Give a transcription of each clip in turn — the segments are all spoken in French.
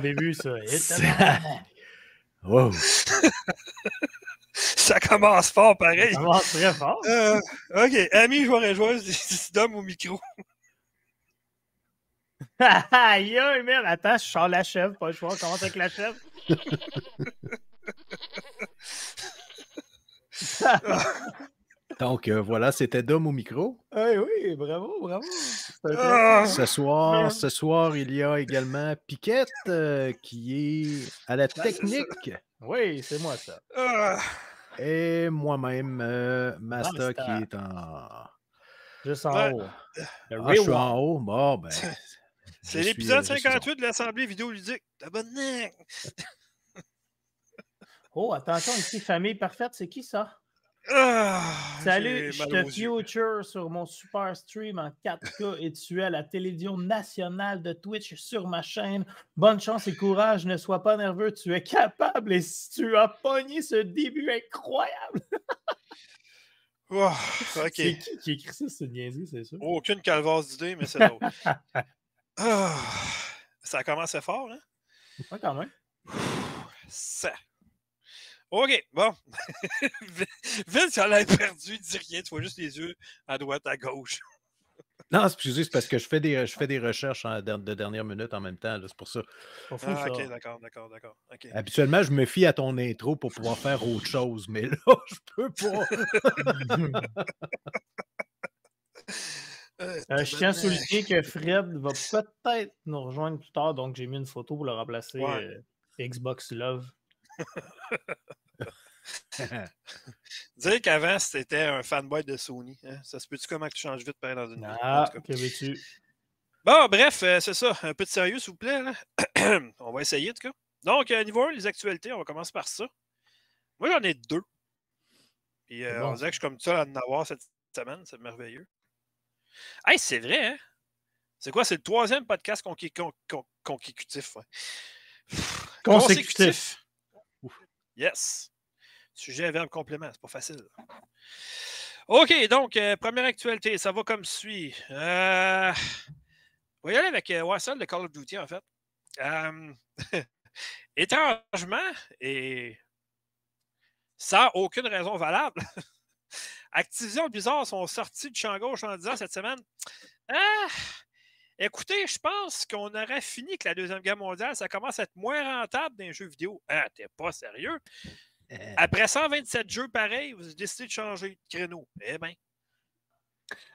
vu, ça. ça commence fort, pareil. Ça commence très fort. Euh, OK. Amis joueurs et joueuses, au micro. Yo, merde. Attends, je sors la chèvre, pas le choix. On commence avec la chèvre. Donc euh, voilà, c'était Dom au micro. Oui, eh oui, bravo, bravo. Ah! Ce soir, ah! ce soir, il y a également Piquette euh, qui est à la ben, technique. oui, c'est moi ça. Ah! Et moi-même, euh, Masta qui est en. Juste en ben, haut. je suis en haut. Bon, ben. C'est l'épisode 58 de l'Assemblée vidéoludique. Tabarnak! oh, attention, ici, famille parfaite, c'est qui ça? Ah, Salut, je te future sur mon super stream en 4K et tu es à la télévision nationale de Twitch sur ma chaîne. Bonne chance et courage, ne sois pas nerveux, tu es capable et si tu as pogné ce début incroyable. C'est qui qui écrit ça, c'est dit c'est sûr. Aucune calvasse d'idée, mais c'est là. Ah, ça a commencé fort, hein? Pas quand même. Ça OK, bon. Vince, elle l'air perdu, dis rien, tu vois juste les yeux à droite, à gauche. non, excusez, c'est parce que je fais des, je fais des recherches de, dernière minute en même temps, c'est pour ça. ah, ok, d'accord, d'accord, d'accord. Habituellement, je me fie à ton intro pour pouvoir faire autre chose, mais là, je peux pas. je tiens à souligner que Fred va peut-être nous rejoindre plus tard, donc j'ai mis une photo pour le remplacer euh, Xbox Love. Dire qu'avant, c'était un fanboy de Sony. Hein, ça se peut-tu comment que tu changes vite pareil dans une Ah, Bon, bref, euh, c'est ça. Un peu de sérieux, s'il vous plaît. on va essayer, en tout cas. Donc, euh, niveau 1, les actualités, on va commencer par ça. Moi, j'en ai deux. Et euh, on dirait que je suis comme ça à en avoir cette semaine. C'est merveilleux. Hey, c'est vrai, hein? C'est quoi? C'est le troisième podcast con qu'on Consécutif. Yes. Sujet, verbe, complément. C'est pas facile. OK, donc, euh, première actualité, ça va comme suit. Euh, on avec euh, Wassel de Call of Duty, en fait. Euh, étrangement, et sans aucune raison valable, Activision Bizarre sont sortis de champ gauche en disant cette semaine Ah, Écoutez, je pense qu'on aurait fini que la Deuxième Guerre mondiale, ça commence à être moins rentable d'un jeu vidéo. Ah, t'es pas sérieux? Euh. Après 127 jeux pareils, vous décidez de changer de créneau. Eh bien.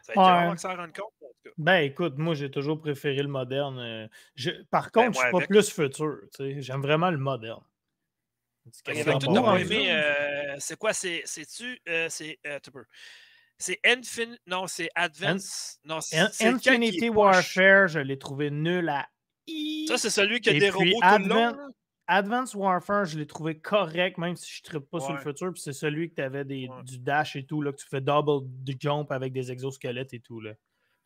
Ça a été que ça compte. En tout cas. Ben écoute, moi j'ai toujours préféré le moderne. Euh, je, par ben, contre, je suis pas plus futur. J'aime vraiment le moderne. Euh, c'est quoi? C'est-tu. peux. C'est Infin... Non, c'est Advance. Non, c'est... Infinity Warfare, je l'ai trouvé nul à Ça, c'est celui qui a des robots Advan... tout le Advance Warfare, je l'ai trouvé correct, même si je ne pas sur le futur. Puis c'est celui que tu avais des, du dash et tout, là, que tu fais double jump avec des exosquelettes et tout. Là.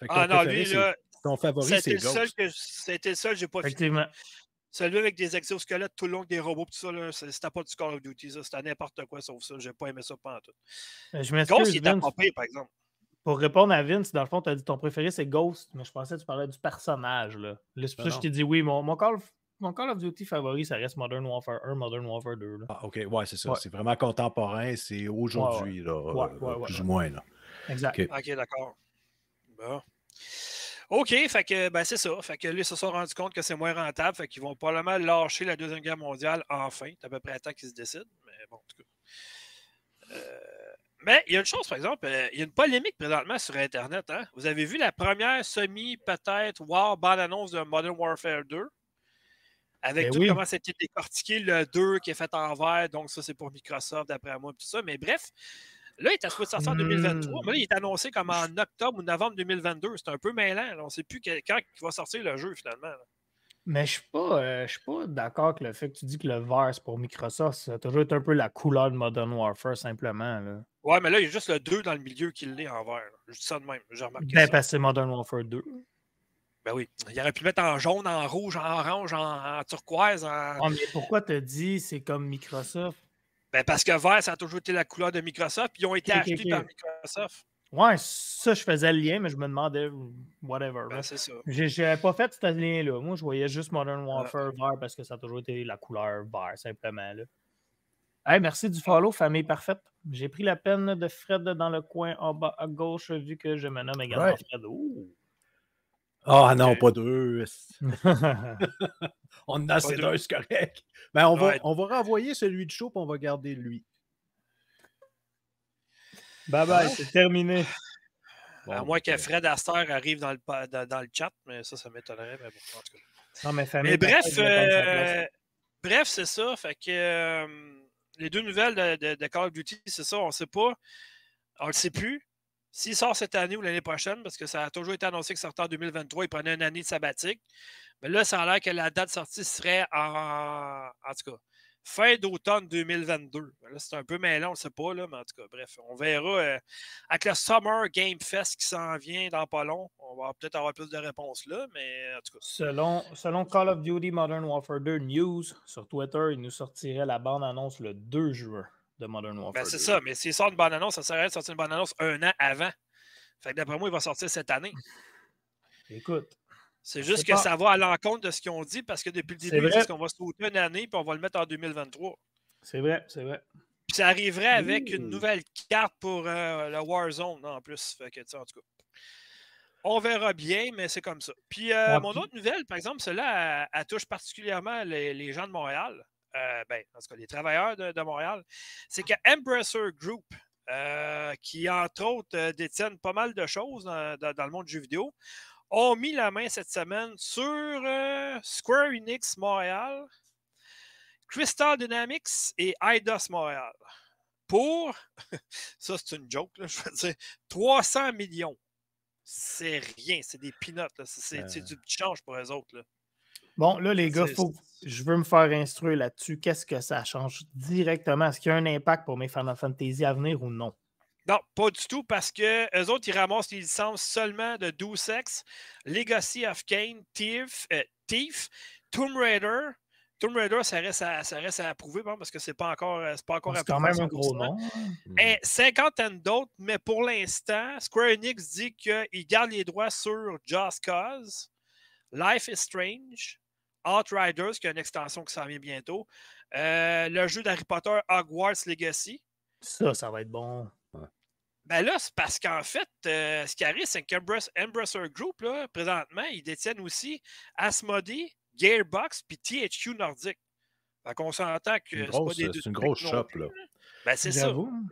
ah non, lui, là. Ton favori, c'est Ghost. C'était le seul que j'ai pas fait. Effectivement. Celui avec des exosquelettes tout le long des robots, tout ça, là, c'était pas du Call of Duty, ça. C'était n'importe quoi, sauf ça. J'ai pas aimé ça pas tout. Euh, Ghost, il par exemple. Pour répondre à Vince, dans le fond, tu as dit ton préféré, c'est Ghost, mais je pensais que tu parlais du personnage, là. là c'est ben pour ça que je t'ai dit oui, mon, Call of mon Call of Duty favori, ça reste Modern Warfare 1, Modern Warfare 2. Ah, ok, ouais, c'est ça. C'est vraiment contemporain, c'est aujourd'hui, là, euh, plus ou moins. Là. Exact. Ok, d'accord. Bon. OK, fait que ben, c'est ça. Fait que ils se sont rendus compte que c'est moins rentable. Fait qu'ils vont probablement lâcher la Deuxième Guerre mondiale enfin. C'est à peu près à temps qu'ils se décident. Mais bon, en tout cas. Euh, mais il y a une chose, par exemple, euh, il y a une polémique présentement sur Internet. Hein. Vous avez vu la première semi, peut-être, war bande-annonce de Modern Warfare 2? Avec ben tout tout ça comment c'était décortiqué, le 2 qui est fait en vert, donc ça c'est pour Microsoft d'après moi, tout ça. Mais bref, Là, il est à sortir en 2023, hmm. mais il est annoncé comme en octobre ou novembre 2022. C'est un peu mêlant. On ne sait plus quand il va sortir le jeu, finalement. Mais je ne suis pas, euh, pas d'accord avec le fait que tu dis que le vert, c'est pour Microsoft. Ça a toujours un peu la couleur de Modern Warfare, simplement. Oui, Ouais, mais là, il y a juste le 2 dans le milieu qui l'est en vert. Je dis ça de même. J'ai ben, parce Modern Warfare 2. Ben oui. Il aurait pu mettre en jaune, en rouge, en orange, en, turquoise. En... Ah, mais pourquoi tu dis c'est comme Microsoft ben parce que vert, ça a toujours été la couleur de Microsoft, puis ils ont été achetés par Microsoft. Ouais, ça, je faisais le lien, mais je me demandais, whatever. Je ben, c'est ça. J'ai pas fait ce lien-là. Moi, je voyais juste Modern ah. Warfare vert parce que ça a toujours été la couleur vert, simplement. merci du follow, famille parfaite. J'ai pris la peine de Fred dans le coin en bas à gauche, vu que je me nomme également Fred. Ah oh. non, pas deux. on a assez correct. Ben, on, va, on va renvoyer celui de show, on va garder lui. Bye bye, ah. c'est terminé. à moins que Fred Astor arrive dans le, dans, le chat, mais ça, ça m'étonnerait. Mais, bref, euh, bref c'est ça. Fait que euh, les deux nouvelles de, de Call of Duty, c'est ça, on ne sait pas. On ne le sait plus. S'il sort cette année ou l'année prochaine, parce que ça a toujours été annoncé que sortait en 2023, il prenait une année de sabbatique. Mais là, ça a l'air que la date de sortie serait en, tout cas, fin d'automne 2022. Là, c'est un peu mêlant, on ne sait pas, mais en tout cas, bref, on verra. Euh, avec le Summer Game Fest qui s'en vient dans pas long, on va peut-être avoir plus de réponses là, mais en tout cas. Selon, selon Call of Duty Modern Warfare 2 News sur Twitter, il nous sortirait la bande-annonce le 2 juin. Ben, c'est ça, mais s'il sort une bonne annonce, ça serait de sortir une bonne annonce un an avant. Fait d'après moi, il va sortir cette année. Écoute. C'est juste que ça va à l'encontre de ce qu'ils ont dit parce que depuis le début, on qu'on va sauter une année puis on va le mettre en 2023. C'est vrai, c'est vrai. Puis ça arriverait avec une mmh. nouvelle carte pour la euh, le Warzone en plus. Fait que, en tout cas. On verra bien, mais c'est comme ça. Puis euh, ah, mon autre nouvelle, par exemple, celle cela euh, touche particulièrement les gens de Montréal. Euh, ben, en tout cas, les travailleurs de, Montréal, c'est que Embracer Group, euh, qui entre autres euh, détiennent pas mal de choses dans, le monde du jeu vidéo, ont mis la main cette semaine sur Square Enix Montréal, Crystal Dynamics et IDOS Montréal pour, ça c'est une joke, je veux dire, 300 millions. C'est rien, c'est des peanuts, c'est du change pour les autres. Là. Bon, là, les gars, faut... je veux me faire instruire là-dessus. Qu'est-ce que ça change directement? Est-ce qu'il y a un impact pour mes Final Fantasy à venir ou non? Non, pas du tout, parce que autres, ils ramassent les licences seulement de 12 sexes, Legacy of Kane, euh, Thief, Tomb Raider, Tomb Raider, ça reste à, ça reste à approuver parce que c'est pas encore, euh, pas encore C'est quand même un gros nom. Et hein. hmm. eh, cinquantaine d'autres, mais pour l'instant, Square Enix dit qu'ils gardent les droits sur Just Cause, Life is Strange, Outriders, qui a une extension qui s'en vient bientôt. Euh, le jeu d'Harry Potter Hogwarts Legacy. Ça, ça va être bon. Ben là, c'est parce qu'en fait, euh, ce qui arrive, c'est qu'Embracer Group, présentement, ils détiennent aussi Asmodee, Gearbox puis THQ Nordic. Fait qu'on s'entend que c'est pas des une grosse shop, là. Ben, c'est ça.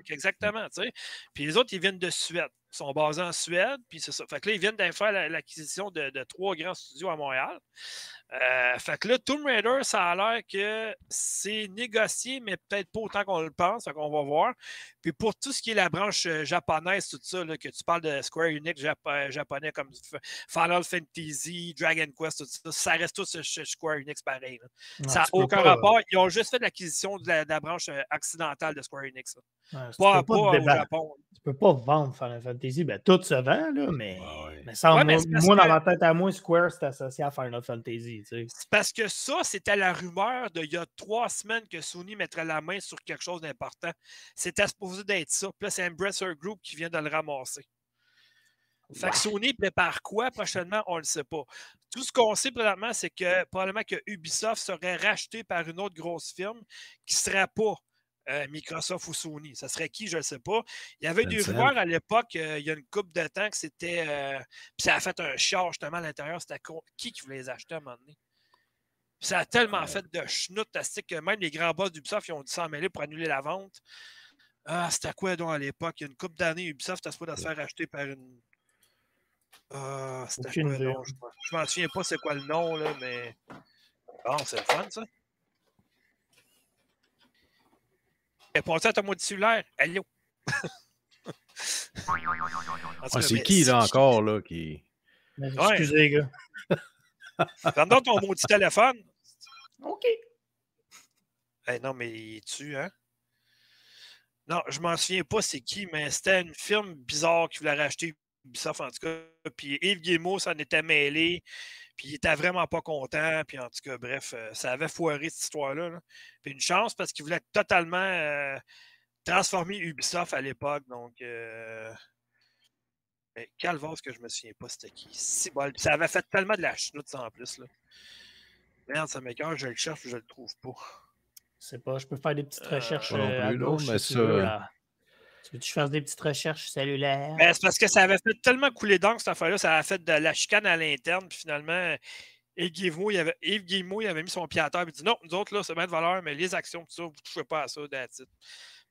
Exactement, tu sais. Puis les autres, ils viennent de Suède. Ils sont basés en Suède, puis c'est ça. Fait que là, ils viennent d'en faire l'acquisition de, trois grands studios à Montréal. Euh, fait que là, Tomb Raider, ça a l'air que c'est négocié, mais peut-être pas autant qu'on le pense. Fait qu'on va voir. Puis pour tout ce qui est la branche euh, japonaise, tout ça, là, que tu parles de Square Enix euh, japonais comme Final Fantasy, Dragon Quest, tout ça, ça reste tout chez Square Enix pareil. ça n'a aucun rapport. Ils ont juste fait l'acquisition de, la, branche occidentale de Square Enix. pas, au Japon. Tu peux pas vendre Final Fantasy. Ben, tout se vend, là, mais, mais, sans, moi, dans ma tête à moi, Square, c'est associé à Final Fantasy. Parce que ça, c'était la rumeur d'il y a trois semaines que Sony mettrait la main sur quelque chose d'important. C'était supposé d'être ça. Puis là, c'est Embracer Group qui vient de le ramasser. Fait que Sony prépare quoi prochainement, on ne le sait pas. Tout ce qu'on sait probablement, c'est que probablement que Ubisoft serait racheté par une autre grosse firme qui ne serait pas euh, Microsoft ou Sony. Ça serait qui, je ne sais pas. Il y avait du des à l'époque, euh, il y a une coupe de temps que c'était. Euh, puis ça a fait un char, justement à l'intérieur. C'était qui qui voulait les acheter à un moment donné? ça a tellement fait de tastique que même les grands boss d'Ubisoft, ils ont dû s'en mêler pour annuler la vente. Ah, c'était quoi donc à l'époque? Il y a une coupe d'années, Ubisoft, t'as pas de se faire acheter par une. Ah, c'était quoi Je, m'en souviens pas c'est quoi le nom, là, mais. Bon, c'est le fun, ça. T'es à ton mode cellulaire? Allô? ah, c'est qui, là, encore, là, qui. excusez, gars. Prends donc ton maudit téléphone. OK. non, mais il tu hein? Non, je m'en souviens pas c'est qui, mais c'était une firme bizarre qui voulait racheter Ubisoft, en tout cas. Puis Yves Guillemot s'en était mêlé. Puis il était vraiment pas content. Puis en tout cas, bref, euh, ça avait foiré cette histoire-là. Puis une chance parce qu'il voulait totalement euh, transformer Ubisoft à l'époque. Donc, euh... Mais ben, Calvose, que je me souviens pas, c'était qui. Si ça avait fait tellement de la chenoute en plus. Là. Merde, ça m'écœure, je le cherche, je le trouve pas. Je sais pas, je peux faire des petites euh, recherches. mais tu veux que je fasse des petites recherches cellulaires? Ben, c'est parce que ça avait fait tellement couler d'encre, cette affaire-là. Ça a fait de la chicane à l'interne. Puis finalement, Yves Guillemot, il avait, il avait mis son pied à terre. dit non, nous autres, là, c'est bien de valeur, mais les actions, tout ça, vous ne touchez pas à ça, d'attitude. Puis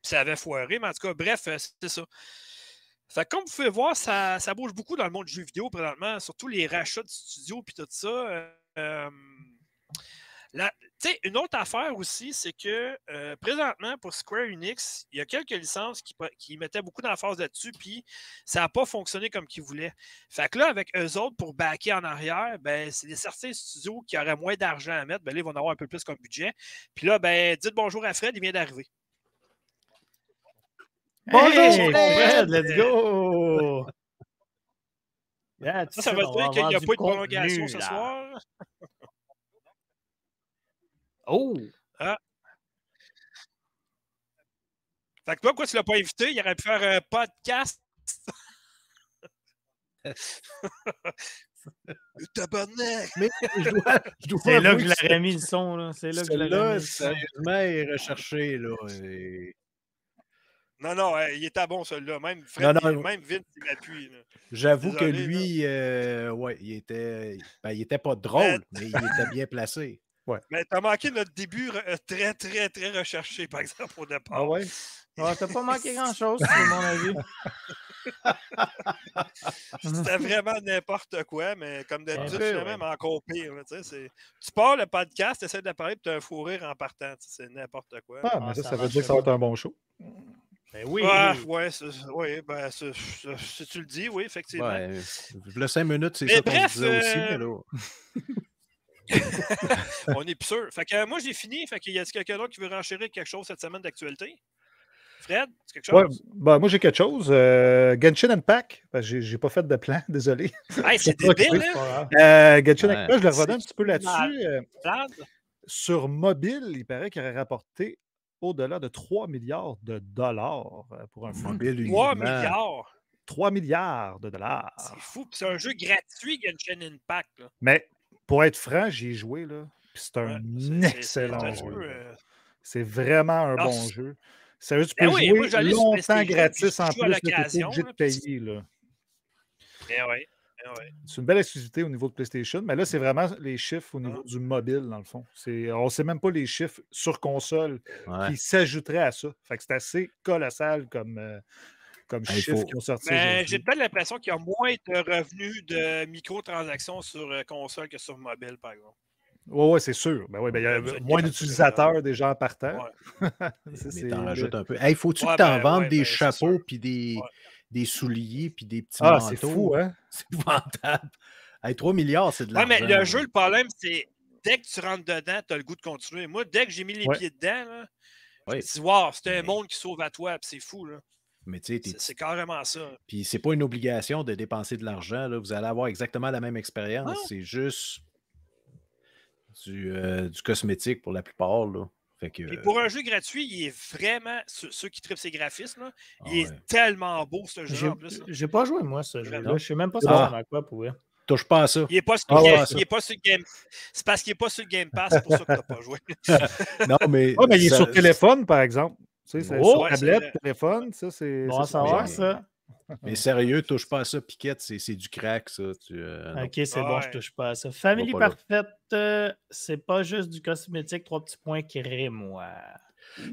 ça avait foiré. Mais en tout cas, bref, euh, c'est ça. comme vous pouvez voir, ça, ça, bouge beaucoup dans le monde du jeu vidéo présentement, surtout les rachats de studios puis tout ça. Euh, euh, une autre affaire aussi, c'est que euh, présentement, pour Square Unix, il y a quelques licences qui, mettaient beaucoup d'emphase là-dessus, puis ça n'a pas fonctionné comme qu'ils voulaient. Fait que là, avec eux autres, pour backer en arrière, ben, c'est des certains studios qui auraient moins d'argent à mettre, ben là, ils vont en avoir un peu plus comme budget. Puis là, ben, dites bonjour à Fred, il vient d'arriver. Bonjour Fred, let's go! ça, va veut dire qu'il n'y a pas de prolongation ce soir. Oh! Ah. Fait que toi, quoi, tu l'as pas invité? Il aurait pu faire un podcast. Tabarnak! Mais C'est là que je l'aurais mis le son. Là. C'est là que je l'aurais mis. sérieusement, est recherché. Là, Non, non, il était bon celui-là. Même il J'avoue que lui, euh, ouais, il était, ben, il était pas drôle, mais il était bien placé. Ouais. Mais t'as manqué notre début euh, très, très, très recherché, par exemple, au départ. Ah ouais? Ah, t'as pas manqué grand-chose, c'est mon avis. C'était vraiment n'importe quoi, mais comme d'habitude, c'est même encore pire. tu pars le podcast, tu de la parler, puis tu as un fou rire en partant. C'est n'importe quoi. Ah, mais ah, ça, ça, veut dire que ça va être un bon show. Ben oui. Ah, ouais, ben, si tu le dis, oui, effectivement. le 5 minutes, c'est ça qu'on disait aussi. Euh, mais là. on est plus sûr. Fait que euh, moi, j'ai fini. Fait qu'il y a quelqu'un d'autre qui veut renchérir quelque chose cette semaine d'actualité. Fred, c'est quelque chose? Bah, moi, j'ai quelque chose. Euh, Genshin Impact. Ben, je j'ai, pas fait de plan, désolé. c'est débile, hein? euh, Genshin Impact, je le reviens un petit peu là-dessus. sur mobile, il paraît qu'il aurait rapporté au-delà de 3 milliards de dollars pour un mobile. 3 milliards! 3 milliards de dollars. C'est fou. C'est un jeu gratuit, Genshin Impact. Mais pour être franc, j'y ai joué, là. C'est un excellent jeu. Euh, c'est vraiment un bon jeu. Sérieux, tu ben peux jouer longtemps gratis en plus, de de payer. Là. Ben oui, ben C'est une belle exclusivité au niveau de PlayStation, mais là, c'est vraiment les chiffres au niveau ah. du mobile, dans le fond. On ne sait même pas les chiffres sur console qui s'ajouteraient à ça. Fait c'est assez colossal comme, euh, comme ah, chiffres qui ont sorti. J'ai peut-être l'impression qu'il y a moins de revenus de microtransactions sur euh, console que sur mobile, par exemple. Oui, ouais, c'est sûr. Ben, ouais, ben, il y a moins d'utilisateurs déjà en partant. Ouais. mais rajoutes un peu. Hey, faut-tu que t'en en vendes des ben, chapeaux, puis des, des souliers, puis des petits ah, manteaux? c'est fou, hein? C'est épouvantable. 3 milliards, c'est de l'argent. mais le jeu, le problème, c'est dès que tu rentres dedans, tu as le goût de continuer. Moi, dès que j'ai mis les pieds dedans, là, je dis, wow, c'est un monde qui sauve à toi, puis c'est fou, là c'est carrément ça. Puis c'est pas une obligation de dépenser de l'argent. Vous allez avoir exactement la même expérience. C'est juste euh, du, cosmétique pour la plupart. Là. Fait que, pour un jeu gratuit, il est vraiment. Ceux, qui trippent ces graphismes, là, ah il est tellement beau ce jeu en J'ai pas joué moi ce jeu-là. Je sais même pas ça ah. à quoi pour Touche pas à ça. Il est pas, est pas sur Game C'est parce qu'il est pas sur le Game Pass, c'est pour ça que tu pas joué. non, mais. mais il est sur téléphone, par exemple oh, tablette, téléphone, ça, c'est. ça. Mais sérieux, touche pas à ça, Piquette, c'est du crack, ça. Euh, ok, c'est bon, je touche pas à ça. Famille parfaite, euh, c'est pas juste du cosmétique, trois petits points, crée-moi.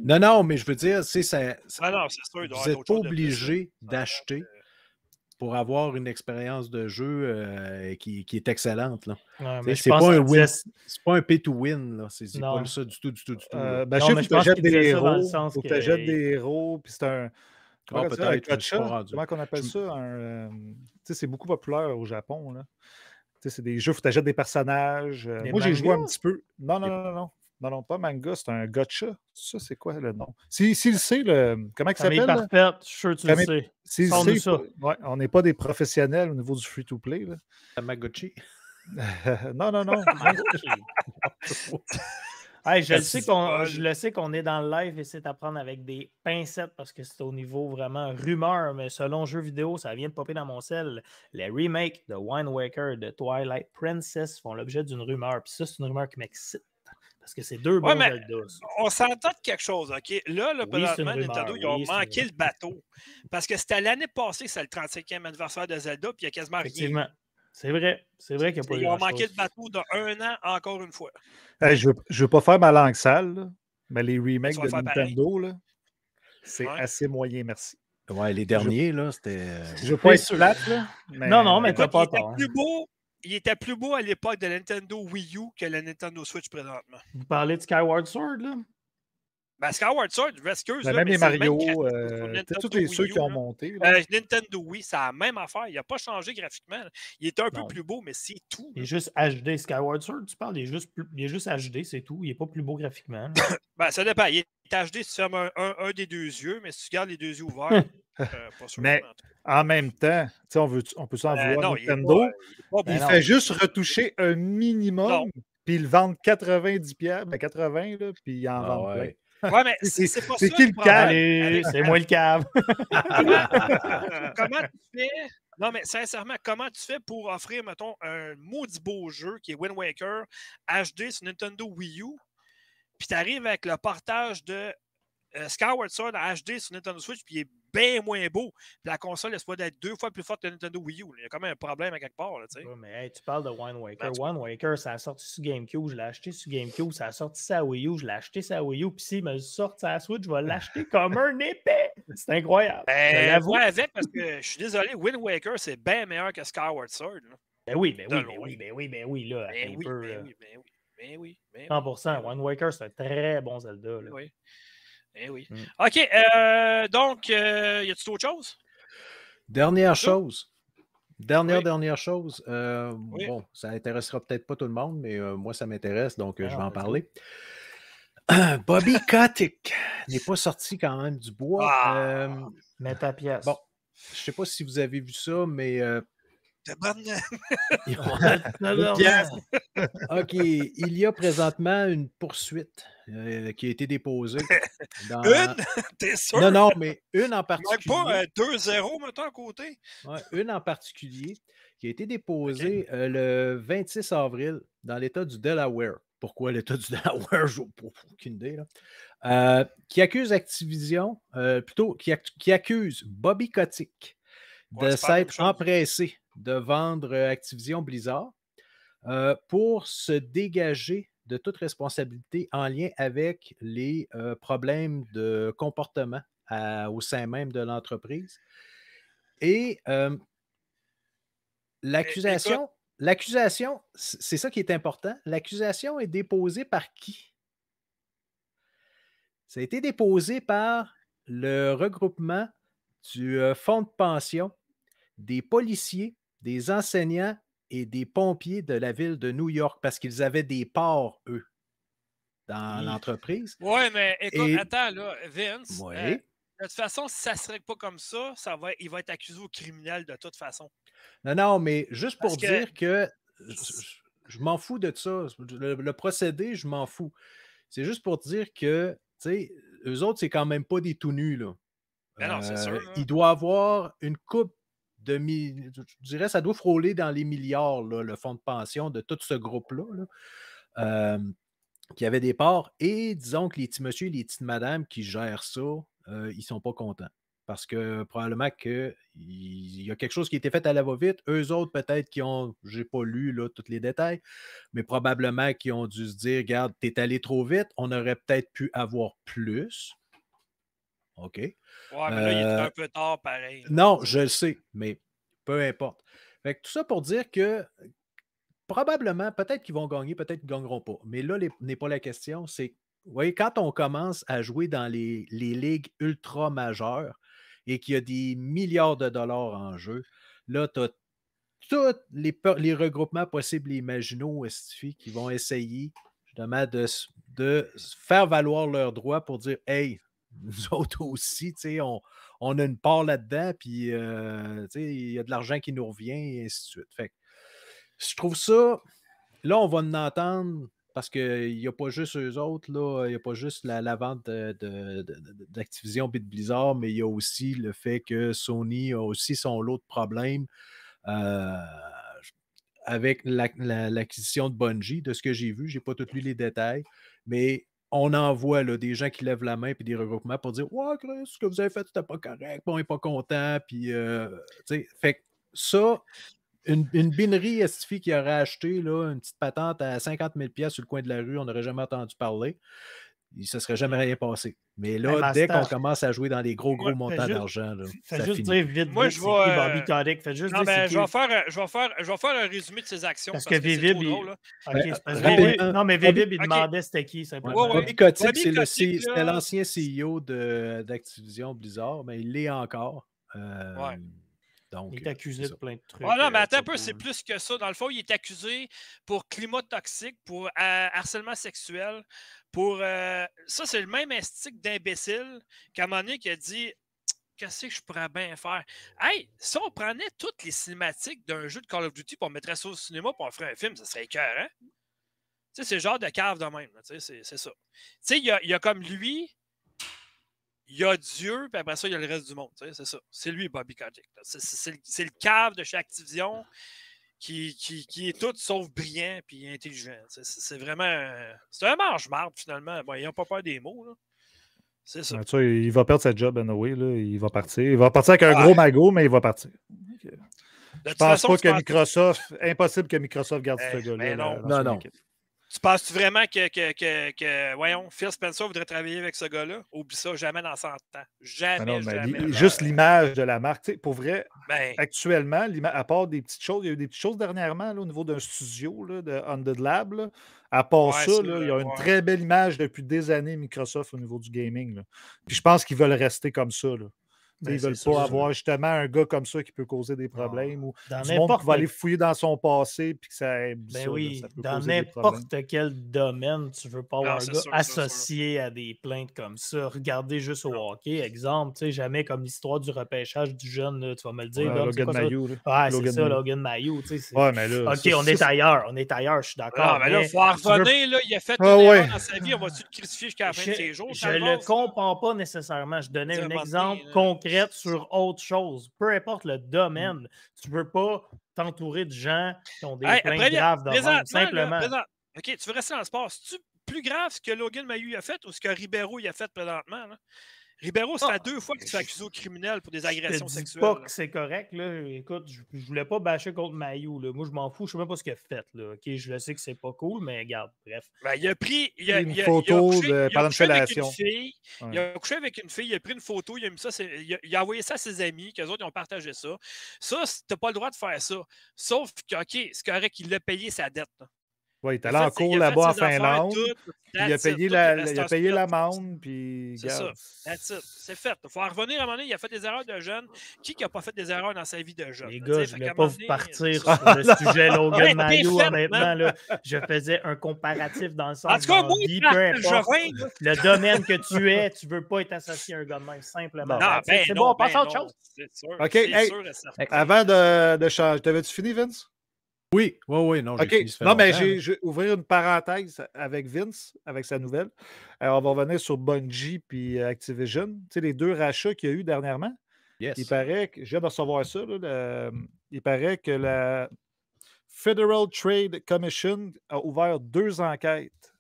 Non, non, mais je veux dire, c'est ça. Vous êtes obligé d'acheter euh, pour avoir une expérience de jeu euh, qui, qui, est excellente. Ouais, c'est pas, pas, un pay to win. C'est pas ça du tout, du tout, du tout. Euh, ben, je tu des héros. Faut tu des héros. Puis c'est un. Comment, ah, comment on appelle je... ça? Euh, sais c'est beaucoup populaire au Japon. C'est des jeux où tu achètes des personnages. Euh, moi, j'ai joué un petit peu. non, non, non. non. Non, non, pas manga, c'est un gotcha. Ça, c'est quoi le nom? S'il si, sait, le, comment il s'appelle? Camille Parfait, je suis sûr que tu le sais. on n'est pas des professionnels au niveau du free-to-play. Tamagotchi? non, non, non. je, le sais qu'on, je le sais qu'on est dans le live et c'est à avec des pincettes parce que c'est au niveau vraiment rumeur, mais selon jeux vidéo, ça vient de popper dans mon sel. Les remakes de Wine Waker de Twilight Princess font l'objet d'une rumeur. Puis ça, c'est une rumeur qui m'excite parce que c'est deux bons Zelda. On s'entend de quelque chose, OK? Là, le oui, présentement, Nintendo, ils ont manqué le bateau. Parce que c'était l'année passée que c'est le 35e anniversaire de Zelda, puis il n'y a quasiment rien. C'est vrai. C'est vrai qu'il n'y a pas Ils ont manqué le bateau d'un un an encore une fois. je ne veux, pas faire ma langue sale, mais les remakes de Nintendo, c'est assez moyen, merci. Ouais, les derniers, là, c'était. Euh, je veux pas être plate, là. Non, non, mais t'as pas tort. Plus beau, il était plus beau à l'époque de la Nintendo Wii U que la Nintendo Switch présentement. Vous parlez de Skyward Sword, là? Ben, Skyward Sword, ben, c'est Même euh, les Mario, tous ceux qui ont monté. Ben, Nintendo oui, c'est la même affaire. Il n'a pas changé graphiquement. Il est un peu plus beau, mais c'est tout. Il est juste HD. Skyward Sword, tu parles, il est juste, il juste HD, c'est tout. Il n'est pas plus beau graphiquement. ben, ça dépend. Il est HD si tu un, des deux yeux, mais si tu gardes les deux yeux ouverts, euh, Mais en même temps, on, veut, on peut s'en ben, vouloir Nintendo. il fait juste retoucher un minimum, puis il vend vendent 90$, ben 80$, puis il en ah vend plein. Ouais, mais c'est C'est qui le cave? C'est moi le cave. comment tu fais? Non, mais sincèrement, comment tu fais pour offrir, mettons, un maudit beau jeu qui est Wind Waker HD sur Nintendo Wii U, puis tu arrives avec le partage de euh, Skyward Sword HD sur Nintendo Switch, puis bien moins beau. la console, est se d'être deux fois plus forte que Nintendo Wii U. Il y a quand même un problème à quelque part. Là, mais tu parles de One ben, Waker. Ben, One Waker, ça a sorti sur GameCube, je l'ai acheté sur GameCube, ça a sorti sa Wii U, je l'ai acheté sa Wii U. Puis s'il me sorte sa Switch, je vais l'acheter comme un épée. C'est incroyable. Ben, je parce que je suis désolé, Wind Waker, c'est bien meilleur que Skyward Sword. Là. Ben oui, ben oui, ben oui, ben oui, ben oui, là. peu, Oui, 100%, One Waker, c'est un très bon Zelda. Eh oui. Mm. OK. Euh, donc, euh, y a-t-il autre chose? Dernière chose. Dernière, dernière chose. Euh, bon, ça intéressera peut-être pas tout le monde, mais moi, ça m'intéresse, donc ah je vais en parler. Bobby Kotick n'est pas sorti quand même du bois. Mais ah! mets ta pièce. Bon, je ne sais pas si vous avez vu ça, mais OK. Il y a présentement une poursuite euh, qui a été déposée. Une? T'es sûr? Non, non, mais une en particulier. pas euh, deux 2-0 à côté. une en particulier qui a été déposée euh, le 26 avril dans l'État du Delaware. Pourquoi l'État du Delaware, je n'ai aucune idée. qui accuse Activision, plutôt qui, accuse Bobby Kotick de s'être empressé de vendre Activision Blizzard euh, pour se dégager de toute responsabilité en lien avec les euh, problèmes de comportement au sein même de l'entreprise. Et euh, l'accusation, l'accusation, c'est ça qui est important. L'accusation est déposée par qui? Ça a été déposé par le regroupement du fonds de pension des policiers des enseignants et des pompiers de la ville de New York parce qu'ils avaient des parts, eux, dans mmh. l'entreprise. Oui, mais écoute, attends, là, Vince. Euh, de toute façon, si ça ne serait pas comme ça, ça va, il va être accusé au criminel de toute façon. Non, non, mais juste pour dire que je, m'en fous de ça. Le, procédé, je m'en fous. C'est juste pour dire que, tu sais, eux autres, c'est quand même pas des tout nus, là. Ben non, c'est sûr, euh, Il doit avoir une coupe je dirais ça doit frôler dans les milliards, le fonds de pension de tout ce groupe-là, euh, qui avait des parts. Et disons que les petits messieurs les petites madames qui gèrent ça, euh, ils ne sont pas contents. Parce que probablement qu'il y a quelque chose qui a été fait à la va-vite. Eux autres, peut-être qui ont, j'ai pas lu tous les détails, mais probablement qui ont dû se dire, regarde, t'es allé trop vite, on aurait peut-être pu avoir plus. OK? il est euh, un peu tard, pareil. Non, je le sais, mais peu importe. tout ça pour dire que probablement, peut-être qu'ils vont gagner, peut-être qu'ils ne gagneront pas. Mais là, n'est pas la question. C'est, vous voyez, quand on commence à jouer dans les, ligues ultra majeures et qu'il y a des milliards de dollars en jeu, là, tu as tous les, regroupements possibles et imaginaux qui vont essayer justement de, de faire valoir leurs droits pour dire Hey, nous autres aussi, on, on, a une part là-dedans, puis euh, il y a de l'argent qui nous revient, et ainsi de suite. Fait je trouve ça, là, on va en entendre parce qu'il n'y a pas juste eux autres, là, il n'y a pas juste la, vente d'Activision et Blizzard, mais il y a aussi le fait que Sony a aussi son lot de problèmes euh, avec l'acquisition de Bungie, de ce que j'ai vu. Je n'ai pas tout lu les détails, mais on envoie des gens qui lèvent la main puis des regroupements pour dire Ouais, Chris, ce que vous avez fait, c'était pas correct, bon, on n'est pas content. Puis, euh, fait ça, une, une binerie estifie qui aurait acheté là, une petite patente à 50 000 sur le coin de la rue, on n'aurait jamais entendu parler il ne se serait jamais rien passé. Mais là, ben, dès qu'on commence à jouer dans des gros, gros montants d'argent, ça juste finit. dire vite, je vais, faire, je, vais faire, je vais faire un résumé de ses actions. Parce, que, Vivib, il... non, mais Vivib, il demandait c'était qui. c'est Bobby c'était l'ancien CEO e d'Activision Blizzard, mais il l'est encore. Euh, donc, il est euh, accusé de plein de trucs. Non, mais euh, attends un peu, c'est plus que ça. Dans le fond, il est accusé pour climat toxique, pour harcèlement sexuel, pour. Euh, ça, c'est le même estique d'imbécile qu'à moment qui a dit Qu'est-ce que je pourrais bien faire Hey, si on prenait toutes les cinématiques d'un jeu de Call of Duty, pour mettre ça au cinéma, pour en ferait un film, ça serait écœurant. Hein? Tu sais, c'est le genre de cave de même. Tu sais, c'est ça. Tu sais, il y a, comme lui, il y a Dieu, puis après ça, il y a le reste du monde. c'est ça. C'est lui, Bobby Kotick. C'est le cave de chez Activision qui, est tout sauf brillant puis intelligent. C'est vraiment. C'est un marge marde finalement. ils n'ont pas peur des mots. C'est ça. il va perdre sa job, Noé. Il va partir. Il va partir avec un ah. gros magot, mais il va partir. Okay. Je pense pas que Microsoft. Impossible que Microsoft garde ce eh, gars ben là, non. non. Tu penses vraiment que, voyons, Phil Spencer voudrait travailler avec ce gars-là? Oublie ça, jamais dans 100 ans. Ah jamais, jamais Juste l'image de la marque. pour vrai, ben. actuellement, à part des petites choses, il y a eu des petites choses dernièrement au niveau d'un studio, de Undead Lab. À part ça, il y a une très belle image depuis des années Microsoft au niveau du gaming. Puis je pense qu'ils veulent rester comme ça. Ben, ils ils veulent pas avoir justement un gars comme ça qui peut causer des ah, problèmes ou du va aller fouiller dans son passé puis que ça, ben oui, dans n'importe quel domaine, tu veux pas ah, avoir un gars associé à des plaintes comme ça. Regardez juste au ah. hockey, exemple, tu sais, jamais comme l'histoire du repêchage du jeune, tu vas me le dire. là, Logan Mayou. Ah, c'est ça, Logan Mayou. Ouais, mais ok, on est ailleurs, on est ailleurs, je suis d'accord. mais là, il faut il a fait une erreur dans sa vie, on va-tu le crucifier jusqu'à la fin de ses jours? Je le comprends pas nécessairement. Je donnais un exemple concret sur autre chose. Peu importe le mm. domaine, tu tu peux pas t'entourer de gens qui ont des hey, plaintes graves dans le simplement. OK, tu veux rester dans le sport. cest plus grave ce que Logan Mayu a fait ou ce que Ribeiro a fait présentement? Là? Ribeiro, ça fait ah! deux fois qu'il tu fait accuser au criminel pour des agressions je te dis pas que c'est correct. Là. Écoute, je, voulais pas bâcher contre Maillot, Là. Moi, je m'en fous. Je sais même pas ce qu'il a fait. Là. OK, je le sais que c'est pas cool, mais regarde, bref. Ben, il a pris il a, une photo couché, de, avec une fille. Il a couché avec une fille. Il a pris une photo. Il a, envoyé ça à ses amis. Qu'eux autres, ont partagé ça. Ça, t'as pas le droit de faire ça. Sauf que, OK, c'est correct qu'il a payé sa dette. Oui, il est allé en cours là-bas en Finlande. il a payé l'amende. puis. c'est ça. C'est fait. Il faut revenir à un moment donné. Il a fait des erreurs de jeune. Qui n'a pas fait des erreurs dans sa vie de jeune? Les gars, je ne vais pas vous partir sur le sujet Logan Mayo, honnêtement. Là, je faisais un comparatif dans le sens. En tout cas, moi, le domaine que tu es, tu ne veux pas être associé à un gars de même, simplement. Non, ben c'est bon, on passe à ben autre chose. C'est sûr. OK. Avant de changer, t'avais-tu fini, Vince? Oui, oui, oui, non. Non, mais j'ai ouvert une parenthèse avec Vince, avec sa nouvelle. Alors, euh, on va revenir sur Bungie puis euh, Activision. Tu sais, les deux rachats qu'il y a eu dernièrement. Il paraît que, je viens de recevoir ça, il paraît que la Federal Trade Commission a ouvert deux enquêtes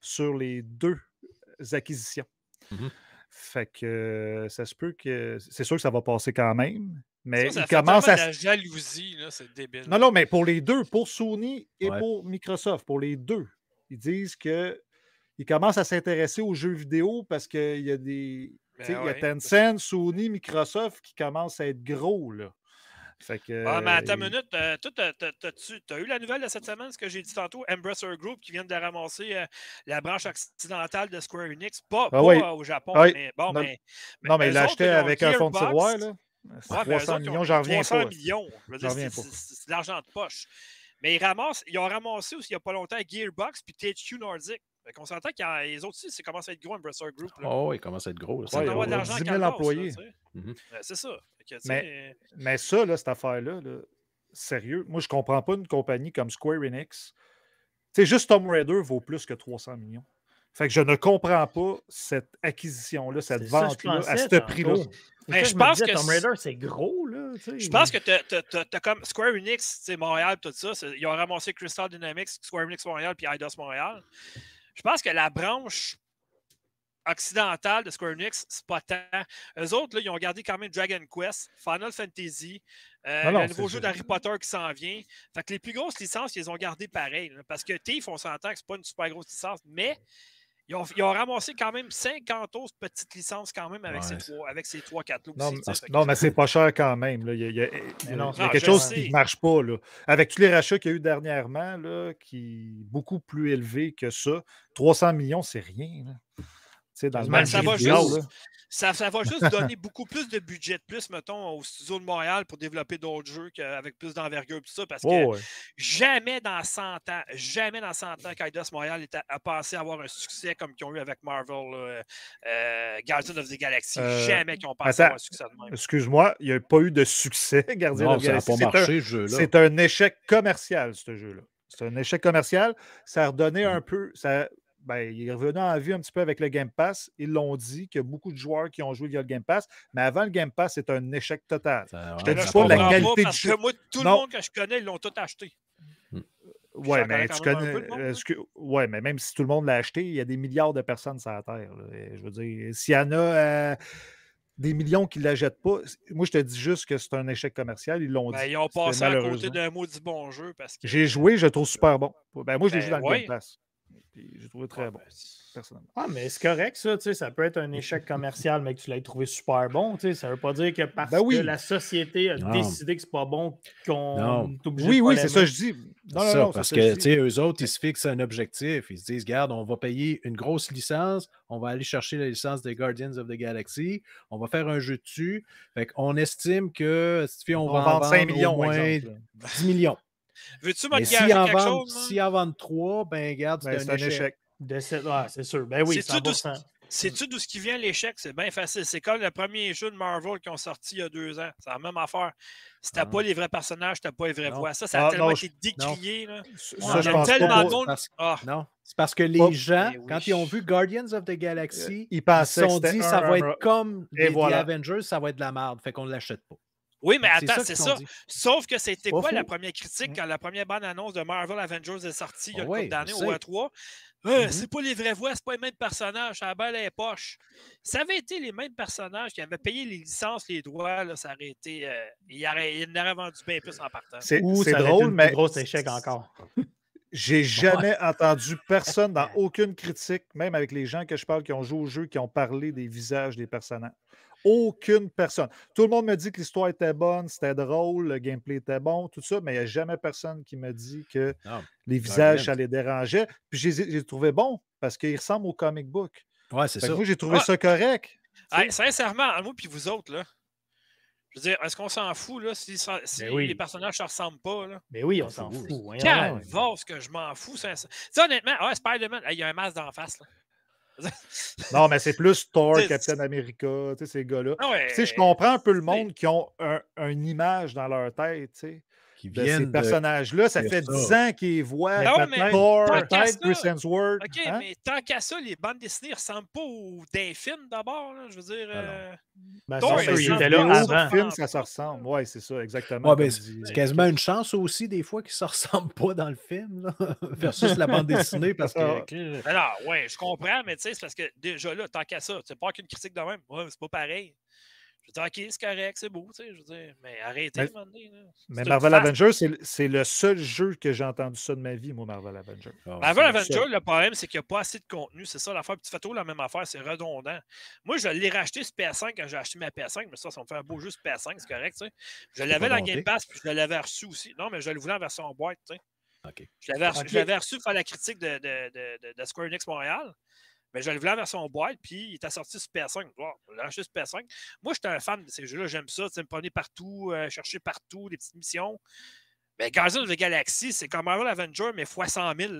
sur les deux acquisitions. Mm-hmm. Fait que ça se peut que. C'est sûr que ça va passer quand même, mais commence à. La jalousie, c'est débile. Non, non, mais pour les deux, pour Sony et pour Microsoft, pour les deux, ils disent que commencent à s'intéresser aux jeux vidéo parce qu'il y a des. Ben il y a Tencent, Sony, Microsoft qui commencent à être gros, là. Fait que, mais attends une euh, minute, euh, tu as eu la nouvelle de cette semaine, ce que j'ai dit tantôt, Embracer Group qui vient de ramasser euh, la branche occidentale de Square Enix, pas, ah au Japon, ah mais bon, non, mais, non, mais, il acheté avec un fond de tiroir, là. 300 millions, j'en reviens 300 millions, c'est de l'argent de poche. Mais ils, ramassent, ont ramassé aussi il n'y a pas longtemps Gearbox puis THQ Nordic. on s'entend que les autres aussi, c'est commence à être gros, Embracer Group. Oh, ils commence à être gros. Ça 10 000 employés. Mm-hmm. c'est ça. mais, euh, mais, ça, là, cette affaire-là, sérieux, moi, je comprends pas une compagnie comme Square Enix. C'est juste Tomb Raider vaut plus que 300 millions. Fait que je ne comprends pas cette acquisition-là, cette vente-là, à ce prix-là. Mais je, pense que Tomb Raider, c'est gros, là. Je pense que t'as comme Square Enix, Montréal, tout ça. Ils ont ramassé Crystal Dynamics, Square Enix Montréal, puis Idos Montréal. Je pense que la branche occidentale de Square Enix, c'est pas tant. Eux autres, là, ils ont gardé quand même Dragon Quest, Final Fantasy, euh, le nouveau jeu d'Harry Potter qui s'en vient. Fait que les plus grosses licences, ils les ont gardées pareil. parce que TF, on s'entend que c'est pas une super grosse licence, mais ils ont, ramassé quand même 50 autres petites licences quand même avec ces trois, avec ces Non, mais, non, mais c'est pas cher quand même. Il y a, quelque chose qui ne marche pas. Là. Avec tous les rachats qu'il y a eu dernièrement, là, qui beaucoup plus élevé que ça, 300 millions, c'est rien. Là. Dans le ben, même ça, va juste, ça, va juste donner beaucoup plus de budget plus, mettons, au studio de Montréal pour développer d'autres jeux avec plus d'envergure tout ça, parce que oh, jamais dans 100 ans, jamais dans 100 ans Kaidos Montréal a passé à, avoir un succès comme qu'ils ont eu avec Marvel, euh, Guardians of the Galaxy. Euh, jamais qu'ils ont pensé à avoir un succès de même. Excuse-moi, il n'y a pas eu de succès, Guardians of the Galaxy. Ça n'a pas marché, ce jeu-là. C'est un échec commercial, ce jeu-là. C'est un échec commercial. Ça a redonné mm. un peu, ça ben, il est revenu en vue un petit peu avec le Game Pass. Ils l'ont dit qu'il y a beaucoup de joueurs qui ont joué via le Game Pass, mais avant le Game Pass, c'est un échec total. Je ne te dis pas la qualité pas, du jeu. Moi, tout le monde que je connais, ils l'ont tout acheté. Hmm. Oui, mais tu connais. Euh, que... ouais, mais même si tout le monde l'a acheté, il y a des milliards de personnes sur la Terre. Je veux dire, s'il y en a euh, des millions qui ne l'achètent pas, moi je te dis juste que c'est un échec commercial. Ils l'ont ben, dit. Ils ont passé à côté d'un maudit bon jeu J'ai joué, je trouve super bon. Ben, moi, je l'ai ben, joué dans le Game Pass j'ai trouvé très ah, bon, ben, personnellement. Ah, mais c'est correct, ça. Ça peut être un échec commercial, mais que tu l'as trouvé super bon. Ça ne veut pas dire que parce ben que la société a décidé que c'est pas bon qu'on est obligé Oui, oui, c'est ça que je dis. Non, non, parce que, tu eux autres, ils se fixent un objectif. Ils se disent, regarde, on va payer une grosse licence, on va aller chercher la licence des Guardians of the Galaxy, on va faire un jeu dessus. On estime que, si on, on va, en vendre 5 millions, 10 millions. Veux-tu me si quelque chose? Si en 3, ben garde, ben, c'est un, échec. c'est sûr. Ben oui, c'est Sais-tu d'où ce qui vient l'échec? C'est bien facile. C'est comme le premier jeu de Marvel qui ont sorti il y a deux ans. C'est la même affaire. Si t'as ah. pas les vrais personnages, t'as pas les vraies voix. Ça, ça a ah, tellement été décrié. Non. tellement ah. Non. C'est parce que les gens, ben quand ils ont vu Guardians of the Galaxy, euh, ils, se sont dit ça va être comme les, Avengers, ça va être de la merde. Fait qu'on ne l'achète pas. Oui, mais attends, c'est ça. Sauf que c'était quoi la première critique mmh. quand la première bande-annonce de Marvel Avengers est sortie il y a un années au E3? C'est pas les vraies voix, c'est pas les mêmes personnages, ça a les poches. Ça avait été les mêmes personnages qui avaient payé les licences, les droits, là, ça aurait été. Euh, il, aurait, il vendu bien plus en partant. C'est drôle, mais. Gros échec encore. J'ai jamais entendu personne dans aucune critique, même avec les gens que je parle qui ont joué au jeu, qui ont parlé des visages des personnages. Aucune personne. Tout le monde me dit que l'histoire était bonne, c'était drôle, le gameplay était bon, tout ça, mais il n'y a jamais personne qui me dit que les visages, ça les dérangeait. Puis j'ai trouvé bon parce qu'ils ressemblent au comic book. Ouais, c'est ça. j'ai trouvé ah! ça correct. sincèrement, à moi puis vous autres, là. Je veux dire, est-ce qu'on s'en fout là, si, ben les personnages ne ressemblent pas? Là? Mais ben oui, on, ah, s'en fout. fout. Hein, Quelle que je m'en fous. honnêtement, Spider-Man, il y a un masque d'en face. Là. non, mais c'est plus Thor, Captain America, ces gars-là. Ah je comprends un peu le monde qui ont un, une image dans leur tête. sais, qui viennent. ces personnages-là, ça fait 10 ans qu'ils voient Thor, mais Thor, Chris Hemsworth. OK, hein? mais tant qu'à ça, les bandes dessinées ne ressemblent pas aux films d'abord. Je veux dire. Ah euh, ben, là avant. Film, ça se ressemble. Oui, c'est ça, exactement. Ben, euh, c'est quasiment une chance aussi, des fois, qu'ils ne se ressemblent pas dans le film, versus la bande dessinée. parce que... Alors, ah, oui, je comprends, mais tu sais, c'est parce que déjà là, tant qu'à ça, tu pas qu'une critique de même. Ouais, c'est pas pareil. Je OK, c'est correct, c'est beau, tu sais, je veux dire, mais arrêtez de mais, mais Marvel Avengers, c'est le seul jeu que j'ai entendu ça de ma vie, moi, Marvel Avengers. Ah, Marvel Avengers, le problème, c'est qu'il n'y a pas assez de contenu. C'est ça l'affaire. Puis tu fais toujours la même affaire, c'est redondant. Moi, je l'ai racheté ce PS5 quand j'ai acheté ma PS5, mais ça, ça me fait un beau jeu sur PS5, c'est correct, tu sais. Je l'avais dans Game Pass, puis je l'avais reçu aussi. Non, mais je le voulais en version boîte, tu sais. Je l'avais reçu, reçu, pour faire la critique de, de, de, de Square Enix Montréal. Mais je le voulais en son boîte, puis il t'a sorti sur PS5. PS5. Moi, j'étais un fan de ces jeux-là, j'aime ça. Tu me promener partout, euh, chercher partout, des petites missions. Mais Guardian of the Galaxy, c'est comme Marvel Avenger, mais fois 100 000.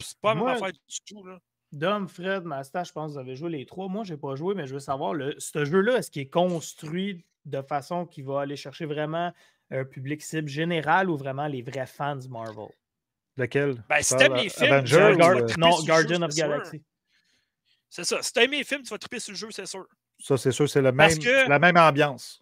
C'est pas mon affaire du tout. Là. Dom, Fred, Masta, je pense que vous avez joué les trois. Moi, je n'ai pas joué, mais je veux savoir, le, ce jeu-là, est-ce qu'il est construit de façon qui va aller chercher vraiment un public cible général ou vraiment les vrais fans de Marvel? Lequel? Ben, si les films, Avengers, euh, non, Guardian of Galaxy. C'est ça. Si t'as aimé les films, tu vas triper sur le jeu, c'est sûr. Ça, c'est sûr, c'est la même, la même ambiance.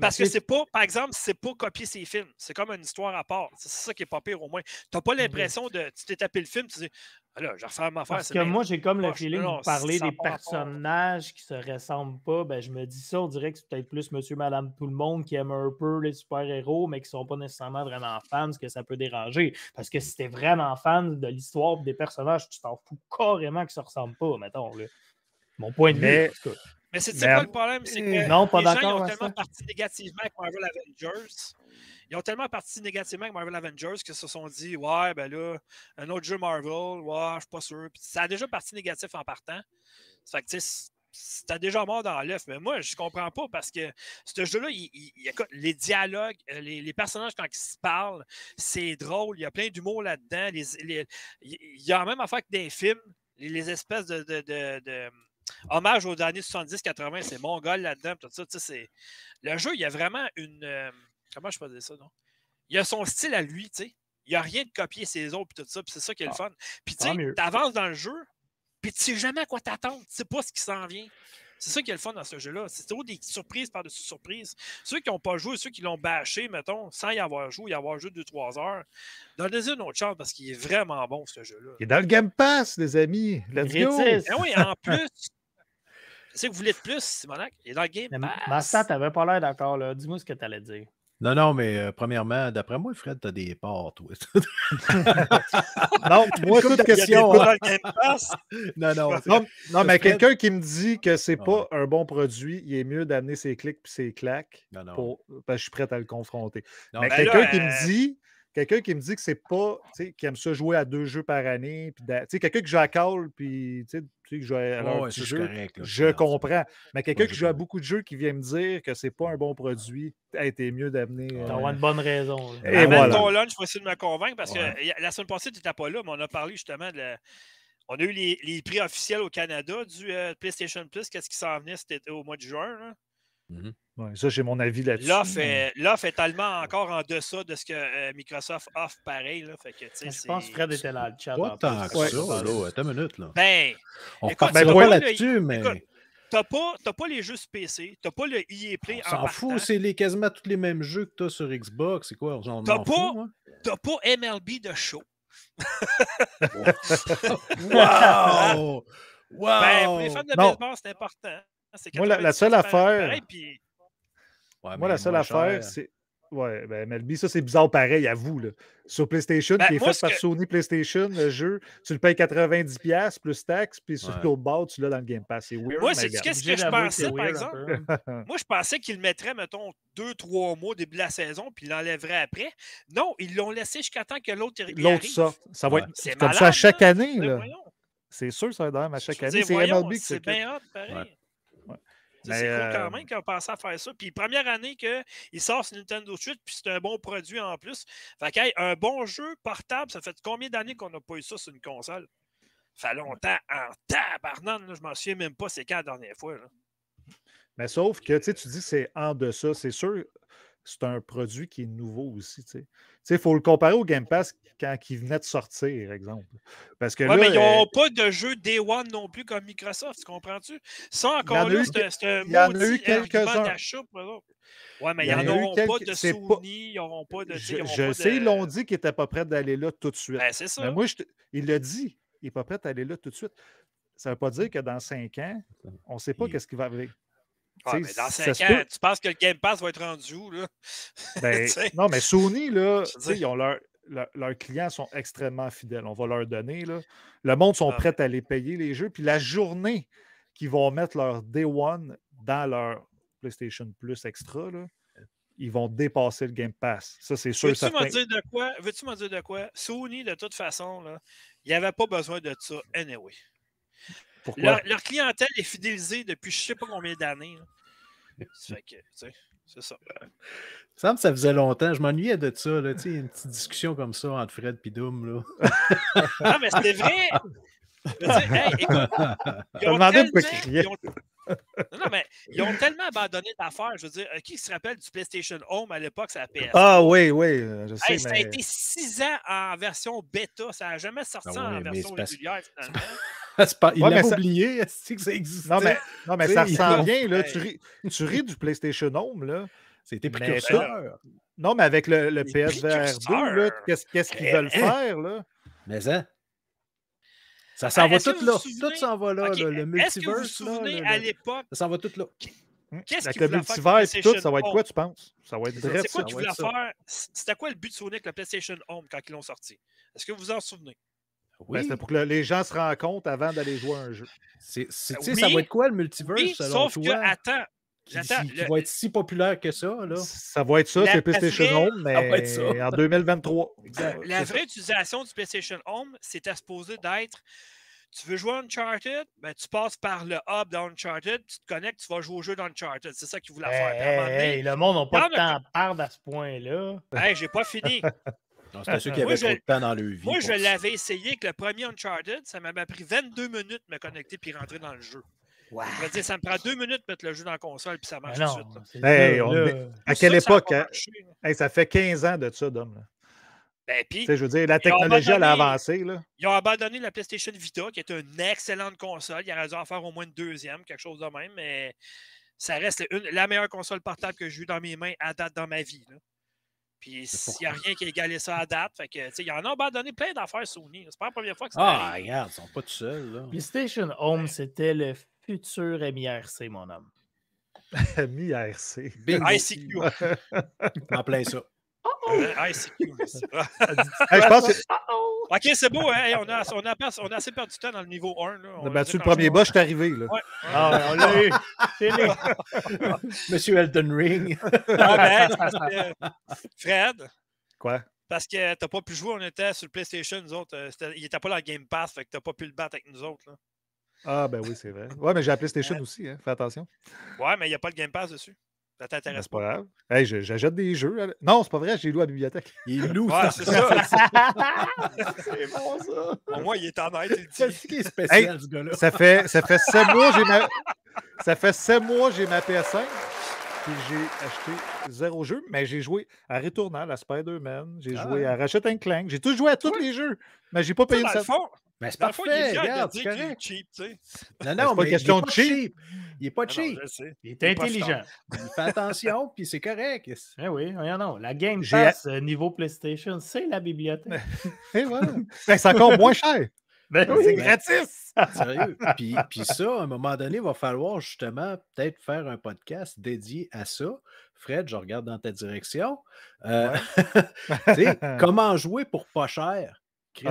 Parce que c'est pas, par exemple, c'est pas copier ses films. C'est comme une histoire à part. C'est ça qui est pas pire au moins. T'as pas l'impression de. Tu t'es tapé le film, tu dis voilà, ah je refais ma Parce que moi, j'ai comme le feeling de parler des personnages qui se ressemblent pas. Ben, je me dis ça, on dirait que c'est peut-être plus monsieur, madame, tout le monde qui aime un peu les super-héros, mais qui sont pas nécessairement vraiment fans, ce que ça peut déranger. Parce que si t'es vraiment fan de l'histoire des personnages, tu t'en fous carrément qu'ils se ressemble pas, mettons. Mon point de vue, mais c'est pas le problème? C'est que hmm. non, pas les gens ils ont tellement parti négativement avec Marvel Avengers. Ils ont tellement parti négativement avec Marvel Avengers que se sont dit Ouais, ben là, un autre jeu Marvel, ouais, je suis pas sûr. ça a déjà parti négatif en partant. Ça fait que tu déjà mort dans l'œuf. Mais moi, je comprends pas parce que ce jeu-là, il, les dialogues, euh, les, personnages, quand ils se parlent, c'est drôle. Il y a plein d'humour là-dedans. il y a même affaire que des films, les, espèces de hommage aux années 70-80, c'est mongol là-dedans, tout Le jeu, il y a vraiment une. Euh, comment je peux dire ça, non? Il a son style à lui, tu sais. Il n'y a rien de copier ses autres, puis tout ça, c'est ça qui est le ah, fun. Puis tu avances dans le jeu, puis tu sais jamais à quoi t'attendre, tu sais pas ce qui s'en vient. C'est ça qui est le fun dans ce jeu-là. C'est toujours des surprises par-dessus surprises. Ceux qui n'ont pas joué, ceux qui l'ont bâché, mettons, sans y avoir joué, y avoir joué 2-3 heures, donnez-y une autre chance parce qu'il est vraiment bon, ce jeu-là. Il est dans le Game Pass, les amis. Let's go! et ben oui, en plus. C'est que vous voulez de plus, Simonac? Il est dans le game. Pass. ça, t'avais pas l'air d'accord. Dis-moi ce que t'allais dire. Non, non, mais premièrement, d'après moi, Fred, t'as des parts, non, moi, une question. Hein. non, non. Non, mais quelqu'un qui me dit que c'est pas un bon produit, il est mieux d'amener ses clics puis ses claques. Non, non. je suis prêt à le confronter. mais quelqu'un qui me euh, dit quelqu'un qui me dit que c'est pas, tu sais, qui aime se jouer à deux jeux par année, puis tu sais, quelqu'un que Call, puis tu sais, que je joue à je comprends. Mais quelqu'un qui joue à beaucoup de jeux qui vient me dire que c'est pas un bon produit, a été mieux d'amener. T'as euh, une bonne raison. Et ton lunch, essayer de me convaincre, parce que la semaine passée, tu n'étais pas là, mais on a parlé justement de la... On a eu les, prix officiels au Canada du euh, PlayStation Plus, qu'est-ce qui s'en venait, c'était au mois de juin, là. Mm-hmm. ça, j'ai mon avis là-dessus. L'offre est, tellement encore en deçà de ce que euh, Microsoft offre pareil. que, je pense que Fred était là le chat. Attends une minute. Ben, on écoute, là-dessus, mais. T'as pas, les jeux sur PC, t'as pas le EA Play s'en c'est les, quasiment tous les mêmes jeux que t'as sur Xbox. C'est quoi? Hein? T'as pas, MLB de show. wow! Wow! Ben, pour les fans de baseball, c'est important. Ah, moi, la, seule affaire. Moi, la seule affaire, c'est. Ouais, ben MLB, ça c'est bizarre pareil à vous. Là. Sur PlayStation, ben, qui est fait par Sony PlayStation, le jeu, tu le payes 90$ plus taxes, puis sur ouais. tu l'as dans le Game Pass. C'est weird. Moi, c'est qu'est-ce que je pensais, par exemple? Hein. Moi, je pensais qu'ils mettraient, mettons, 2-3 mois au début de la saison, puis il l'enlèveraient après. Non, ils l'ont laissé jusqu'à temps que l'autre arrive. L'autre sort. Ben, ça va être comme malade, ça chaque année. Là. C'est sûr, ça d'ailleurs à chaque année. C'est MLB qui c'est bien hot, pareil. Ben, c'est cool quand euh, même qu'ils ont pensé à faire ça. Puis première année qu'il sort sur Nintendo Switch, puis c'est un bon produit en plus. Fait qu'un un bon jeu portable, ça fait combien d'années qu'on n'a pas eu ça sur une console? Ça fait longtemps en tabarnane, je m'en souviens même pas c'est quand la dernière fois. Mais sauf que tu dis que c'est en deçà, c'est sûr, c'est un produit qui est nouveau aussi il faut le comparer au Game Pass quand il venait de sortir, par exemple. Parce que mais ils n'ont euh, pas de jeu Day One non plus comme Microsoft, tu comprends-tu? Ça, encore là, c'est un Il y en a eu quelques-uns. Oui, mais ils n'en auront pas de Sony, ils n'auront pas de. Je, je sais, ils l'ont dit qu'ils n'étaient pas prêts d'aller là tout de suite. Ben, c'est ça. Mais moi, il l'a dit, il n'est pas prêt d'aller là tout de suite. Ça ne veut pas dire que dans cinq ans, on ne sait pas qu'est-ce qui va arriver dans 5 ans, tu penses que le Game Pass va être rendu où? Ben, non, mais Sony, là, leurs clients sont extrêmement fidèles. On va leur donner. Là. Le monde sont ah. prêts à les payer, les jeux. Puis la journée qu'ils vont mettre leur Day One dans leur PlayStation Plus Extra, là, ils vont dépasser le Game Pass. Ça, c'est sûr. Veux-tu dire de quoi? veux dire de quoi? Sony, de toute façon, il n'y avait pas besoin de ça anyway. Leur, clientèle est fidélisée depuis je ne sais pas combien d'années. Hein. C'est ça. Ça me ça faisait longtemps. Je m'ennuyais de ça. Là, une petite discussion comme ça entre Fred et Doom. Là. non, mais c'était vrai. écoute, ils, ont Non, mais ils ont tellement abandonné l'affaire. Je veux dire, euh, qui se rappelle du PlayStation Home à l'époque, ça PS? Ah oui, oui. Je sais, mais... Ça a été six ans en version bêta. Ça n'a jamais sorti ah en version régulière, finalement. Pas, il ouais, oublié, que ça existait. Non, mais, non, mais ça ressent bien. Là, tu, ris, tu ris du PlayStation Home. Là. C'était précurseur. Non, mais avec le, le PSVR 2, qu'est-ce qu'ils veulent hein? faire? Là? Mais hein? ça, Ça ben, s'en va tout là. Tout s'en va là. le multiverse. Est-ce que vous vous souvenez à l'époque? Ça s'en va tout là. Qu'est-ce Avec le multivers et tout, ça va être quoi, tu penses? Ça va être C'est quoi C'était quoi le but de Sonic, le PlayStation Home, quand ils l'ont sorti? Est-ce que vous vous en souvenez? Ben, oui. pour que les gens se rendent compte avant d'aller jouer un jeu. Tu sais, ça va être quoi le multiverse sauf Que, attends, qui, attends, va être si populaire que ça. Là. Ça va être ça, c'est PlayStation Home, mais en 2023. la vraie utilisation du PlayStation Home, c'est à supposer d'être tu veux jouer à Uncharted, ben, tu passes par le hub d'Uncharted, tu te connectes, tu vas jouer au jeu d'Uncharted. C'est ça qu'ils voulaient faire. Hey, le monde n'a pas le temps à perdre à ce point-là. Hey, j'ai pas fini. ceux qui avaient trop de temps dans le vie. Moi, je l'avais essayé avec le premier Uncharted. Ça m'avait pris 22 minutes de me connecter puis rentrer dans le jeu. ça me prend deux minutes de mettre le jeu dans la console puis ça marche tout de suite. à quelle époque? Ça, hein? ça fait 15 ans de ça, Dom. Ben, je la technologie, elle a avancé. Ils ont abandonné la PlayStation Vita, qui est une excellente console. Il aurait dû en faire au moins une deuxième, quelque chose de même, mais ça reste la meilleure console portable que j'ai eue dans mes mains à date dans ma vie. Puis il n'y a rien qui égale ça à date. Fait que, y en a abandonné plein d'affaires Sony. C'est pas la première fois que ça Ah, regarde, ils sont pas tout seuls. Là. PlayStation Home, c'était le futur MIRC, mon homme. MIRC. ICQ. en plein ça c'est Ok, c'est beau. Hein. on, a, assez perdu de temps dans le niveau 1. Là. On, a battu le premier boss, je suis arrivé. Ah, on Monsieur Elden Ring. Ah, ben, Fred. Quoi? Parce que t'as pas pu jouer, on était sur le PlayStation, nous autres. Euh, il n'était pas dans le Game Pass, fait que t'as pas pu le battre avec nous autres. Ah, ben oui, c'est vrai. Ouais, mais j'ai la PlayStation aussi, hein. fais attention. Ouais, mais il n'y a pas le Game Pass dessus. Ça t'intéresse ben, pas. grave. j'achète des jeux. Hein. Non, c'est pas vrai, j'ai loué à la bibliothèque. Il loue. Ouais, c'est ça. c'est bon, ça. Pour moi, il est en aide. cest ce qui est spécial, ce gars-là? Ça fait, ça fait 7 mois, j'ai Ça fait mois, j'ai ma PS5. Puis j'ai acheté zéro jeu, mais j'ai joué à Retournal, à Spider-Man, j'ai ah. joué à Ratchet Clank, j'ai tout joué à tous les jeux, mais j'ai pas payé une Mais ben, c'est parfait, il est regarde, de dire cheap, tu sais. Non, non, mais, question de cheap. Il n'est pas cheap. il est intelligent. il fait attention, puis c'est correct. Eh oui, non, la Game Pass euh, niveau PlayStation, c'est la bibliothèque. Et voilà. Ben, ça moins cher. Ben c'est gratis! Sérieux. Puis, ça, à un moment donné, il va falloir justement peut-être faire un podcast dédié à ça. Fred, je regarde dans ta direction. Euh, comment jouer pour pas cher? Ah,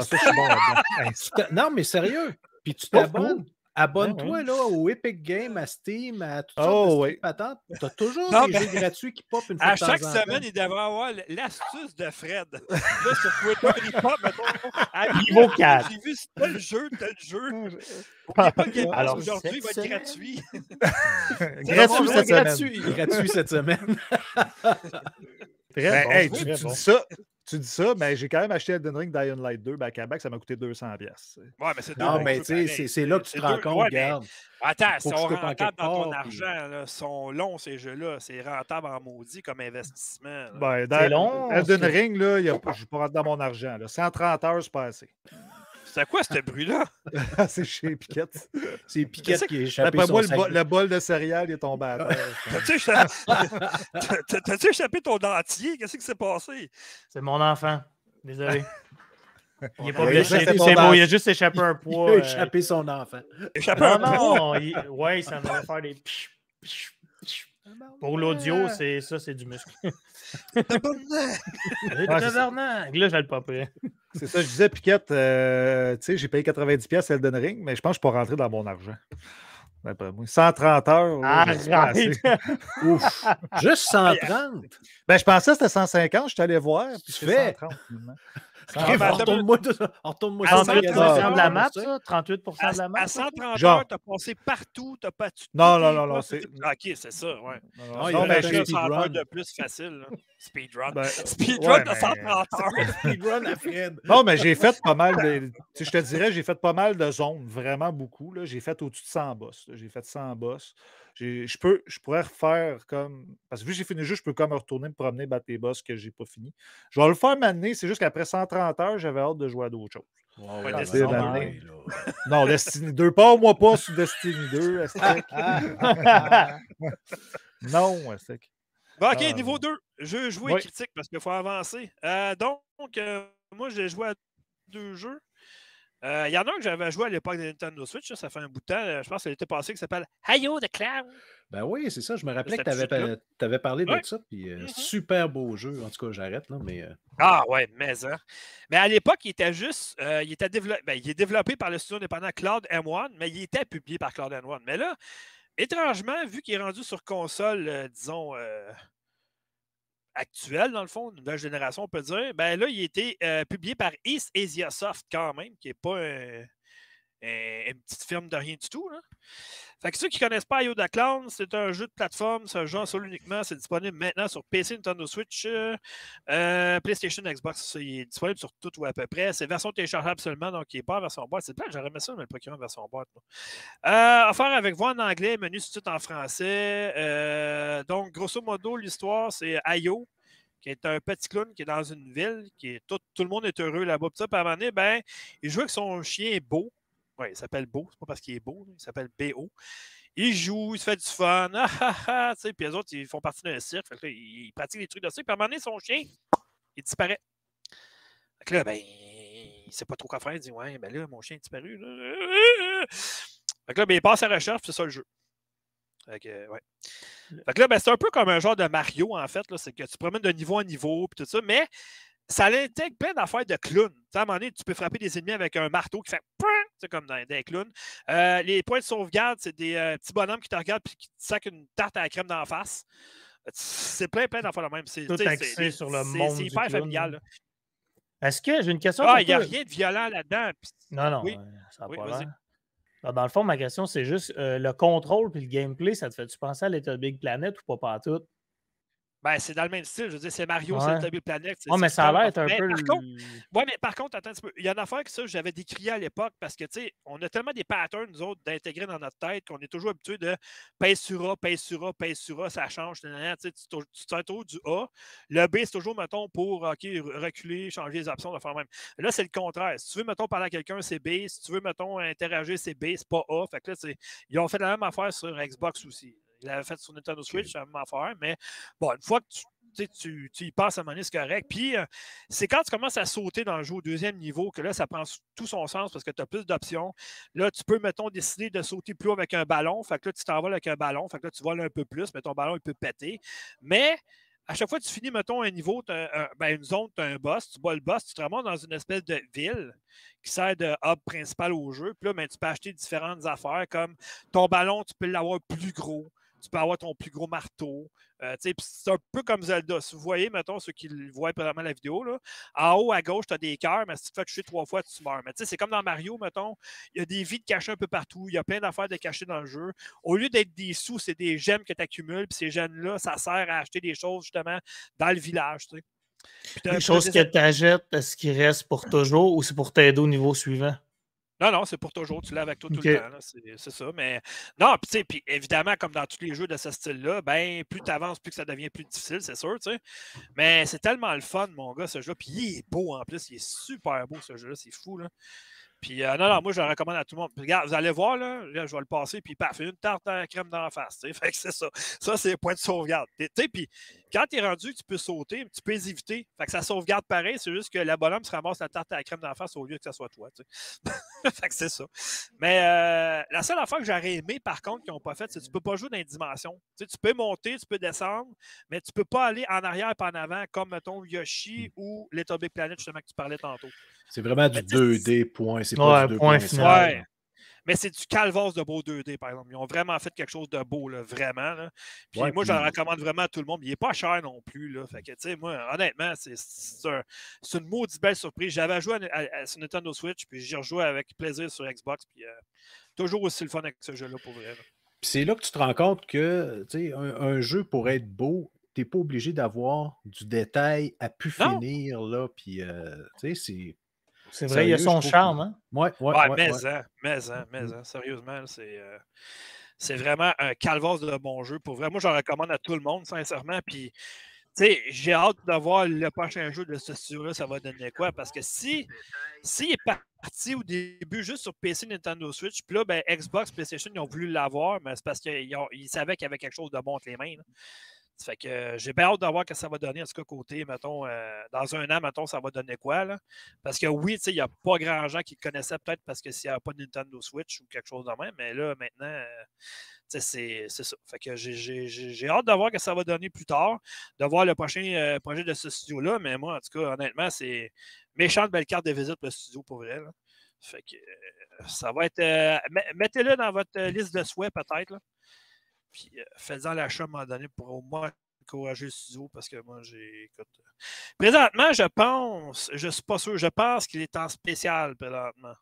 non, mais sérieux. Puis tu t'abonnes, Abonne-toi là au Epic Game, à Steam, à toutes oh, sortes de oh, oui. T'as Tu as toujours des jeux gratuits qui pop une fois À chaque semaine, il devrait avoir l'astuce de Fred. Là, sur Twitter, il pop, niveau 4. J'ai vu tel jeu, tel jeu. Pas aujourd'hui, il va être gratuit. gratuit, cette semaine. gratuit cette semaine. tu, dis ça, tu dis ça, mais ben, j'ai quand même acheté Elden Ring Dying Light 2 back à back, ça m'a coûté 200$. Ouais, mais c'est Non, mais tu sais, c'est là que tu te rends compte, Attends, regarde. Attends, sont rentable dans ton argent, là, sont longs ces jeux-là, c'est rentable en maudit comme investissement. Ben, c'est Ben, long, Elden Ring, là, ne je suis pas rentrer dans mon argent. Là. 130 heures, c'est pas assez c'est quoi ce bruit-là? c'est chez Piquette. C'est Piquette qui est échappé. moi, le, bol de céréales est tombé à terre. T'as-tu échappé ton dentier? Qu'est-ce qui s'est passé? C'est mon enfant. Désolé. Il n'est pas blessé, c'est bon. Il a juste échappé un poids. Il a euh, échappé son enfant. Échapper un poids? Oui, ça devrait faire des... Pour l'audio, c'est ça, c'est du muscle. Tabarnak! Tabarnak! Là, je le pas c'est ça, je disais, Piquette, euh, tu sais, j'ai payé 90$ à Elden Ring, mais je pense que je peux rentrer dans mon argent. 130 heures. Ah, Ouf. Juste 130? Ben, je pensais que c'était 150, je suis allé voir. Puis je fais. 130, ah, ben, retourne-moi 38 ah, de la map, 38 de la À 130 heures, t'as passé partout, t'as pas... Non, non, non, non. Ah, OK, c'est ça, ouais. Non, mais j'ai 100 heures de plus facile. Speedrun. Ben, Speedrun de 130 heures. Speedrun à Fred. Non, mais j'ai fait pas mal de... Je te dirais, j'ai fait pas mal de zones, vraiment beaucoup. J'ai fait au-dessus de 100 boss. J'ai fait 100 boss. Je, peux, je pourrais refaire comme. Parce que vu que j'ai fini le jeu, je peux comme retourner me promener, battre les boss que j'ai pas fini. Je vais le faire maintenant c'est juste qu'après 130 heures, j'avais hâte de jouer à d'autres choses. Ah, ben, ben, non, Destiny 2. Pas moi pas sous Destiny 2, non, Destiny Bon, ok, euh, niveau 2. je joué critique parce qu'il faut avancer. Euh, donc, euh, moi, j'ai joué à deux jeux. Euh, il y en a un que j'avais joué à l'époque de Nintendo Switch, ça fait un bout de temps, euh, je pense que c'était passé, qui s'appelle Hayo the Cloud. Ben oui, c'est ça, je me rappelais que tu avais, parlé de ça, puis euh, mm-hmm. super beau jeu, en tout cas j'arrête là, mais... Ah ouais, mais hein. Mais à l'époque, il était juste, il, était ben, il est développé par le studio indépendant Cloud M1, mais il était publié par Cloud M1. Mais là, étrangement, vu qu'il est rendu sur console, disons, actuel, dans le fond, une nouvelle génération, on peut dire, ben là, il a été euh, publié par East Asia Soft quand même, qui n'est pas une petite firme de rien du tout. Là. Fait que ceux qui ne connaissent pas Io c'est un jeu de plateforme, c'est un jeu en solo uniquement, c'est disponible maintenant sur PC, Nintendo Switch, euh, euh, PlayStation, Xbox, il est disponible sur tout ou à peu près. C'est version téléchargeable seulement, donc il n'est pas en version boîte. C'est pas, j'aurais aimé ça, mais le procureur en version boîte. Euh, offert avec voix en anglais, menu tout en français. Euh, donc, grosso modo, l'histoire, c'est Io, qui est un petit clown qui est dans une ville, qui est tout, tout le monde est heureux là-bas. Puis à un moment ben, il joue avec son chien beau Ouais, il s'appelle Beau. C'est pas parce qu'il est beau. Il s'appelle BO. Il joue, il se fait du fun. Ah, ah, ah, puis les autres, ils font partie d'un cirque. Fait que ils pratiquent des trucs de cirque. Puis à un moment donné, son chien, il disparaît. Fait que là, ben, il sait pas trop quoi faire. Il dit Ouais, ben là, mon chien est disparu. Là. Fait que là, ben, il passe à la recherche, c'est ça le jeu. Fait que, euh, ouais. Fait que là, ben, c'est un peu comme un genre de Mario, en fait. C'est que tu promènes de niveau en niveau, puis tout ça. Mais ça l'intègre plein d'affaires de clowns. à un moment donné, tu peux frapper des ennemis avec un marteau qui fait c'est comme dans, des clowns. Euh, les points de sauvegarde, c'est des euh, petits bonhommes qui te regardent et qui te sacquent une tarte à la crème d'en face. Euh, c'est plein, plein d'affaires la même. C'est sur le C'est hyper familial. Est-ce que j'ai une question? Ah, il n'y a rien de violent là-dedans. Non, non, oui. ça pas Dans le fond, ma question, c'est juste le contrôle et le gameplay, ça te fait-tu penser à l'état Big Planet ou pas partout? Ben, c'est dans le même style. Je veux dire, c'est Mario, c'est le Planet. Oh, mais ça va être un peu. Par contre, ouais, mais par contre, attends un petit peu. Il y a une affaire que ça, j'avais décrit à l'époque parce que, tu sais, on a tellement des patterns, nous autres, d'intégrer dans notre tête qu'on est toujours habitué de pèse sur A, pèse sur A, pèse sur A, ça change. Tu sais, tu du A. Le B, c'est toujours, mettons, pour OK, reculer, changer les options, de faire même. Là, c'est le contraire. Si tu veux, mettons, parler à quelqu'un, c'est B. Si tu veux, mettons, interagir, c'est B, c'est pas A. Fait que là, ils ont fait la même affaire sur Xbox aussi. Il avait fait sur Nintendo Switch, la même affaire, mais bon, une fois que tu y passes à mon correct. Puis, euh, c'est quand tu commences à sauter dans le jeu au deuxième niveau que là, ça prend tout son sens parce que tu as plus d'options. Là, tu peux, mettons, décider de sauter plus haut avec un ballon. Fait que là, tu t'envoles avec un ballon. Fait que là, tu voles un peu plus, mais ton ballon, il peut péter. Mais à chaque fois que tu finis, mettons, un niveau, ben, une zone, tu as un boss, tu bats le boss, tu te remontes dans une espèce de ville qui sert de hub principal au jeu. Puis là, ben, tu peux acheter différentes affaires comme ton ballon, tu peux l'avoir plus gros tu peux avoir ton plus gros marteau. Euh, c'est un peu comme Zelda. Si vous voyez, mettons, ceux qui voient vraiment la vidéo, là, en haut à gauche, tu as des cœurs, mais si tu te fais toucher trois fois, tu meurs. Mais c'est comme dans Mario, mettons, il y a des vides cachées un peu partout, il y a plein d'affaires de cachées dans le jeu. Au lieu d'être des sous, c'est des gemmes que tu accumules, puis ces gemmes-là, ça sert à acheter des choses justement dans le village. T'sais. les choses que tu achètes, est-ce qui reste pour toujours ou c'est pour t'aider au niveau suivant? Non, non, c'est pour toujours. Tu l'as avec toi tout le temps. C'est ça. Mais non, puis tu sais, évidemment, comme dans tous les jeux de ce style-là, ben, plus tu avances, plus que ça devient plus difficile, c'est sûr, tu Mais c'est tellement le fun, mon gars, ce jeu. Puis il est beau en plus. Il est super beau, ce jeu-là. C'est fou, là. Puis euh, non, non, moi, je le recommande à tout le monde. regarde, vous allez voir, là, je vais le passer, puis paf, une tarte à la crème dans la face, tu Fait que c'est ça. Ça, c'est le point de sauvegarde. Tu sais, puis quand tu es rendu, tu peux sauter, tu peux les éviter. Fait que ça sauvegarde pareil, c'est juste que la bonhomme se ramasse la tarte à la crème la face au lieu que ça soit toi. fait que c'est ça. Mais euh, la seule affaire que j'aurais aimé, par contre, qu'ils n'ont pas fait, c'est que tu peux pas jouer dans les dimensions. Tu, peux monter, tu peux descendre, mais tu peux pas aller en arrière et en avant comme, ton Yoshi hmm. ou les Planet, justement, que tu parlais tantôt. C'est vraiment du 2D, point. C'est pas du 2 point final. Mais c'est du calvas de beau 2D, par exemple. Ils ont vraiment fait quelque chose de beau, vraiment. Puis moi, je le recommande vraiment à tout le monde. Il n'est pas cher non plus. Là. Fait que, moi, honnêtement, c'est une maudite belle surprise. J'avais joué à, Nintendo Switch, puis j'y rejoué avec plaisir sur Xbox. Puis euh, toujours aussi le fun avec ce jeu-là, pour vrai. c'est là que tu te rends compte que, tu un, jeu pour être beau, tu n'es pas obligé d'avoir du détail à pu finir là puis euh, tu sais c'est c'est vrai, il a son charme. Hein? Ouais, ouais, ouais, mais, hein, mais, hein, mais mmh. hein, sérieusement, c'est. Euh, c'est vraiment un calvaire de bon jeu. Pour vrai, moi, j'en recommande à tout le monde, sincèrement. Puis, tu j'ai hâte de voir le prochain jeu de ce studio-là, ça va donner quoi. Parce que si, il est parti au début juste sur PC, Nintendo Switch, puis là, ben, Xbox, PlayStation, ils ont voulu l'avoir, mais c'est parce qu'ils savaient qu'il y avait quelque chose de bon entre les mains fait que euh, j'ai bien hâte ce que ça va donner, tout cas côté, mettons, euh, dans un an, ça va donner quoi, Parce que oui, il n'y a pas grand gens qui le connaissaient peut-être parce que s'il n'y a pas Nintendo Switch ou quelque chose de même, mais là, maintenant, euh, c'est ça. Fait que j'ai hâte de voir ce que ça va donner plus tard, de voir le prochain projet de ce studio-là, mais moi, en tout cas, honnêtement, c'est méchante belle carte de visite, le studio, pour vrai, ça va être. mettez-le dans votre liste de souhaits, peut-être, puis euh, faisant l'achat à un moment donné pour au moins encourager le studio parce que moi, j'ai. Écoute. Présentement, je pense, je ne suis pas sûr, je pense qu'il est en spécial présentement.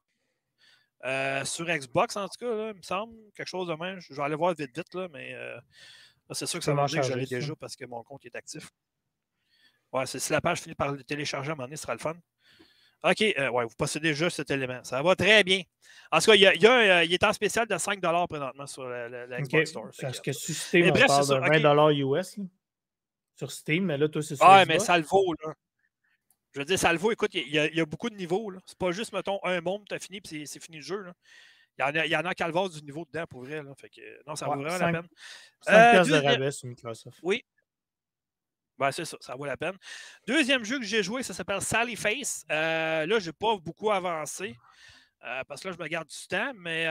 Euh, sur Xbox, en tout cas, il me semble, quelque chose de même. Je vais aller voir vite, vite, là, mais euh, c'est sûr que ça va que déjà parce que mon compte est actif. Ouais, si la page finit par le télécharger à un moment donné, sera le fun. OK, euh, ouais, vous possédez juste cet élément. Ça va très bien. En tout cas, il, y a, il, euh, il est en spécial de 5 présentement sur la, Game Store. Parce que, que sur euh, Steam, on parle de 20 US sur Steam, mais là, toi, c'est sur Ah, mais ça le vaut, là. Je veux dire, ça le vaut. Écoute, il y, a, beaucoup de niveaux. C'est pas juste, mettons, un monde, tu as fini, puis c'est fini le jeu. Là. Il y en a, il y en du niveau dedans pour vrai. Là. Fait que, non, ça vaut vraiment la peine. 5 euh, de rabais sur Microsoft. Oui, ben, c'est ça, ça vaut la peine. Deuxième jeu que j'ai joué, ça s'appelle Sally Face. Euh, là, je n'ai pas beaucoup avancé euh, parce que là, je me garde du temps, mais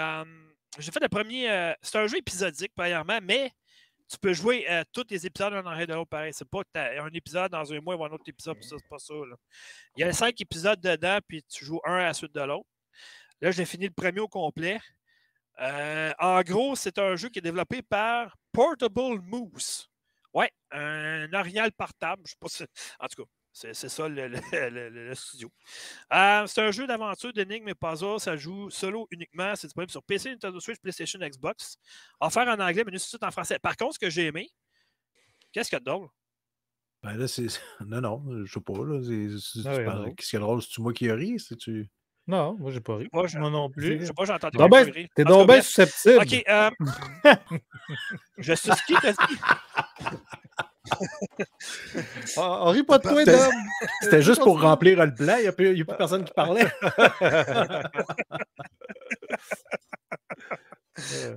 j'ai fait le premier. Euh, c'est un jeu épisodique, premièrement, mais tu peux jouer tous les épisodes en arrière de l'autre pareil. C'est pas un épisode dans un mois ou un autre épisode, puis ça, c'est pas ça. Il y a cinq épisodes dedans, puis tu joues un à la suite de l'autre. Là, j'ai fini le premier au complet. en gros, c'est un jeu qui est développé par Portable Moose. Ouais, un arial portable. Je sais pas En tout cas, c'est, ça le, studio. Euh, c'est un jeu d'aventure, d'énigmes et puzzles. Ça joue solo uniquement. C'est disponible sur PC, Nintendo Switch, PlayStation, Xbox. Offert en anglais, mais nous tout en français. Par contre, ce que j'ai aimé, qu'est-ce qu'il y a de drôle? Ben là, c'est. Non, non, je sais pas. Ah qu'est-ce qu'il y a de drôle? C'est-tu moi qui ai ri? tu Non, moi j'ai pas ri. Moi, non plus. Je sais pas, j'ai entendu parler. T'es donc bien susceptible. Ok. Euh, je suis qui on, rit pas de toi, d'homme. C'était juste pour remplir le blanc. Il n'y a, plus, a personne qui parlait.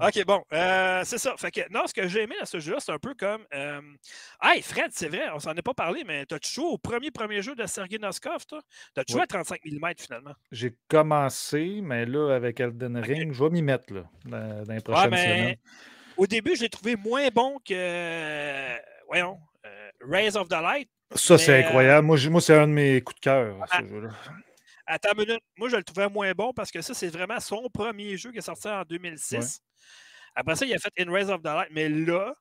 OK, bon, euh, c'est ça. Fait que, non, ce que j'ai aimé à ce jeu-là, c'est un peu comme. Euh, hey, Fred, c'est vrai, on s'en est pas parlé, mais t'as-tu joué au premier premier jeu de Sergei Noskov, toi T'as-tu joué à 35 mm finalement J'ai commencé, mais là, avec Elden Ring, je vais m'y mettre, là, dans les prochaines semaines. Au début, je l'ai trouvé moins bon que, voyons, euh, of the Light. Ça, c'est euh, incroyable. Moi, c'est un de mes coups de cœur, ah, Attends une minute. Moi, je le trouvais moins bon parce que ça, c'est vraiment son premier jeu qui est sorti en 2006. Après ça, il a fait In Rays of the Light. Mais là,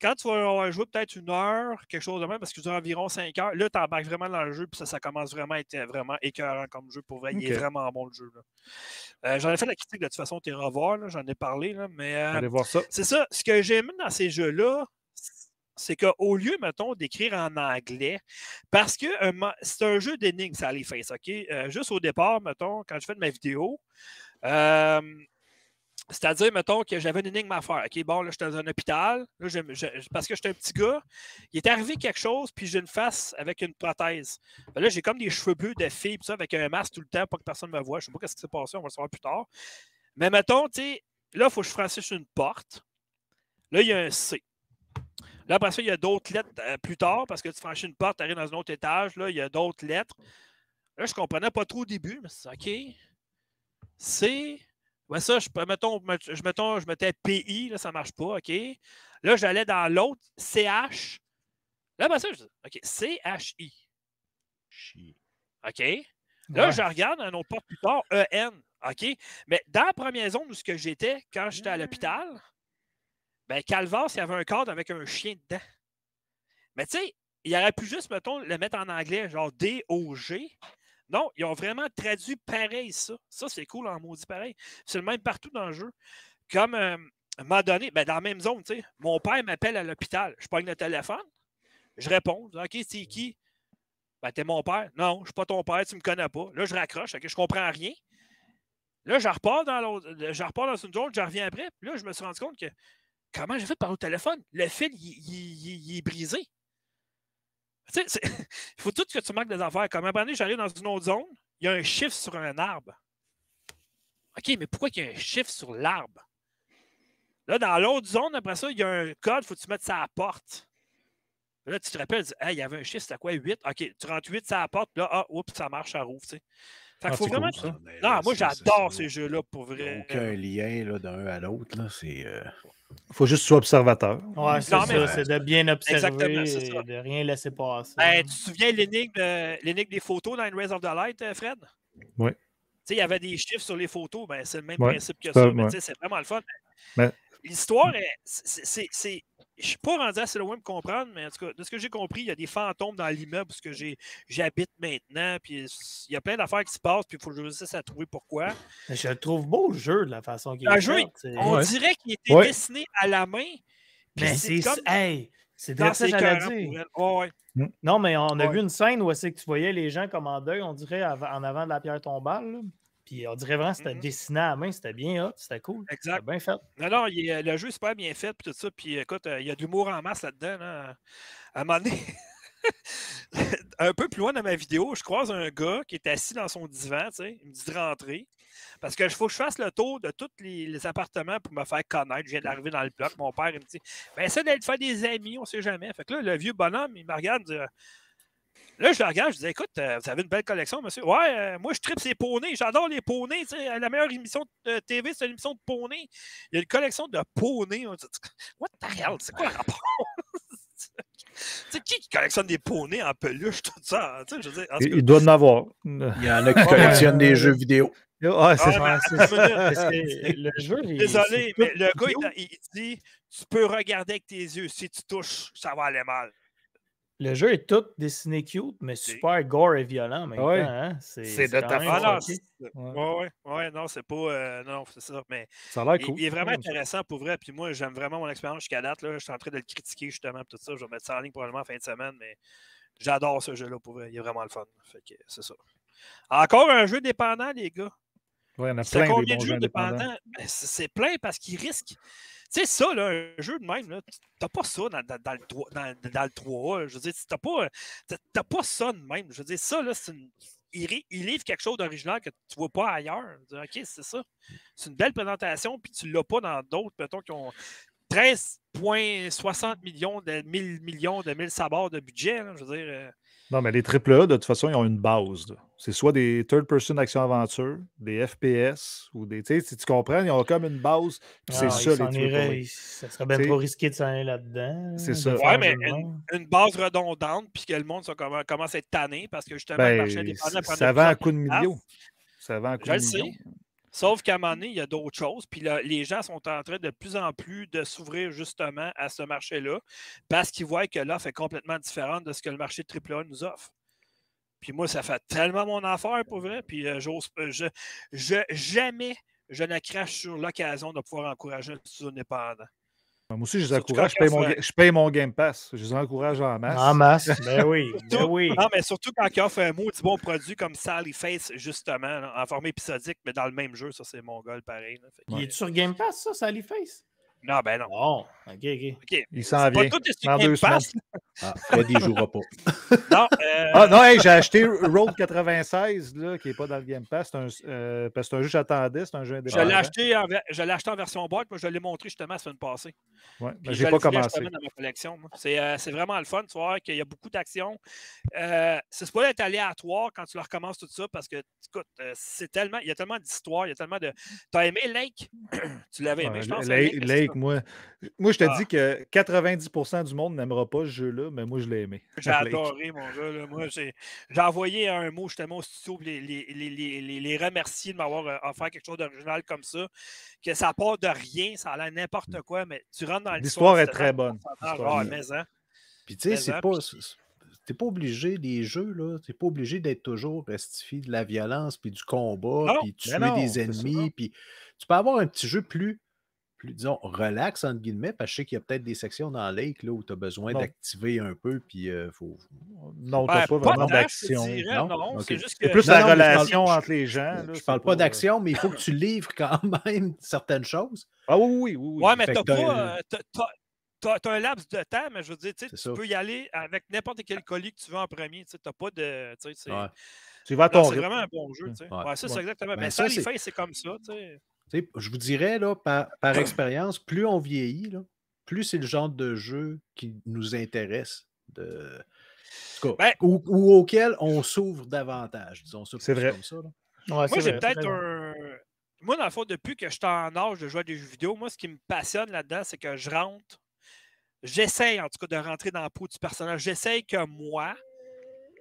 quand tu vas avoir peut-être une heure, quelque chose de même, parce que dure environ cinq heures, là, tu embarques vraiment dans le jeu, puis ça, ça commence vraiment à être euh, vraiment écœurant comme jeu. Pour vrai, il est vraiment bon le jeu. Euh, j'en ai fait la critique de toute façon, tu es revoir, j'en ai parlé, mais. Euh, Allez voir ça. C'est ça. Ce que j'aime dans ces jeux-là, c'est qu'au lieu, mettons, d'écrire en anglais, parce que c'est un jeu d'énigmes, ça les ça, OK? juste au départ, mettons, quand je fais de ma vidéo, euh, c'est-à-dire, mettons que j'avais une énigme à faire. OK, bon, là, je suis dans un hôpital. Là, parce que j'étais un petit gars, il est arrivé quelque chose, puis j'ai une face avec une prothèse. Ben là, j'ai comme des cheveux bleus de fille, ça, avec un masque tout le temps, pour que personne me voit. Je ne sais pas ce qui s'est passé, on va le savoir plus tard. Mais mettons, tu sais, là, il faut que je franchisse une porte. Là, il y a un C. Là, après ça, il y a d'autres lettres euh, plus tard, parce que tu franchis une porte, tu arrives dans un autre étage, là, il y a d'autres lettres. Là, je ne comprenais pas trop au début, mais c'est OK. C. Ouais, ça, je, mettons, je, mettons, je mettais PI, là, ça ne marche pas, OK. Là, j'allais dans l'autre, CH. Là, ça, je dis, OK, CHI. OK. Là, je regarde un autre porte plus tard, EN. OK. Mais dans la première zone où j'étais, quand j'étais à l'hôpital, ben Calvas, il y avait un cadre avec un chien dedans. Mais tu sais, il aurait pu juste, mettons, le mettre en anglais, genre D-O-G. Non, ils ont vraiment traduit pareil ça. Ça, c'est cool en maudit pareil. C'est le même partout dans le jeu. Comme m'a euh, à donné, ben, dans la même zone, tu sais, mon père m'appelle à l'hôpital. Je pogne le téléphone, je réponds. OK, c'est qui? Ben, t'es mon père. Non, je suis pas ton père, tu me connais pas. Là, je raccroche, que je comprends rien. Là, je repars dans euh, je repars dans une zone, je reviens après. Puis là, je me suis rendu compte que comment j'ai fait par au téléphone? Le fil, il est brisé. il faut tout que tu manques des affaires. Comme un moment j'arrive dans une autre zone, il y a un chiffre sur un arbre. OK, mais pourquoi il y a un chiffre sur l'arbre? Là, dans l'autre zone, après ça, il y a un code, il faut que tu mettes ça à la porte. Là, tu te rappelles, il y avait un chiffre, c'était quoi, 8? OK, tu rentres 8, ça apporte porte, là, ah, ça marche, à rouvre, tu Fait ah, faut vraiment... Non, moi, j'adore ces jeux-là, pour vrai. Il n'y a aucun lien d'un à l'autre, là, c'est... Euh, il faut juste que observateur. Oui, c'est ça, c'est de bien observer et de rien laisser passer. Ben, tu te souviens euh, l'énigme des photos dans Rays of the Light, euh, Fred? Oui. Tu sais, il y avait des chiffres sur les photos, ben, c'est le même principe que ça. sais, C'est vraiment le fun. Ben, l'histoire, c'est. Je suis pas rendu assez loin de comprendre, mais en tout cas, de ce que j'ai compris, il y a des fantômes dans l'immeuble parce que j'habite maintenant, puis il y a plein d'affaires qui se passent, puis il faut que je réussisse à trouver pourquoi. je trouve beau, le jeu, de la façon qu'il est. on dirait qu'il était dessiné à la main. Mais c'est. Comme... Hey, c'est ça que ah mm. Non, mais on a vu une scène où c'est que tu voyais les gens comme en deuil, on dirait, en avant de la pierre tombale. Puis on dirait vraiment que c'était mm-hmm. dessiné à main, c'était bien c'était cool. Exact. bien fait. Non, non, euh, le jeu est super bien fait, puis tout ça. Puis euh, écoute, euh, il y a de l'humour en masse là-dedans. À un moment donné, un peu plus loin dans ma vidéo, je croise un gars qui est assis dans son divan, tu sais, il me dit de rentrer. Parce que faut que je fasse le tour de tous les, appartements pour me faire connaître. Je viens d'arriver dans le bloc. Mon père, il me dit Ben, ça, d'être faire des amis, on sait jamais. Fait que là, le vieux bonhomme, il me regarde, il Là, je le regarde, je dis Écoute, euh, vous avez une belle collection, monsieur. Ouais, euh, moi, je tripe ces poneys. J'adore les poneys. La meilleure émission de euh, TV, c'est l'émission de poneys. Il y a une collection de poneys. What the hell C'est quoi le rapport C'est qui, qui collectionne des poneys en peluche, tout ça? Hein? il, doit en avoir. Il y en a qui collectionnent des jeux vidéo. Ouais, c'est ah Désolé, mais le gars, il, dit Tu peux regarder avec tes yeux. Si tu touches, ça va aller mal. Le jeu est tout dessiné cute, mais super gore et violent. Maintenant, hein? C'est de ta faute. Oui, non, c'est pas. Euh, non, c'est ça. Mais ça a l'air cool. Il, est vraiment intéressant pour vrai. Puis moi, j'aime vraiment mon expérience jusqu'à date. Là. Je suis en train de le critiquer justement. pour Tout ça. Je vais mettre ça en ligne probablement fin de semaine. Mais j'adore ce jeu-là pour vrai. Il est vraiment le fun. Fait que c'est ça. Encore un jeu dépendant, les gars. y en a plein de jeux dépendants. Ben, c'est plein parce qu'ils risquent sais, ça, là, un jeu de même, tu n'as pas ça dans, dans, le, dans le 3 Je veux dire, tu n'as pas, t'as pas ça de même. Je veux dire, ça, là, c'est une il, livre quelque chose d'original que tu ne vois pas ailleurs. OK, c'est ça. C'est une belle présentation, puis tu ne l'as pas dans d'autres, mettons, qui ont 13,60 millions de 1000 millions de 1000 sabords de budget. je veux dire, euh, non, mais les AAA, de toute façon, ils ont une base. C'est soit des third-person action-aventure, des FPS, ou des. Tu tu comprends, ils ont comme une base, puis c'est ah, ça, les irait, Ça serait bien trop risqué de s'en aller là-dedans. Hein, c'est ça. Ouais, mais une, base redondante, puis que le monde commence à être tanné, parce que justement, le marché dépendant, Ça vend un coup de million. Ça vend un coup Je de million. Sais. Sauf qu'à un moment donné, il y a d'autres choses. Puis les gens sont en train de plus en plus de s'ouvrir justement à ce marché-là parce qu'ils voient que l'offre est complètement différente de ce que le marché de AAA nous offre. Puis moi, ça fait tellement mon affaire pour vrai. Puis euh, euh, je, jamais je ne crache sur l'occasion de pouvoir encourager un studio indépendant. Moi aussi, je les encourage. Je paye, mon, je paye, mon, Game Pass. Je les encourage en masse. En masse. Ben oui. mais ben oui. Non, mais surtout quand ils offrent un mot du bon produit comme Sally Face, justement, en forme épisodique, mais dans le même jeu. Ça, c'est mon goal pareil. Il est sur Game Pass, ça, Sally Face? Non, ben non. ok, ok. Il s'en vient. Pas tout pas deux semaines. Ah, Freddy jours jouera pas. non, euh, ah, non j'ai acheté Road 96, là, qui n'est pas dans le Game Pass. Euh, c'est un jeu que j'attendais, c'est un jeu indépendant. Je l'ai acheté, en, je l'ai acheté en version boîte, mais je l'ai montré justement la semaine passée. Oui, mais j'ai pas commencé. Euh, c'est, vraiment le fun, tu vois, qu'il y a beaucoup d'actions. c'est pas d'être aléatoire e quand tu leur recommences tout ça, parce que, écoute, c'est tellement, il y a tellement d'histoires, il y a tellement de... T'as aimé Lake? tu l'avais aimé, je pense. Lake, moi. Moi, je te dit dis que 90% du monde n'aimera pas ce jeu-là, mais moi, je l'ai aimé. J'ai adoré, mon jeu. Là. j'ai envoyé un mot justement au studio pour les, remercier de m'avoir euh, offert quelque chose d'original comme ça. Que ça part de rien, ça a l'air n'importe mm. quoi, mais tu rentres dans l'histoire. L'histoire est très bonne. Ah, hein. Puis tu sais, hein, pas. t'es pas obligé des jeux, là, t'es pas obligé d'être toujours restifié de la violence, puis du combat, puis tuer des ennemis, puis tu peux avoir un petit jeu plus plus, disons, relax, entre guillemets, parce que je sais qu'il y a peut-être des sections dans Lake là, où tu as besoin d'activer un peu, puis il euh, faut... Non, tu n'as pas vraiment d'action. Non, c'est juste que... plus la relation entre les gens. je ne parle pas, euh, d'action, mais il faut que tu livres quand même certaines choses. Ah oui, oui, oui. Ouais, mais tu pas... Euh, tu as, un laps de temps, mais je veux dire, tu peux y aller avec n'importe quel colis que tu veux en premier. Tu n'as pas de. Tu vas ton C'est vraiment un bon jeu. Ouais. ça, c'est exactement. Ben, mais ça, les faits, c'est comme ça je vous dirais, là, par, par expérience, plus on vieillit, plus c'est le genre de jeu qui nous intéresse. De... Ben ou, auquel on s'ouvre davantage, disons ça. C'est vrai. Moi, j'ai peut-être Moi, dans le fond, depuis que je suis en âge de jouer à des jeux vidéo, moi, ce qui me passionne là-dedans, c'est que je rentre. J'essaye, en tout cas, de rentrer dans le peau du personnage. J'essaye que moi,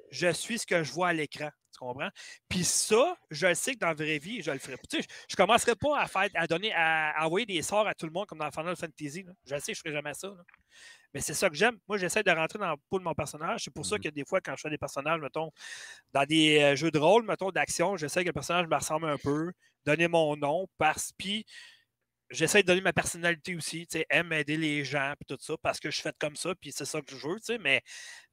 je suis ce que je vois à l'écran comprends? Puis ça, je le sais que dans la vraie vie, je le ferais. je ne commencerai pas à, à, donner, à, envoyer des sorts à tout le monde comme dans Final Fantasy. Je le sais, je ne ferai jamais ça. Mais c'est ça que j'aime. Moi, j'essaie de rentrer dans le pot de mon personnage. C'est pour ça mhm. que des fois, quand je fais des personnages, mettons, dans des euh, jeux de rôle, mettons, d'action, j'essaie que le personnage me ressemble un peu, donner mon nom, parce que j'essaie de donner ma personnalité aussi, tu sais, aime aider les gens, puis tout ça, parce que je suis fait comme ça, puis c'est ça que je veux, tu sais, mais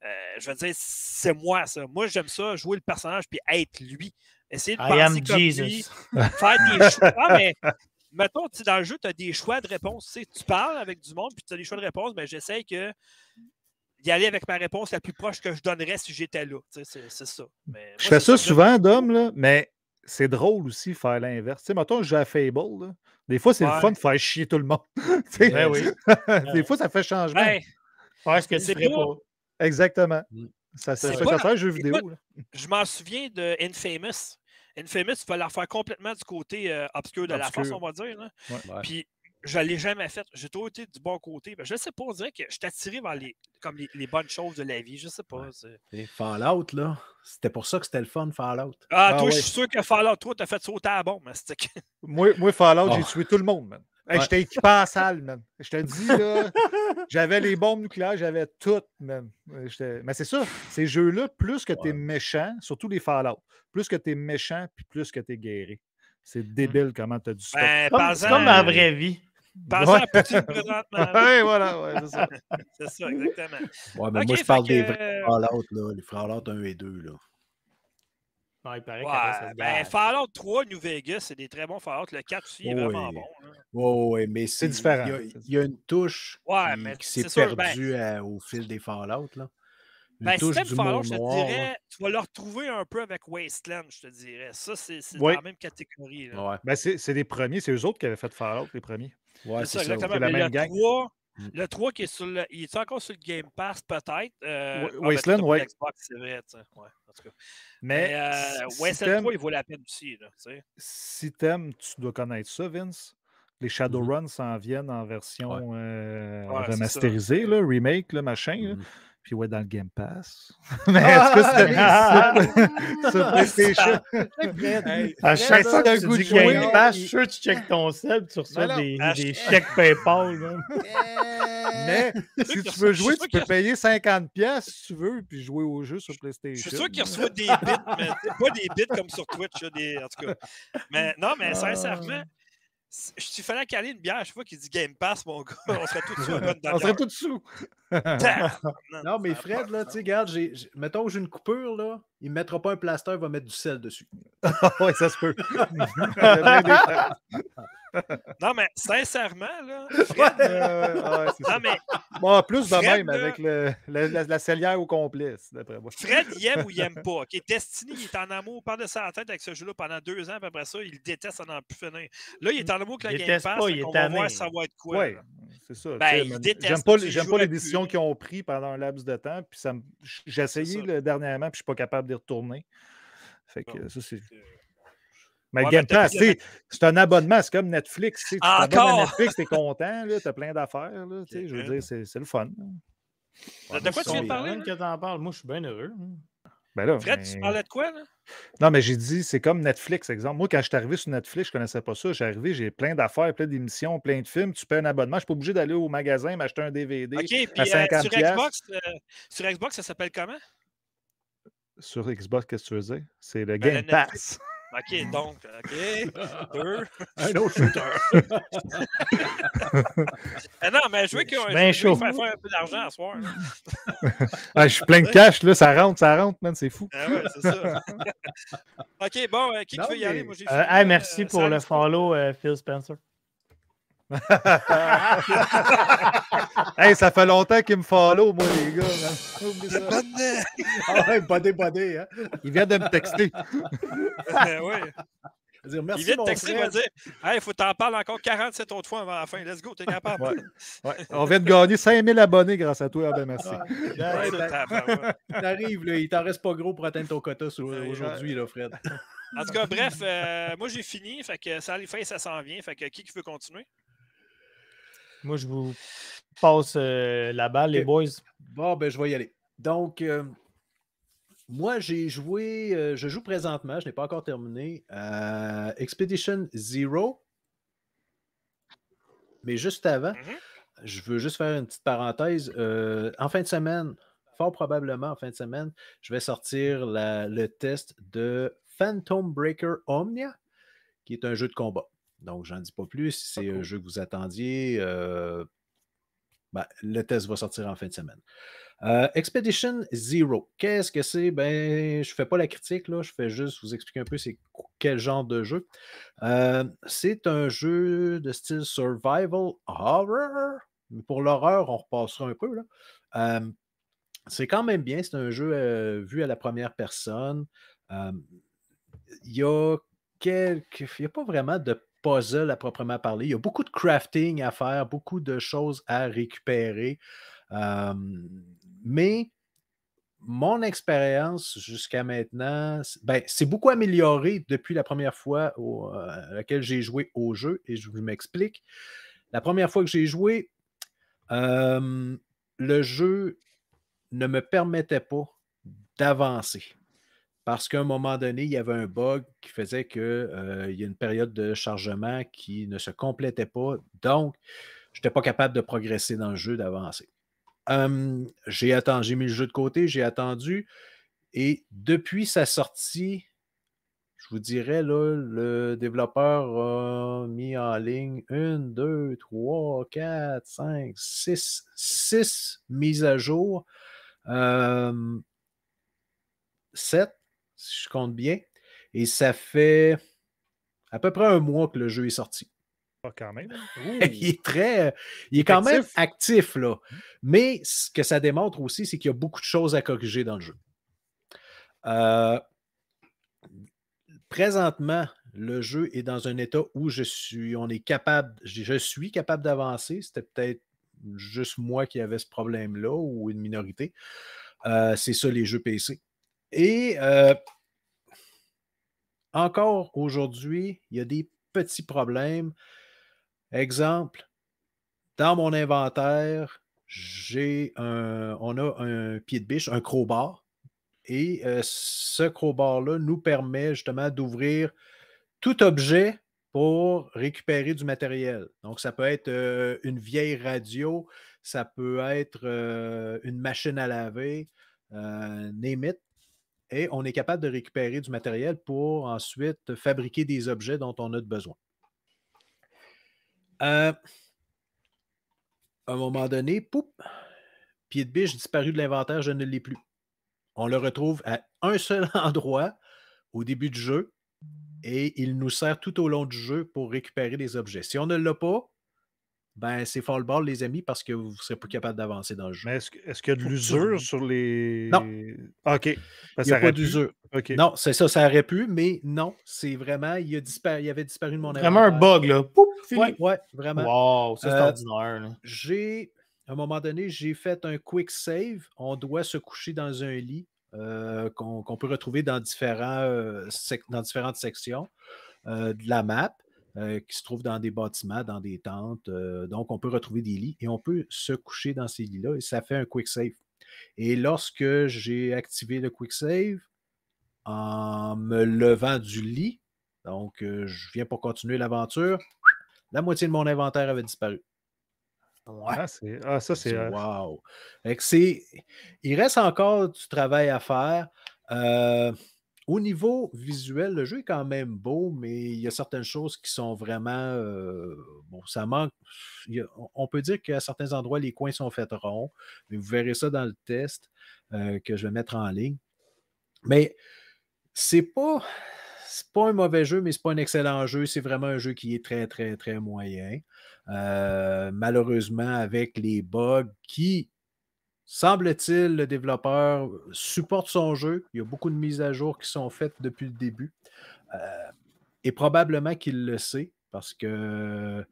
euh, je veux dire, c'est moi, ça. Moi, j'aime ça, jouer le personnage, puis être lui. Essayer de faire des choix, ah, mais mettons, tu dans le jeu, tu as des choix de réponse, tu parles avec du monde, puis tu as des choix de réponse, mais ben, j'essaie que d'y aller avec ma réponse la plus proche que je donnerais si j'étais là, tu sais, c'est ça. je fais ça souvent, Dom, là, mais c'est drôle aussi faire l'inverse. Tu sais, mettons, je joue à Fable. Des fois, c'est le fun de faire chier tout le monde. Ben des fois, ça fait changement. parce ben, que c'est pas. Exactement. Mm. Ça, ça, pas... ça fait un jeu vidéo. je m'en souviens de Infamous. Infamous, il fallait la faire complètement du côté euh, obscur de la façon, on va dire. Puis je ne l'ai jamais fait. J'ai toujours été du bon côté. Je ben, je sais pas, on dirait que je suis attiré vers les, comme les, bonnes choses de la vie. Je sais pas. Fallout, là, c'était pour ça que c'était le fun, Fallout. Ah, ah toi, je suis sûr que Fallout, toi, t'as fait sauter à bon bombe, Moi, moi Fallout, j'ai ah. tué tout le monde, man. Hey, J'étais équipé en salle, même Je te dis, là, j'avais les bombes nucléaires, j'avais tout, même Mais c'est ça, ces jeux-là, plus que t'es es méchant, surtout les Fallout, plus que t'es méchant, puis plus que t'es guéri. C'est hmm. débile comment t'as du stock. Ben, comme, comme euh, vraie vie. Pensez à poutine présentement. oui, voilà, c'est ça. c'est ça, exactement. Ouais, mais moi, je parle des vrais Fallout, les Fallout 1 et 2. il paraît ben, Fallout 3, New Vegas, c'est des très bons Fallout. Le 4 aussi est vraiment bon. Oui, mais c'est différent. Il y, a, une touche qui, s'est ben, perdue euh, au fil des Fallout. Là. Ben, Fallout, je te dirais, tu vas le retrouver un peu avec Wasteland, je te dirais. Ça, c'est dans la même catégorie. Ben, c'est les premiers, c'est eux autres qui avaient fait Fallout, les premiers. Ouais, c'est ça, exactement. La même le, 3, mm. le 3 qui est sur le. Il est encore sur le Game Pass, peut-être. Euh, ah, ben, Wasteland, oui. c'est vrai, Ouais, Mais, Wasteland euh, 3, il vaut la peine aussi, là, tu Si t'aimes, tu dois connaître ça, Vince. Les Shadowruns mm-hmm. s'en viennent en version euh, remasterisée, remake, le machin. Mm-hmm. Puis ouais, dans le Game Pass. Mais est-ce que sur PlayStation? À chaque fois que tu dis Game Pass, je suis sûr que tu checkes ton sel tu reçois des, ah, chèques PayPal. Mais si tu veux jouer, tu peux payer 50$ si tu veux, puis jouer au jeu sur PlayStation. Je suis sûr qu'il reçoit des bits, mais pas des bits comme sur Twitch. En tout cas. Mais non, mais sincèrement. Ah je il fallait caler une bière, je sais pas qu'il dit Game Pass, mon gars, on serait tout dessous. on serait tout dessous. non, mais Fred, là, tu sais, regarde, mettons que j'ai une coupure, là, il ne mettra pas un plaster, il va mettre du sel dessus. oui, ça se peut. non, mais sincèrement, là. Fred, non, mais. en plus de même, avec le, la, cellière au complice, d'après moi. Fred, il aime ou il aime pas. Destiny, il est en amour de ça la tête avec ce jeu-là pendant deux ans, puis après ça, il déteste en en plus finir. Là, il est en amour que la il Game Pass. Pas, il on va voir ça va être quoi. Ouais, c'est ça. Ben, J'aime pas, pas les décisions qu'ils ont prises pendant un laps de temps, puis J'ai essayé dernièrement, puis je suis pas capable d'y retourner. Fait que ça, c'est. Mais Game Pass, c'est un abonnement, c'est comme Netflix. Tu Encore? À Netflix, t'es content, t'as plein d'affaires. Je veux dire, c'est le fun. de quoi tu viens de parler? Que en parles. Moi, je suis bien heureux. Hein. Ben Fred, tu parlais de quoi, là? Non, mais j'ai dit, c'est comme Netflix, exemple. Moi, quand je suis arrivé sur Netflix, je ne connaissais pas ça. J'ai arrivé, j'ai plein d'affaires, plein d'émissions, plein de films. Tu payes un abonnement. Je ne suis pas obligé d'aller au magasin m'acheter un DVD. OK, puis euh, sur, Xbox, euh, sur Xbox, ça s'appelle comment? Sur Xbox, qu'est-ce que tu veux dire? C'est le ben, Game Pass. OK, donc, OK, deux. Un autre shooter. Ah non, mais je veux qu'il y ben faire, faire un peu d'argent à ce soir. je suis plein de cash, là, ça rentre, ça rentre, man, c'est fou. Ah ouais, c'est ça. OK, bon, euh, qui veut y aller? Moi, j'ai ah, merci pour le follow, Phil Spencer. ça fait longtemps qu'il me follow, moi, les gars. Hein. ah ouais, hein? Il vient de me texter. Ben il vient de texter, il va dire il faut en parler encore 47 autres fois avant la fin. Let's go, t'es capable. On vient de gagner 5000 abonnés grâce à toi. ben merci. Ah, ben, ben, il t'en reste pas gros pour atteindre ton quota aujourd'hui, Fred. En tout cas, bref, euh, moi j'ai fini. Fait que ça, les ça s'en vient. Fait que qui veut continuer? Moi, je vous passe euh, la balle, les boys. Bon, ben, je vais y aller. Donc, euh, moi, j'ai joué, euh, je joue présentement, je n'ai pas encore terminé, Expedition Zero. Mais juste avant, mhm. je veux juste faire une petite parenthèse. en fin de semaine, fort probablement en fin de semaine, je vais sortir le test de Phantom Breaker Omnia, qui est un jeu de combat. Donc, j'en dis pas plus. Si c'est un jeu que vous attendiez, euh, ben, le test va sortir en fin de semaine. Euh, Expedition Zero, qu'est-ce que c'est? Ben, je ne fais pas la critique, là, je fais juste vous expliquer un peu c'est quel genre de jeu. Euh, c'est un jeu de style survival horror. Pour l'horreur, on repassera un peu. c'est quand même bien, c'est un jeu vu à la première personne. Il y a quelques. Il n'y a pas vraiment de puzzle à proprement parler. Il y a beaucoup de crafting à faire, beaucoup de choses à récupérer. mais mon expérience jusqu'à maintenant, ben, c'est beaucoup amélioré depuis la première fois euh, à laquelle j'ai joué au jeu, et je vous m'explique. La première fois que j'ai joué, le jeu ne me permettait pas d'avancer parce qu'à un moment donné, il y avait un bug qui faisait qu'il euh, y a une période de chargement qui ne se complétait pas. Donc, je n'étais pas capable de progresser dans le jeu, d'avancer. j'ai attendu, j'ai mis le jeu de côté, j'ai attendu. Et depuis sa sortie, je vous dirais, le développeur a mis en ligne une, deux, trois, quatre, cinq, six, six mises à jour. Euh, si je compte bien. Et ça fait à peu près un mois que le jeu est sorti. quand même. Hein? il est très. Il est quand même actif, là. Mmh. Mais ce que ça démontre aussi, c'est qu'il y a beaucoup de choses à corriger dans le jeu. Euh, présentement, le jeu est dans un état où je suis, on est capable, je suis capable d'avancer. C'était peut-être juste moi qui avais ce problème-là ou une minorité. Euh, c'est ça les jeux PC. Et euh, encore aujourd'hui, il y a des petits problèmes. Exemple, dans mon inventaire, j'ai un, on a un pied de biche, un crowbar, et euh, ce crowbar-là nous permet justement d'ouvrir tout objet pour récupérer du matériel. Donc, ça peut être euh, une vieille radio, ça peut être euh, une machine à laver, euh, name et on est capable de récupérer du matériel pour ensuite fabriquer des objets dont on a besoin. Euh, à un moment donné, pied de biche disparu de l'inventaire, je ne l'ai plus. On le retrouve à un seul endroit au début du jeu et il nous sert tout au long du jeu pour récupérer des objets. Si on ne l'a pas, ben c'est fall ball, les amis, parce que vous ne serez plus capable d'avancer dans le jeu. est-ce, qu'il y a de l'usure sur les. Non. OK. Ben, il n'y a pas d'usure. Non, c'est ça, ça aurait pu, mais non, c'est vraiment, il, a avait disparu de mon C'est Vraiment un bug, là. vraiment. Wow, c'est euh, ordinaire. J'ai, à un moment donné, j'ai fait un quick save. On doit se coucher dans un lit euh, qu'on, peut retrouver dans, différents, euh, dans différentes sections de la map. Euh, qui se trouvent dans des bâtiments, dans des tentes. Euh, donc, on peut retrouver des lits et on peut se coucher dans ces lits-là et ça fait un quick save. Et lorsque j'ai activé le quick save, en me levant du lit, donc euh, je viens pour continuer l'aventure, la moitié de mon inventaire avait disparu. Ouais. Ah, ah ça, c'est. Wow! il reste encore du travail à faire. Euh, au niveau visuel, le jeu est quand même beau, mais il y a certaines choses qui sont vraiment. Euh, bon, ça manque. on peut dire qu'à certains endroits, les coins sont faits ronds, vous verrez ça dans le test euh, que je vais mettre en ligne. Mais c'est pas. C'est pas un mauvais jeu, mais c'est pas un excellent jeu. C'est vraiment un jeu qui est très, très, très moyen. Euh, malheureusement, avec les bugs qui Semble-t-il, le développeur euh, supporte son jeu. Il y a beaucoup de mises à jour qui sont faites depuis le début. Euh, et probablement qu'il le sait parce que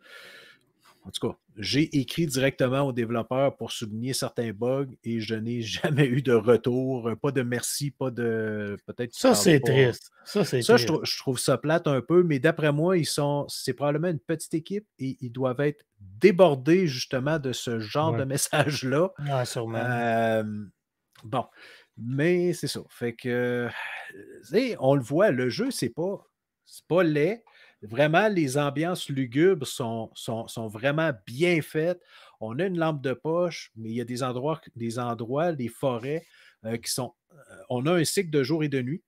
en tout cas, j'ai écrit directement aux développeurs pour souligner certains bugs et je n'ai jamais eu de retour. Euh, pas de merci, pas de. Peut-être. Ça, c'est triste. Ça, Je, trouve ça plate un peu, mais d'après moi, ils sont. C'est probablement une petite équipe et ils doivent être débordés justement de ce genre de message-là. Ouais, sûrement. Euh, bon. Mais c'est ça. Fait que. Euh, on le voit, le jeu, c'est pas. C'est pas laid Vraiment, les ambiances lugubres sont, sont, vraiment bien faites. On a une lampe de poche, mais il y a des endroits, des endroits, des forêts euh, qui sont. Euh, on a un cycle de jour et de nuit,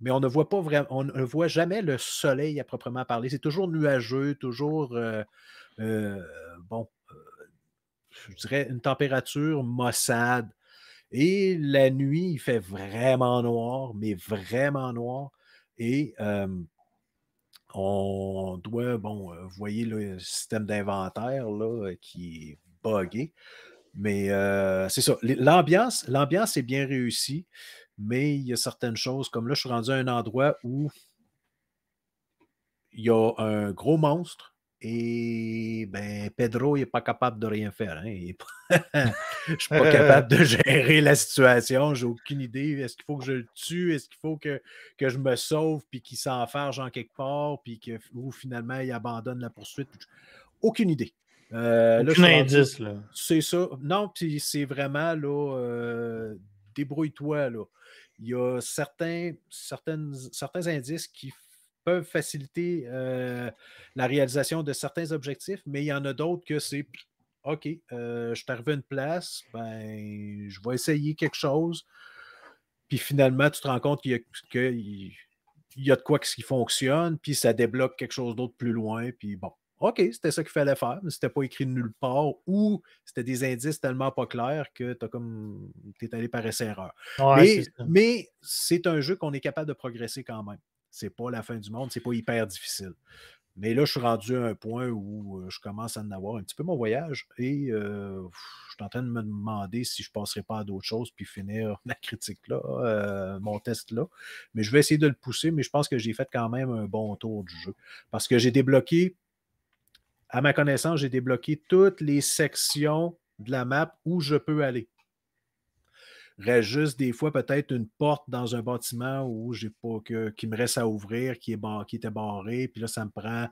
mais on ne voit pas vraiment, on ne voit jamais le soleil à proprement parler. C'est toujours nuageux, toujours euh, bon, je dirais une température maussade. Et la nuit, il fait vraiment noir, mais vraiment noir. Et on doit, bon, vous euh, voyez le système d'inventaire euh, qui est buggé. Mais euh, c'est ça. L'ambiance, l'ambiance est bien réussie, mais il y a certaines choses, comme là, je suis rendu à un endroit où il y a un gros monstre et ben, Pedro, il n'est pas capable de rien faire. Hein. je ne suis pas capable de gérer la situation. J'ai aucune idée. Est-ce qu'il faut que je le tue? Est-ce qu'il faut que, que je me sauve puis qu'il s'enferge en quelque part? Puis que, ou finalement, il abandonne la poursuite? Aucune idée. Euh, indice, là. C'est ça. Non, puis c'est vraiment, là, euh, débrouille-toi, là. Il y a certains, certaines, certains indices qui peuvent faciliter euh, la réalisation de certains objectifs, mais il y en a d'autres que c'est OK, euh, je t'arrive arrivé une place, ben, je vais essayer quelque chose. Puis finalement, tu te rends compte qu'il y, a, que, il y a de quoi qui fonctionne, puis ça débloque quelque chose d'autre plus loin. Puis bon, OK, c'était ça qu'il fallait faire, mais c'était pas écrit nulle part ou c'était des indices tellement pas clairs que tu comme es allé par erreur. mais c'est un jeu qu'on est capable de progresser quand même. C'est pas la fin du monde, c'est pas hyper difficile. Mais là, je suis rendu à un point où euh, je commence à en avoir un petit peu mon voyage et euh, je suis en train de me demander si je passerai pas à d'autres choses puis finir ma critique là, euh, mon test là. Mais je vais essayer de le pousser, mais je pense que j'ai fait quand même un bon tour du jeu parce que j'ai débloqué, à ma connaissance, j'ai débloqué toutes les sections de la map où je peux aller juste des fois peut-être une porte dans un bâtiment où j'ai pas que, qui me reste à ouvrir, qui, est qui était barré, puis là, ça me prend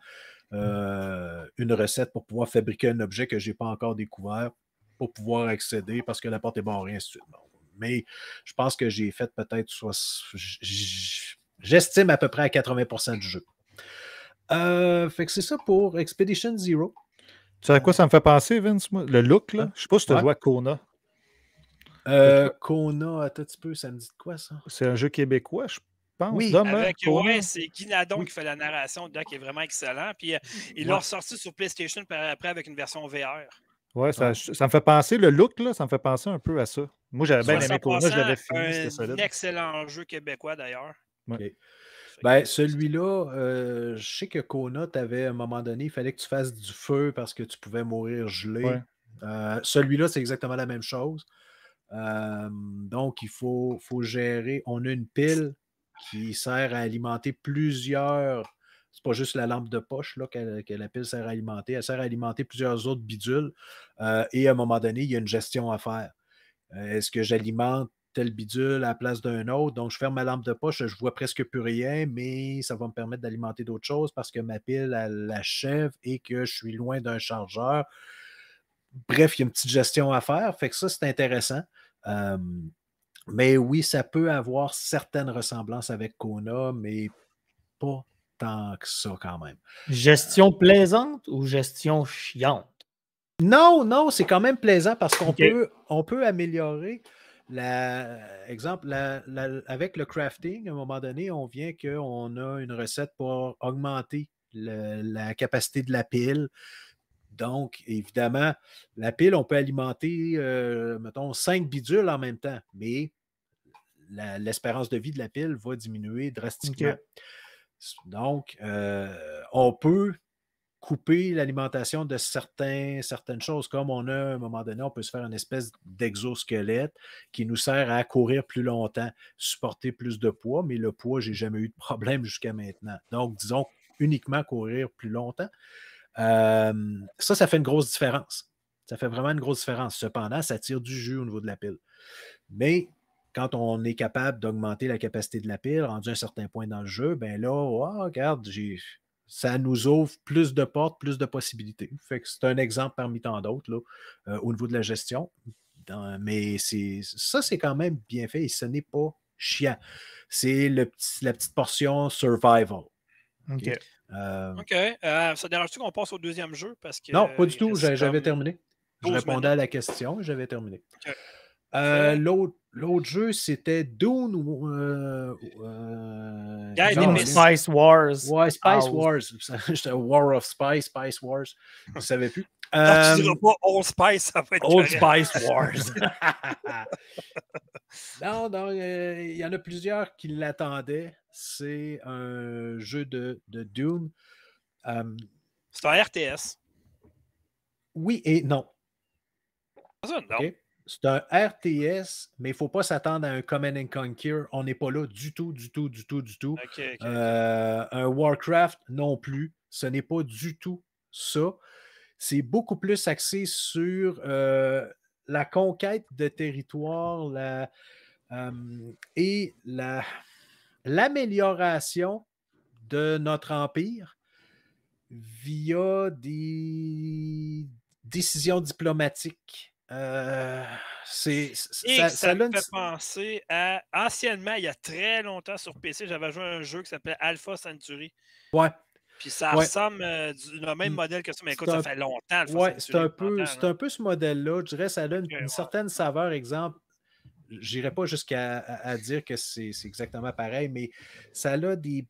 euh, une recette pour pouvoir fabriquer un objet que je n'ai pas encore découvert pour pouvoir accéder parce que la porte est barrée, ainsi de suite. Mais je pense que j'ai fait peut-être J'estime à peu près à 80 du jeu. Euh, fait que c'est ça pour Expedition Zero. Tu sais à quoi ça me fait penser, Vince? Le look, là. Hein? Je sais pas si tu vois Kona. Euh, Kona, attends un petit peu, ça me dit quoi ça? C'est un jeu québécois, je pense. Oui, hein? avec, c'est Guinadon qui fait la narration dedans, qui est vraiment excellent. Puis euh, il l'a ressorti sur PlayStation après avec une version VR. Ouais, ça, me fait penser, le look, là, ça me fait penser un peu à ça. Moi, j'avais bien aimé Kona, je l'avais fini, Un excellent jeu québécois d'ailleurs. Ben, celui-là, euh, je sais que Kona, t'avais à un moment donné, il fallait que tu fasses du feu parce que tu pouvais mourir gelé. Euh, celui-là, c'est exactement la même chose. Euh, donc, il faut, gérer. On a une pile qui sert à alimenter plusieurs. C'est pas juste la lampe de poche que, la pile sert à alimenter. Elle sert à alimenter plusieurs autres bidules. Euh, et à un moment donné, il y a une gestion à faire. Euh, est-ce que j'alimente tel bidule à la place d'un autre? Donc, je ferme ma lampe de poche, je vois presque plus rien, mais ça va me permettre d'alimenter d'autres choses parce que ma pile, elle l'achève et que je suis loin d'un chargeur. Bref, il y a une petite gestion à faire. Fait que ça, c'est intéressant mais oui, ça peut avoir certaines ressemblances avec Kona, mais pas tant que ça quand même. Gestion euh, plaisante ou gestion chiante? Non, non, c'est quand même plaisant parce qu'on peut, peut améliorer. La, exemple, avec le crafting, à un moment donné, on vient qu'on a une recette pour augmenter la capacité de la pile. Donc, évidemment, la pile, on peut alimenter, euh, mettons, cinq bidules en même temps, mais l'espérance de vie de la pile va diminuer drastiquement. Donc, euh, on peut couper l'alimentation de certaines choses, comme on a à un moment donné, on peut se faire une espèce d'exosquelette qui nous sert à courir plus longtemps, supporter plus de poids, mais le poids, j'ai jamais eu de problème jusqu'à maintenant. Donc, disons uniquement courir plus longtemps. Euh, ça, ça fait une grosse différence. Ça fait vraiment une grosse différence. Cependant, ça tire du jus au niveau de la pile. Mais quand on est capable d'augmenter la capacité de la pile, rendu un certain point dans le jeu, ben là, oh, regarde, ça nous ouvre plus de portes, plus de possibilités. c'est un exemple parmi tant d'autres euh, au niveau de la gestion. mais ça, c'est quand même bien fait et ce n'est pas chiant. C'est la petite portion survival. Euh, OK. Euh, ça dérange-tu qu'on passe au deuxième jeu? Parce que, non, pas du tout. J'avais terminé. Je répondais à la question j'avais terminé. Euh, l'autre jeu, c'était Dune ou. Spice Wars. Ouais, Spice Wars. War of Spice, Spice Wars. Je ne savais plus. pas Old Spice, ça va être. Old Spice Wars. non, non, il y en a plusieurs qui l'attendaient c'est un jeu de, de Doom. c'est un RTS. Oui et non. C'est un RTS, mais il ne faut pas s'attendre à un Command and Conquer. On n'est pas là du tout, du tout, du tout, du tout. Euh, un Warcraft non plus. Ce n'est pas du tout ça. C'est beaucoup plus axé sur euh, la conquête de territoire la, et la, l'amélioration de notre empire via des décisions diplomatiques. Euh, c'est, ça, me fait penser à. Anciennement, il y a très longtemps sur PC, j'avais joué à un jeu qui s'appelait Alpha Century. Ouais. Puis ça ressemble au euh, même mm. modèle que ça, mais écoute, ça fait longtemps. ouais, c'est un, peu, hein, c'est un peu ce modèle-là. Je dirais, ça a une, certaine saveur, exemple, je j'irai pas jusqu'à dire que c'est exactement pareil, mais ça a des,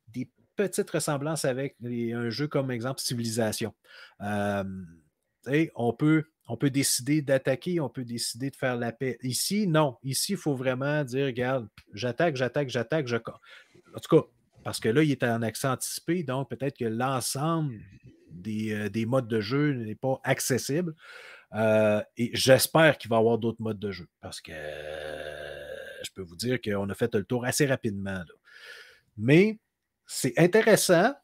petites ressemblances avec un jeu comme exemple Civilisation. Euh, on peut décider d'attaquer, on peut décider de faire la paix. Ici, non. Ici, il faut vraiment dire, regarde, j'attaque, j'attaque, j'attaque, je... En tout cas, parce que là, il est en accès anticipé, donc peut-être que l'ensemble des, euh, modes de jeu n'est pas accessible. Euh, et j'espère qu'il va y avoir d'autres modes de jeu parce que euh, je peux vous dire qu'on a fait le tour assez rapidement. Mais c'est intéressant.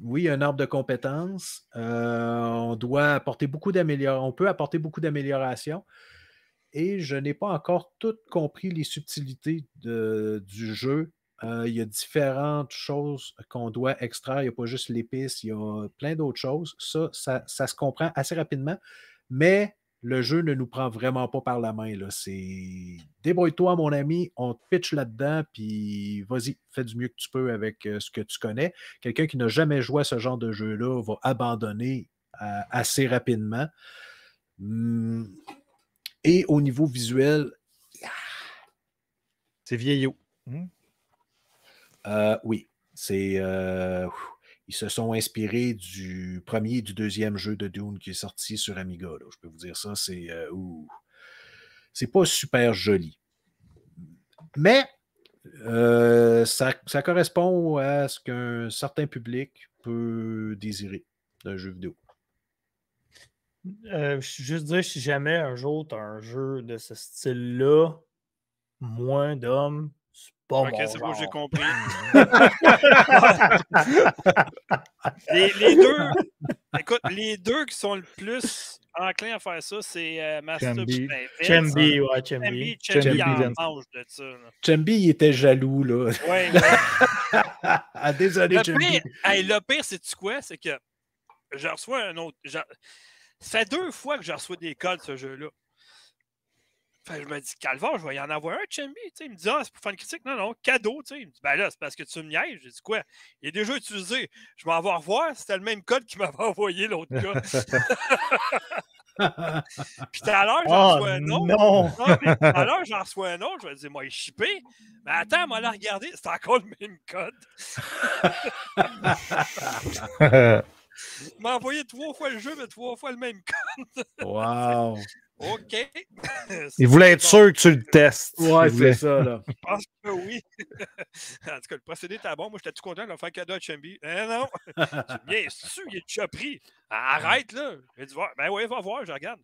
Oui, un arbre de compétences. Euh, on doit apporter beaucoup d'améliorations. On peut apporter beaucoup d'améliorations. Et je n'ai pas encore tout compris les subtilités du jeu euh, il y a différentes choses qu'on doit extraire. Il n'y a pas juste l'épice, il y a plein d'autres choses. Ça, ça, se comprend assez rapidement, mais le jeu ne nous prend vraiment pas par la main. C'est débrouille-toi, mon ami, on te pitch là-dedans, puis vas-y, fais du mieux que tu peux avec euh, ce que tu connais. Quelqu'un qui n'a jamais joué à ce genre de jeu-là va abandonner euh, assez rapidement. Mmh. Et au niveau visuel, ah! c'est vieillot. Mmh. Euh, oui, c'est. Euh, ils se sont inspirés du premier et du deuxième jeu de Dune qui est sorti sur Amiga. Je peux vous dire ça, c'est. Euh, c'est pas super joli. Mais ça, correspond à ce qu'un certain public peut désirer d'un jeu vidéo. Je je juste dire, si jamais un jour tu as un jeu de ce style-là, moins d'hommes ok, c'est bon, j'ai compris. les, deux, écoute, les deux qui sont le plus enclins à faire ça, c'est euh, Master Chambi. ouais, de il était jaloux, là. Ouais, ouais. désolé, le le pire, c'est-tu quoi? C'est que je reçois un autre. Ça fait deux fois que je reçois des codes ce jeu-là je me dis, Calvaire, je vais y en avoir un, Chambi. Il me dit, ah, c'est pour faire une critique. Non, non, cadeau. sais. » Il me dit, ben là, c'est parce que tu me niaises. J'ai dit, quoi? Il est déjà utilisé. Je m'en vais revoir. C'était le même code qu'il m'avait envoyé l'autre gars. Puis tout à l'heure, j'en oh, reçois un autre. Non! Ah, j'en reçois un autre. Je vais dis, moi, il est chippé. Mais attends, moi, m'a regardé. C'est encore le même code. Il m'a envoyé trois fois le jeu, mais trois fois le même code. wow! OK. Il voulait être sûr que tu le testes. Ouais, c'est ça, là. Je pense que oui. en tout cas, le procédé était bon. Moi, j'étais tout content de le faire cadeau à Chambi. Eh non, bien sûr, il est déjà pris. Arrête, là. voir. Ben oui, va voir, je regarde.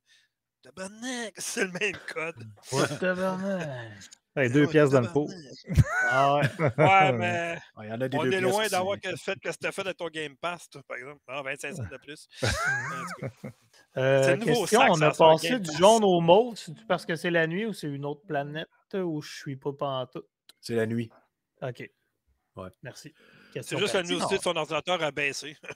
Tabarnak, c'est le même code. Ouais. Tabarnak. Hey, deux oh, pièces dans le pot. Ah ouais. ouais, mais on est loin d'avoir fait que as fait de ton Game Pass, par exemple. 25 ah, cents de plus. Euh, question, on a passé du jaune au mauve, c'est parce que c'est la nuit ou c'est une autre planète où je suis pas pantoute? C'est la nuit. OK. Ouais. Merci. C'est juste la aussi de son ordinateur a baissé.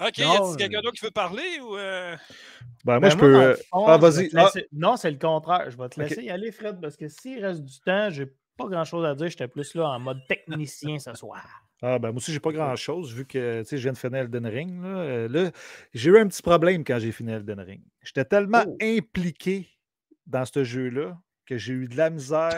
OK, y a-t-il quelqu'un euh, d'autre qui veut parler ou. Euh... Ben, moi, ben, je peux. Euh, ah, vas-y. Ah. Non, c'est le contraire. Je vais te laisser y aller, Fred, parce que s'il reste du temps, j'ai pas grand-chose à dire. J'étais plus là en mode technicien ce soir. Ah, ben moi aussi, j'ai pas grand-chose, vu que je viens de finir Elden Ring. Euh, là, j'ai eu un petit problème quand j'ai fini Elden Ring. J'étais tellement oh! impliqué dans ce jeu-là que j'ai eu de la misère.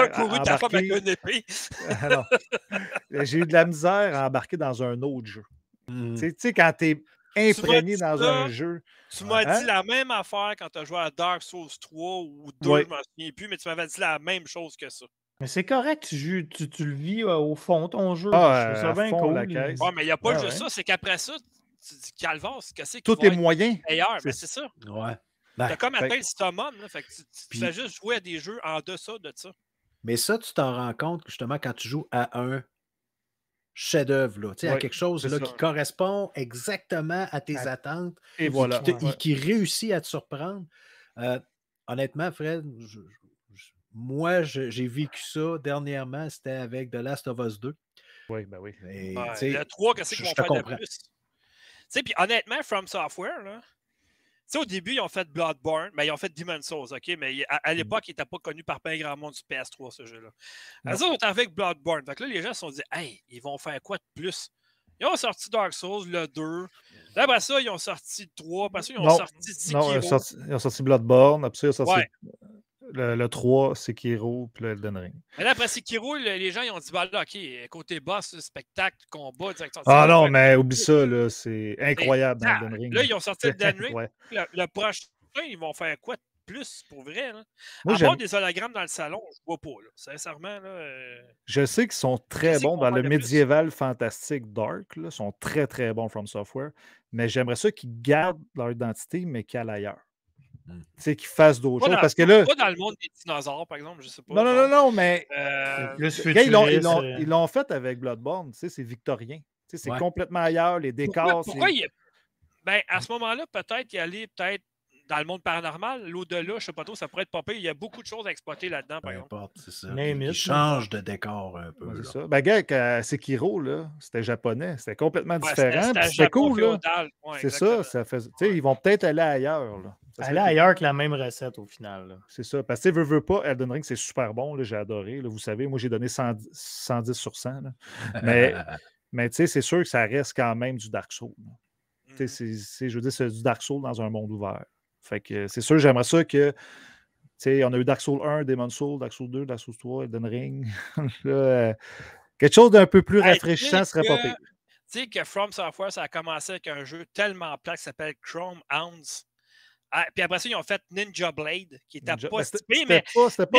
j'ai eu de la misère à embarquer dans un autre jeu. Tu hmm. sais, quand t'es imprégné dans un jeu. Tu m'as hein? dit la même affaire quand tu as joué à Dark Souls 3 ou 2, oui. je m'en souviens plus, mais tu m'avais dit la même chose que ça. Mais c'est correct, tu, tu, le vis euh, au fond ton jeu. Ah, ça mais il n'y a pas ben juste ça, c'est qu'après ça, tu dis quest ce que c'est Tout est moyen. Meilleur, mais ben, c'est ça. Ouais. T'as ben, comme atteint le summum, là, fait que tu, tu juste jouer à des jeux en deçà de ça. Mais ça, tu t'en rends compte justement quand tu joues à un chef-d'œuvre, à quelque chose là, qui correspond exactement à tes attentes et, qui, réussit à te surprendre. Euh, honnêtement, Fred, je, moi, j'ai vécu ça dernièrement, c'était avec The Last of Us 2. Oui, ben oui. le 3, qu'est-ce qu'ils vont faire de plus? Puis honnêtement, From Software, là, au début, ils ont fait Bloodborne, mais ils ont fait Demon's Souls, OK? Mais à, mm. l'époque, ils n'étaient pas connu par plein grand monde du PS3, ce jeu-là. Eux autres, avec Bloodborne. Fait là, les gens se sont dit, hey, ils vont faire quoi de plus? Ils ont sorti Dark Souls, le 2. Là, après ça, ils ont sorti 3. Après ça, ils ont sorti Non, ils ont sorti, Bloodborne. Après ça, ils ont sorti... Le, le 3, Sekiro, puis le Elden Ring. Mais après Sekiro, les gens ils ont dit bah là, OK, côté boss, spectacle, combat, direction. Ah non, mais oublie ça, là, c'est incroyable dans ah, Elden Là, ils ont sorti Elden Ring. le, prochain, ils vont faire quoi de plus pour vrai? Là? Moi, à part des hologrammes dans le salon, je vois pas, là. Sincèrement, là, euh, Je sais qu'ils sont très bons dans le médiéval fantastique dark, là. Ils sont très, très bons From Software. Mais j'aimerais ça qu'ils gardent leur identité, mais qu'à l'ailleurs. Mm. sais, qu'ils fassent d'autres choses. Parce que là... Pas dans le monde des dinosaures, par exemple, je sais pas. Non, non, non, mais. Euh, euh. ils l'ont fait avec Bloodborne, tu c'est victorien. Tu c'est complètement ailleurs, les décors. Pourquoi, pourquoi il... ben, à ce moment-là, peut-être y aller peut-être dans le monde paranormal, l'au-delà, je sais pas trop, ça pourrait être popé. Il y a beaucoup de choses à exploiter là-dedans, Peu importe, c'est ça. Il change de décor un peu. C'est ça. Ben, gars, euh, Sekiro, là, c'était japonais. C'était complètement différent. c'était cool, c'est ça. Ils vont peut-être aller ailleurs, là. Aller ailleurs que la même recette au final. C'est ça. Parce que, veux, veux pas, Elden Ring, c'est super bon. J'ai adoré. vous savez, moi, j'ai donné 110 sur 100. Mais, mais tu sais, c'est sûr que ça reste quand même du Dark Souls. Mm-hmm. je veux dire, c'est du Dark Souls dans un monde ouvert. Fait que c'est sûr, j'aimerais ça que. tu sais On a eu Dark Souls 1, Demon Souls, Dark Souls 2, Dark Souls 3, Elden Ring. Euh, quelque chose d'un peu plus rafraîchissant serait pas pire. Tu sais que From Software, ça a commencé avec un jeu tellement plat qui s'appelle Chrome Hounds. Ah, puis après ça, ils ont fait Ninja Blade, qui était pas ben, stipé, mais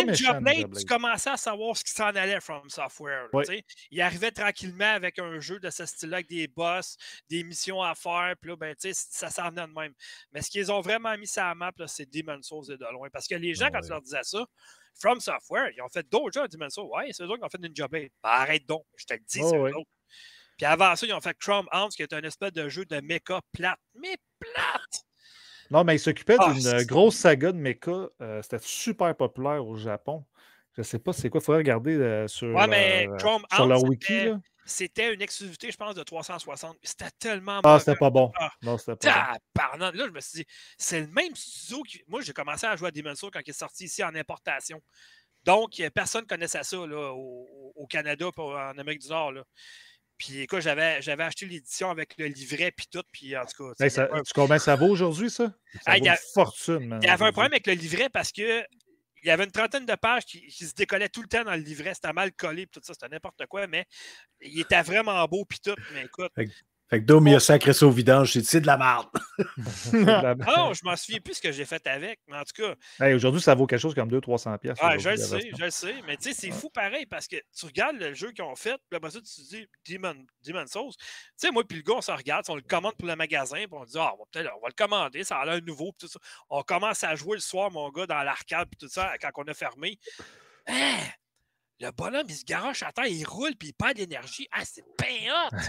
Ninja, Blade, tu commençais à savoir ce qui s'en allait From Software. Ils Il arrivait tranquillement avec un jeu de ce style-là, avec des boss, des missions à faire, puis là, ben, ça s'en venait de même. Mais ce qu'ils ont vraiment mis ça à la map, c'est Demon's Souls et de loin. Parce que les gens, quand tu leur disais ça, From Software, ils ont fait d'autres jeux à Demon's Souls. Ouais, c'est eux qui ont fait Ninja Blade. Ben, arrête donc, je te le dis, c'est Puis avant ça, ils ont fait Chrome Arms, qui est un espèce de jeu de mecha plate. Mais plate! Non, mais il s'occupait ah, d'une grosse saga de mecha. Euh, c'était super populaire au Japon. Je ne sais pas c'est quoi. Il faudrait regarder euh, euh, sur, leur, wiki. C'était une exclusivité, je pense, de 360. C'était tellement Ah, c'était pas bon. Ah, non, c'était pas bon. Là, je me suis dit, c'est le même studio Moi, j'ai commencé à jouer à Demon's quand il est sorti ici en importation. Donc, personne ne connaissait ça au, Canada en Amérique du Nord. Puis écoute, j'avais, j'avais acheté l'édition avec le livret puis tout. Puis en tout cas. Tu combien ça vaut aujourd'hui, ça? une fortune. Il y avait un problème avec le livret parce que il y avait une trentaine de pages qui, se décollaient tout le temps dans le livret. C'était mal collé, tout ça, c'était n'importe quoi, mais il était vraiment beau, puis tout. Mais écoute, fait que Dom, il a sacré ça au vidange. C'est de la merde. Ah non, je m'en souviens plus ce que j'ai fait avec. Mais en tout cas. Aujourd'hui, ça vaut quelque chose comme 200-300$. pièces. Ah, je le sais, je le sais. Mais tu sais, c'est fou pareil parce que tu regardes le jeu qu'ils ont fait. Puis là-bas tu te dis Demon, Demon Souls. Tu sais, moi, puis le gars, on s'en regarde. On le commande pour le magasin. Puis on dit ah, peut-être, on va le commander. Ça a l'air nouveau. Puis tout ça. On commence à jouer le soir, mon gars, dans l'arcade. Puis tout ça, quand on a fermé. le bonhomme, il se garoche à terre, il roule, puis il perd d'énergie. Ah, c'est bien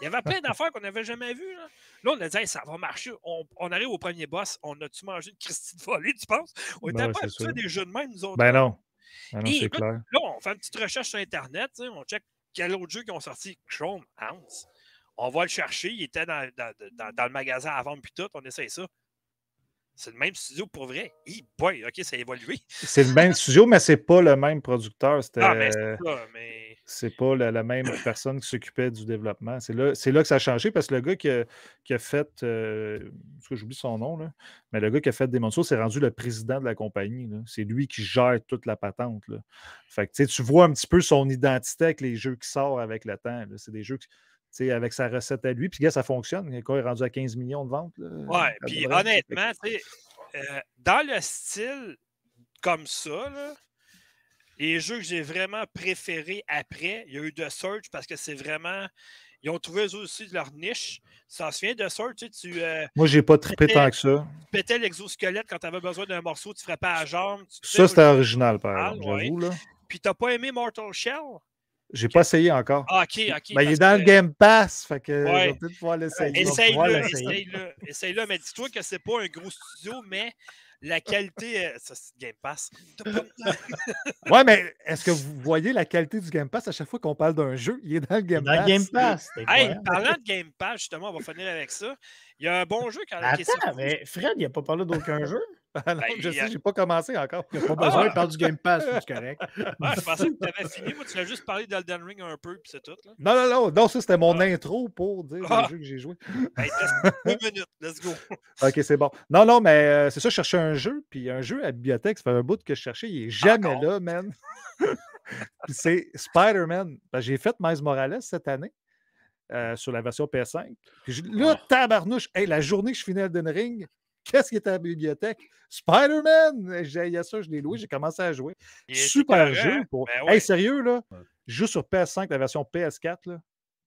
Il y avait plein d'affaires qu'on n'avait jamais vues. Là. on a dit, ça va marcher. On, arrive au premier boss. On a-tu mangé une Christine volée, tu penses? On était ben pas habitués à des jeux de même, nous autres. Ben non. Ben non Et clair. là, on fait une petite recherche sur Internet. On check quel autre jeu qui ont sorti. Chrome Hans. On va le chercher. Il était dans, dans, dans, le magasin avant, puis tout. On essaye ça. C'est le même studio pour vrai. Hey boy, OK, ça a évolué. C'est le même studio, mais c'est pas le même producteur. Ah, mais c'est ça, mais c'est pas la, même personne qui s'occupait du développement. C'est là, là, que ça a changé parce que le gars qui a, fait, Est-ce euh, que j'oublie son nom, là, mais le gars qui a fait des Souls c'est rendu le président de la compagnie. C'est lui qui gère toute la patente. Là. Fait que, tu vois un petit peu son identité avec les jeux qui sortent avec le temps. C'est des jeux sais, avec sa recette à lui. Puis, gars, ça fonctionne. Quand il est rendu à 15 millions de ventes. Là, ouais, puis honnêtement, euh, dans le style comme ça, là, les jeux que j'ai vraiment préférés après, il y a eu The Search parce que c'est vraiment. Ils ont trouvé eux aussi leur niche. Ça se vient de search. Tu, sais, tu euh, Moi, j'ai pas tripé tant que ça. Tu pétais l'exosquelette quand tu avais besoin d'un morceau, tu frappais à la jambe. ça, c'était original, par exemple, j'avoue. Puis, t'as pas aimé Mortal Shell? J'ai pas essayé encore. Ah, ok, ok. Ben, il est dans le Game Pass, fait que ouais. je vais peut pouvoir l'essayer. Essaye-le, essaye-le. Essaye-le, mais dis-toi que c'est pas un gros studio, mais la qualité. Euh, ça, Game Pass. ouais, mais est-ce que vous voyez la qualité du Game Pass à chaque fois qu'on parle d'un jeu? Il est dans le Game dans Pass. Game Pass. Hey, parlant de Game Pass, justement, on va finir avec ça. Il y a un bon jeu quand la Attends, question. Mais Fred, il n'a pas parlé d'aucun jeu. Ah ben, je sais, je j'ai pas commencé encore. Il n'y a pas besoin de ah! parler du Game Pass, c'est correct. je pensais que tu avais fini. Moi, tu as juste parlé d'Elden Ring un peu, puis c'est tout. Non, non, non, non, ça, c'était mon ah intro pour dire le jeu que j'ai joué. Une ben, deux minutes, let's go. OK, c'est bon. Non, non, mais euh, c'est ça, je cherchais un jeu, puis un jeu à la bibliothèque, ça fait un bout que je cherchais, il n'est jamais là, man. c'est Spider-Man. Ben, j'ai fait Miles Morales cette année. Euh, sur la version PS5. Puis là, tabarnouche, hey, la journée que je finis Elden Ring, Qu'est-ce qui est à la bibliothèque? Spider-Man! Il y a ça, je l'ai loué, j'ai commencé à jouer. Super jeu. Pour... Ben sérieux, là? Joue sur PS5, la version PS4, là.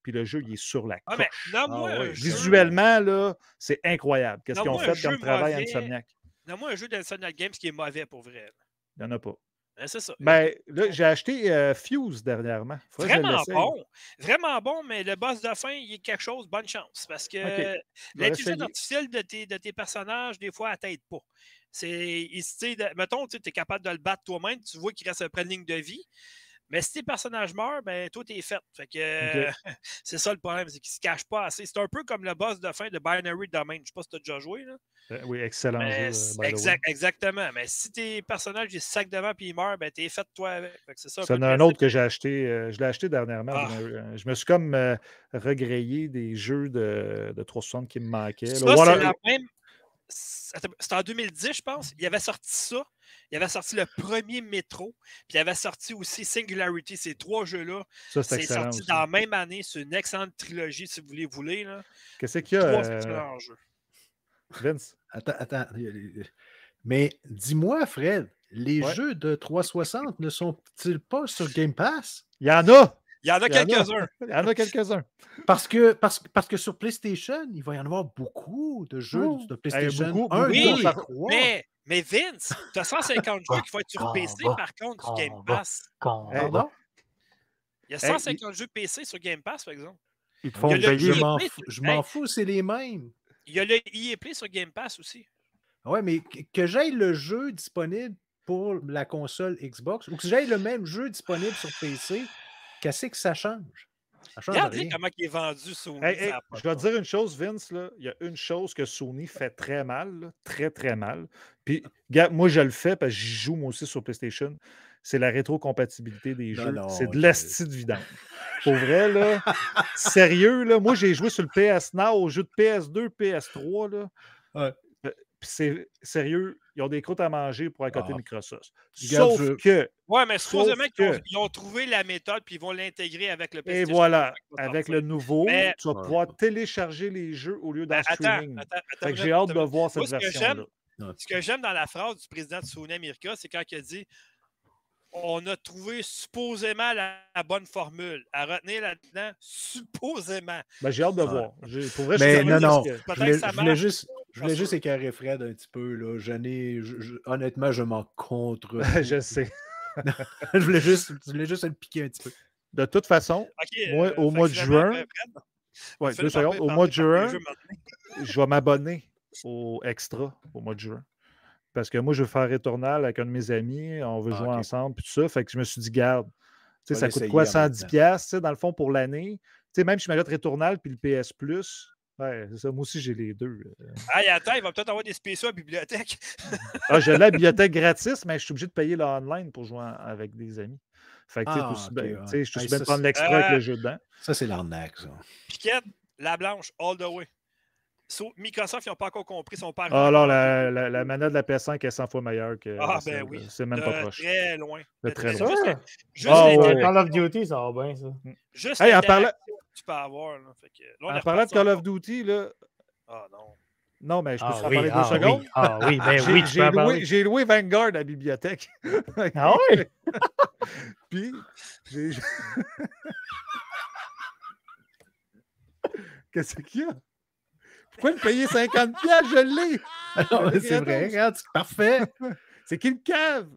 Puis le jeu, il est sur la ah, ben, carte. Ah Visuellement, là, c'est incroyable. Qu'est-ce qu'ils ont fait comme travail à Insomniac? Non, moi, un jeu d'Insomniac Games qui est mauvais pour vrai. Il n'y en a pas. Ben, c'est Ben, j'ai acheté euh, Fuse dernièrement. vraiment bon. Vraiment bon, mais le boss de fin, il est quelque chose, bonne chance. Parce que l'intelligence artificielle de tes, de tes personnages, des fois, elle t'aide pas. C'est, mettons, tu es capable de le battre toi-même, tu vois qu'il reste près de ligne de vie. Mais si tes personnages meurent, ben, tout est fait. fait que, euh, c'est ça le problème, c'est qu'ils se cachent pas assez. C'est un peu comme le boss de fin de Binary Domain. Je ne sais pas si tu as déjà joué. Là. Euh, oui, excellent. jeu, euh, exact, Exactement. Mais si tes personnages ils se sacrent devant et ils meurent, ben, t'es fait toi avec. c'est ça. un, un autre que j'ai acheté. je l'ai acheté dernièrement. Ah. Je, me suis comme euh, des jeux de, de 360 qui me manquaient. C'était en 2010, je pense. Il avait sorti ça. Il avait sorti le premier métro, puis il avait sorti aussi Singularity. Ces trois jeux-là, c'est sorti dans la même année. C'est une excellente trilogie, si vous voulez. voulez Qu'est-ce qu'il y a? Euh, Vince? Attends, attends. Mais dis-moi, Fred, les jeux de 360 ne sont-ils pas sur Game Pass? Il y en a! Il y en a quelques-uns. Il y en a quelques-uns. Parce que, parce, que sur PlayStation, il va y en avoir beaucoup de jeux oh, de eh, PlayStation. un beaucoup, oui, Mais, mais Vince, tu as 150 jeux qui vont être sur PC, par contre, du Game Pass. Eh, il y a 150 eh, jeux PC sur Game Pass, par exemple. Ils font il Je m'en fous, c'est les mêmes. Il y a le EA Play sur Game Pass aussi. Oui, mais que j'aille le jeu disponible pour la console Xbox ou que j'aille le même jeu disponible sur PC, Qu'est-ce que ça change? Ça Regardez comment il est vendu Sony. je dois dire une chose, Vince. il y a une chose que Sony fait très mal, très, très mal. Puis, moi, je le fais parce que j'y joue moi aussi sur PlayStation. C'est la rétrocompatibilité des jeux. C'est de l'asti de Pour vrai, là, sérieux, là, moi, j'ai joué sur le PS Now, au jeu de PS2, PS3. Là. Puis c'est sérieux, ils ont des croûtes à manger pour accoter ah. Microsoft. Sauf que. ouais mais supposément qu'ils ont, trouvé la méthode puis ils vont l'intégrer avec le PC. Et voilà, avec le nouveau, tu vas pouvoir télécharger les jeux au lieu d'un ben, streaming. Attends, j'ai hâte de voir cette version-là. Ce que j'aime dans la phrase du président de Sony America, c'est quand il a dit on a trouvé supposément la, bonne formule à retenir là-dedans, supposément. Ben, j'ai hâte de voir. Pour vrai, mais non, non. je je voulais juste, je voulais juste écarrer Fred un petit peu. Là. honnêtement, je m'en contre. je sais. je, voulais juste, le piquer un petit peu. De toute façon, euh, au mois de juin. Au mois de juin, je vais m'abonner au extra au mois de juin. Parce que moi, je veux faire retournal avec un de mes amis. On veut ah, jouer ensemble, puis tout ça. Fait que je me suis dit, garde. Ça coûte quoi, 110$, dans le fond, pour l'année? Même si je m'ajoute Retournal puis le PS Ouais, c'est ça. Moi aussi, j'ai les deux. Ah, attends, il va peut-être avoir des spéciaux à la bibliothèque. ah, j'ai la bibliothèque gratis, mais je suis obligé de payer l'online pour jouer avec des amis. Fait que, tu sais, ah, ben, je suis obligé de prendre l'extra avec ah. le jeu dedans. Ça, c'est l'arnaque, ça. Piquette, la blanche, all the way. Microsoft, ils n'ont pas encore compris son père. Ah, alors, la, la, manette de la PS5 est 100 fois meilleure que. Ah, ben oui. C'est même pas proche. Très loin. De très loin. Juste, ah, Call of Duty, ça va bien, ça. Juste hey, tu peux avoir. Là. Fait on en parlant de Call of Duty, là. Ah non. Non, mais je peux ah, parler deux ah secondes. ah oui, ben oui, j'ai loué, Vanguard à la bibliothèque. ah oui? Puis, j'ai. Qu'est-ce qu'il y a? Pourquoi me payer 50$? Je l'ai! Ah c'est vrai, regarde, c'est parfait. C'est qui le cave?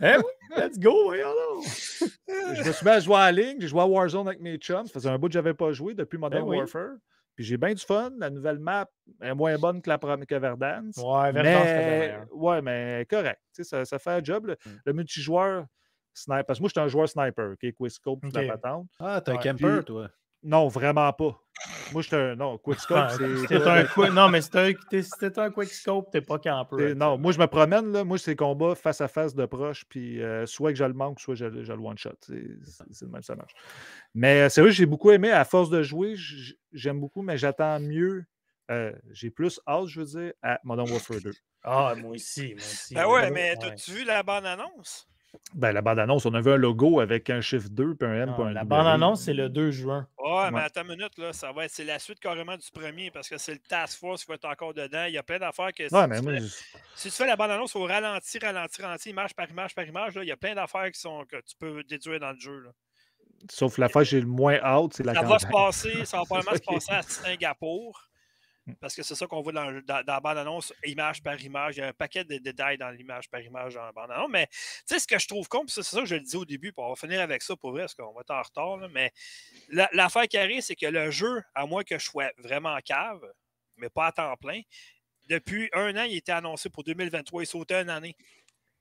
eh oui, let's go, Je me suis mis à jouer à la ligne, j'ai joué à Warzone avec mes chums. Ça faisait un bout que je n'avais pas joué depuis Modern eh Warfare. Puis j'ai bien du fun. La nouvelle map est moins bonne que la première que Verdance. Ouais, mais... Ouais, mais correct. Ça, ça, fait un job. Hmm. Le, multijoueur sniper. Parce que moi, je suis un joueur sniper, qui okay? est Quizcope, okay. la patente. Ah, t'es un camper, toi. Non, vraiment pas. Moi, j'étais un. Non, Quickscope, ah, c'est. un Non, mais c'était un, Quickscope, t'es pas camper. Non, moi, je me promène, là. Moi, c'est combat face à face de proche, puis euh, soit que je le manque, soit que je le one-shot. C'est le même, ça marche. Mais c'est euh, vrai, j'ai beaucoup aimé. À force de jouer, j'aime beaucoup, mais j'attends mieux. Euh, j'ai plus hâte, je veux dire, à Modern Warfare 2. Ah, moi aussi, moi aussi. Ben ouais, mais t'as-tu vu la bonne annonce ben, la bande-annonce, on avait un logo avec un chiffre 2 puis un M. Ah, la bande-annonce, c'est le 2 juin. Ouais, mais attends une minute, là, ça va être c'est la suite carrément du premier parce que c'est le Task Force qui va être encore dedans. Il y a plein d'affaires que. Si, tu, fais, si tu fais la bande-annonce au ralenti, ralenti, ralenti, image par image par image, là, il y a plein d'affaires qui sont que tu peux déduire dans le jeu. Là. Sauf la fois j'ai le moins out, c'est la Ça va se passer, ça va probablement se passer à Singapour. Mm. Parce que c'est ça qu'on voit dans, la bande-annonce, image par image. Il y a un paquet de détails dans l'image par image dans la bande-annonce. Mais tu sais, ce que je trouve con, c'est ça que je le dis au début, puis on va finir avec ça pour vrai, parce qu'on va être en retard. mais l'affaire la, qui arrive, c'est que le jeu, à moins que je sois vraiment cave, mais pas à temps plein, depuis un an, il était annoncé pour 2023. Il sautait une année.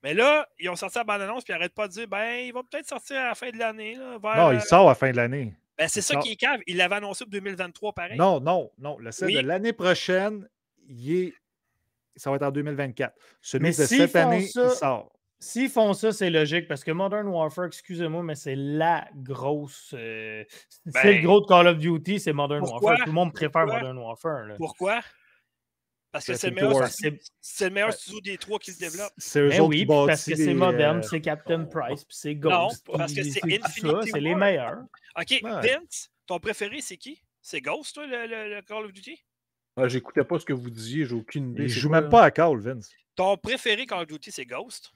Mais là, ils ont sorti la bande-annonce, puis ils n'arrêtent pas de dire ben, il va peut-être sortir à la fin de l'année. Non, il sort à la fin de l'année. Ben, c'est ça qui est cave. Il l'avait annoncé pour 2023, pareil. Non, non, non. Le de l'année prochaine, il ça va être en 2024. Celui mais de cette année, il sort. S'ils font ça, c'est logique parce que Modern Warfare, excusez-moi, mais c'est la grosse. Euh, c'est ben le gros de Call of Duty, c'est Modern Warfare. Tout le monde préfère Modern Warfare. Pourquoi? Parce que c'est le, meilleur studio, le meilleur des trois qui se développe. C'est ben oui, parce que c'est moderne euh, c'est Captain Price, puis c'est Ghost. Non, parce que c'est Infinity. C'est les meilleurs. OK, Vince, ton préféré, c'est qui? C'est Ghost, toi, le, Call of Duty? Ah, j'écoutais pas ce que vous disiez, j'ai aucune idée. Je joue même pas à Call, Vince. Ton préféré Call of Duty, c'est Ghost?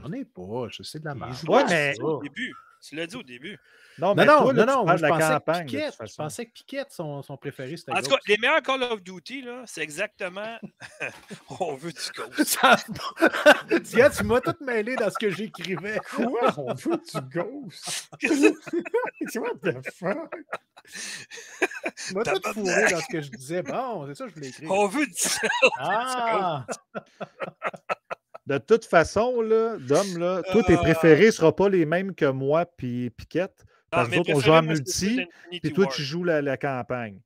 J'en ai pas, je sais de la merde. Ouais, mais... au début. Tu l'as dit au début. Non, mais non, non, je, pensais campagne, Piquette, je pensais que Piquette, son, son préféré, c'était En tout cas, les meilleurs Call of Duty, c'est exactement on veut du ghost. Tiens, tu m'as tout mêlé dans ce que j'écrivais. Quoi? On veut du ghost? the fuck? Tu m'as tout fourré dans ce que je disais. Bon, c'est ça que je voulais écrire. On veut du Ah! de toute façon, là, Dom, là, toi, tes euh. préférés ne seront pas les mêmes que moi et Piquette. Ah, Parce que on joue en multi, et toi, tu joues la, campagne.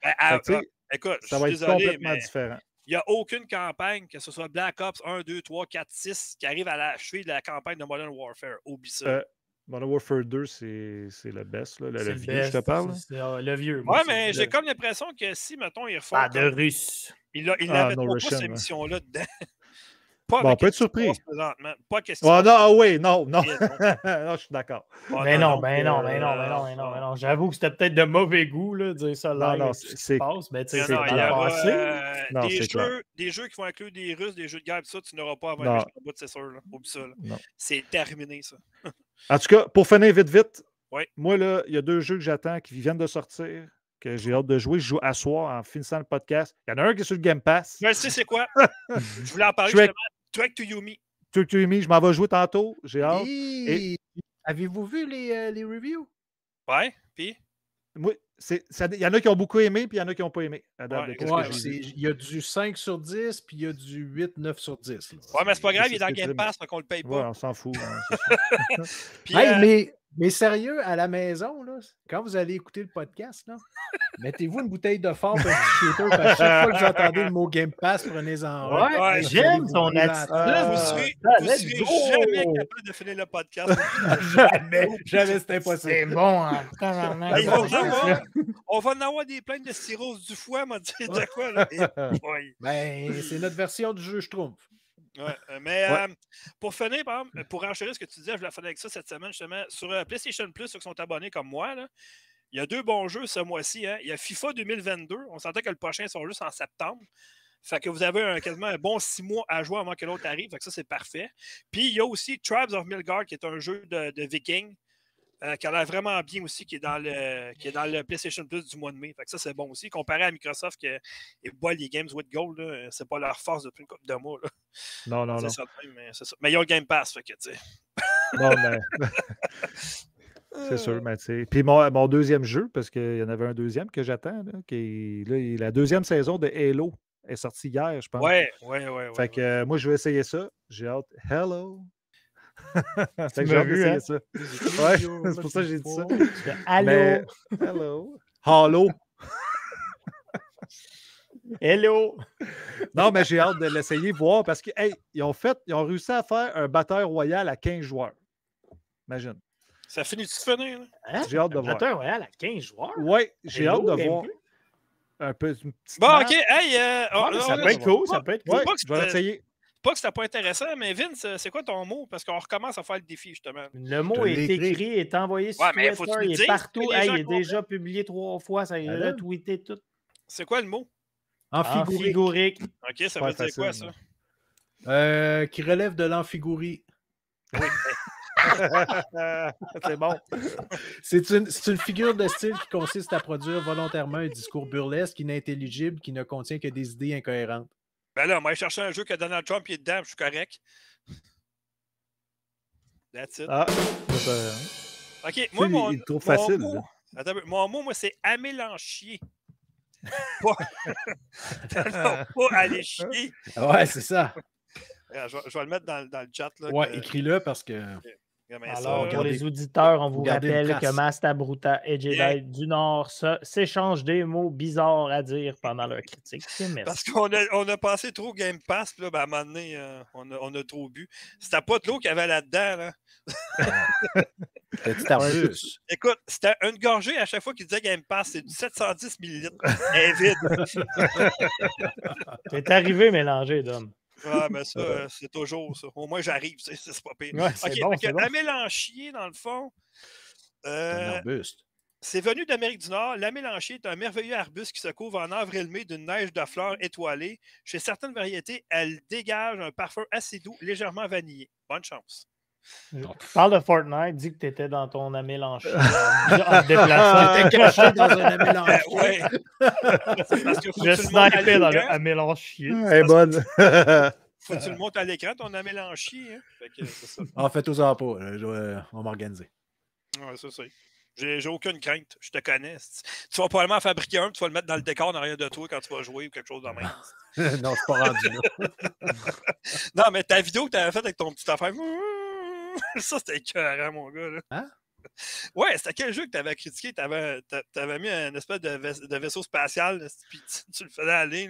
Ben, écoute, ça complètement différent. Il n'y a aucune campagne, que ce soit Black Ops 1, 2, 3, 4, 6, qui arrive à la cheville de la campagne de Modern Warfare. Oublie ça. Euh, Modern Warfare 2, c'est le best, là, le, vieux, je te parle. C'est le vieux. mais j'ai comme l'impression que si, mettons, il est fort. Ah, de russe. Il a pas ah, cette mission-là dedans. Pas bon, on peut être surpris. Pas question. Oh, non, ah oui, non, non. Hein. non, je suis d'accord. mais, ah, ben non, non, mais ben non, mais euh, ben non, mais non, mais non. J'avoue que c'était peut-être de mauvais goût, là, dire ça là. Non, non, c'est. Mais tu sais, c'est euh, des, jeux, des jeux qui vont inclure des Russes, des jeux de guerre, ça, tu n'auras pas avant le bout, c'est sûr. Là. ça. C'est terminé, ça. en tout cas, pour finir vite, vite, moi, là, il y a deux jeux que j'attends qui viennent de sortir que j'ai hâte de jouer. Je joue à soir en finissant le podcast. Il y en a un qui est sur le Game Pass. Je sais c'est quoi. je voulais en parler justement. Track to Yumi. Track to Yumi, je m'en vais jouer tantôt. J'ai hâte. Avez-vous vu euh, les, reviews? Ouais, puis. Moi, il y en a qui ont beaucoup aimé, puis il y en a qui n'ont pas aimé. Il y a du 5 sur 10, puis il y a du 8, 9 sur 10. Oui, Ouais, mais c'est pas grave, il est dans Game Pass, donc on le paye pas. Ouais, on s'en fout. Hein, euh, mais mais sérieux, à la maison, là, quand vous allez écouter le podcast, là, mettez-vous une bouteille de fort un Parce que chaque fois que entendez le mot Game Pass, prenez-en ouais, j'aime son attitude. vous ne ah, jamais capable de finir le podcast. jamais, jamais, c'est impossible. C'est bon. Hein. on, va on, va en avoir des plaintes de cirrhose du foie, m'a dit de quoi. Là. c'est notre version du jeu, je trouve. Euh, mais euh, pour finir, pour enchaîner ce que tu disais, je la finir avec ça cette semaine, justement, sur euh, PlayStation Plus, ceux qui sont abonnés comme moi, il y a deux bons jeux ce mois-ci. Hein. Il y a FIFA 2022. On s'entend que le prochain sont juste en septembre. Fait que vous avez quasiment un bon six mois à jouer avant que l'autre arrive. Fait que ça, c'est parfait. Puis il y a aussi Tribes of Milgard, qui est un jeu de, de viking euh, qui a l'air vraiment bien aussi, qui est dans le, qui est dans le PlayStation Plus du mois de mai. Fait que ça, c'est bon aussi. Comparé à Microsoft, qui boit les Games with Gold, c'est pas leur force depuis une couple de mois. Là. Non, non, non. Certain, hein, mais, ça. mais ils ont le Game Pass, fait que, tu sais. Non, mais. Ben, c'est sûr, mais ben, tu Puis mon, mon, deuxième jeu, parce qu'il y en avait un deuxième que j'attends, qui est, là, la deuxième saison de Halo est sortie hier, je pense. Ouais, ouais, ouais. Fait que euh, moi, je vais essayer ça. J'ai hâte. Hello, c'est que hein? ça. Ouais, c'est pour ça que j'ai dit ça. Allô. Mais... Hello. Hello. Hello. Non, mais j'ai hâte de l'essayer, voir, parce que, ils ont fait, ils ont réussi à faire un batteur royal à 15 joueurs. Imagine. Ça finit de finir, hein? J'ai hâte de un voir. Batteur royal à 15 joueurs? Oui, j'ai hâte de voir. Un peu. Bon, ok, ça, peut être cool, ça peut être cool. je vais l'essayer. Pas que c'était pas intéressant, mais Vince, euh, c'est quoi ton mot? Parce qu'on recommence à faire le défi, justement. Le mot est écrit. est envoyé sur Twitter, il est partout. il est déjà publié trois fois, ça a hein? retweeté tout. C'est quoi le mot? Amphigorique. Ok, ça veut dire quoi, ça? Euh, qui relève de l'amphigourie. c'est bon. C'est une, une, figure de style qui consiste à produire volontairement un discours burlesque, inintelligible, qui ne contient que des idées incohérentes. Ben là, on va aller chercher un jeu que Donald Trump il est dedans, je suis correct. That's it. Ah, ça... OK, moi, mon, trop facile, attends, mon mot, moi, c'est amélanchier. pas... pas aller chier. Ouais, c'est ça. Ah, je vais, le mettre dans, le chat. Là, ouais, écris-le parce que. Alors, pour les auditeurs, on vous rappelle que Masta Bruta et Jedi du Nord s'échangent des mots bizarres à dire pendant leur critique. Parce qu'on a, on a passé trop Game Pass, puis ben, à un moment donné, euh, on, a, trop bu. C'était pas de l'eau qu'il y avait là-dedans. Là. Écoute, c'était une gorgée à chaque fois qu'il disait Game Pass, c'est du 710 millilitres. Elle est arrivé mélangé, Dom. Ah, mais ça, c'est toujours ça. Au moins, j'arrive, c'est pas pire. la Mélanchier, dans le fond. Euh, c'est venu d'Amérique du Nord. La Mélanchier est un merveilleux arbuste qui se couvre en avril-mai d'une neige de fleurs étoilées. Chez certaines variétés, elle dégage un parfum assez doux, légèrement vanillé. Bonne chance. Euh, Donc, Parle de Fortnite, dis que tu étais dans ton amélanchier. en, caché dans un amel en ouais. dans le amel Faut que tu le montes à l'écran, ton amel en hein. Fait en fait, aux pas. Euh, on va m'organiser. Ouais, ça, c'est. J'ai aucune crainte. Je te connais. Tu vas probablement fabriquer un, tu vas le mettre dans le décor derrière de toi quand tu vas jouer ou quelque chose dans même. non, je suis pas rendu là. non, mais ta vidéo que tu avais faite avec ton petit affaire. ça, c'était écœurant, mon gars. Là. Hein? ouais, c'était quel jeu que tu avais critiqué? Tu avais, mis un espèce de, vaisseau spatial, puis tu, le faisais aller.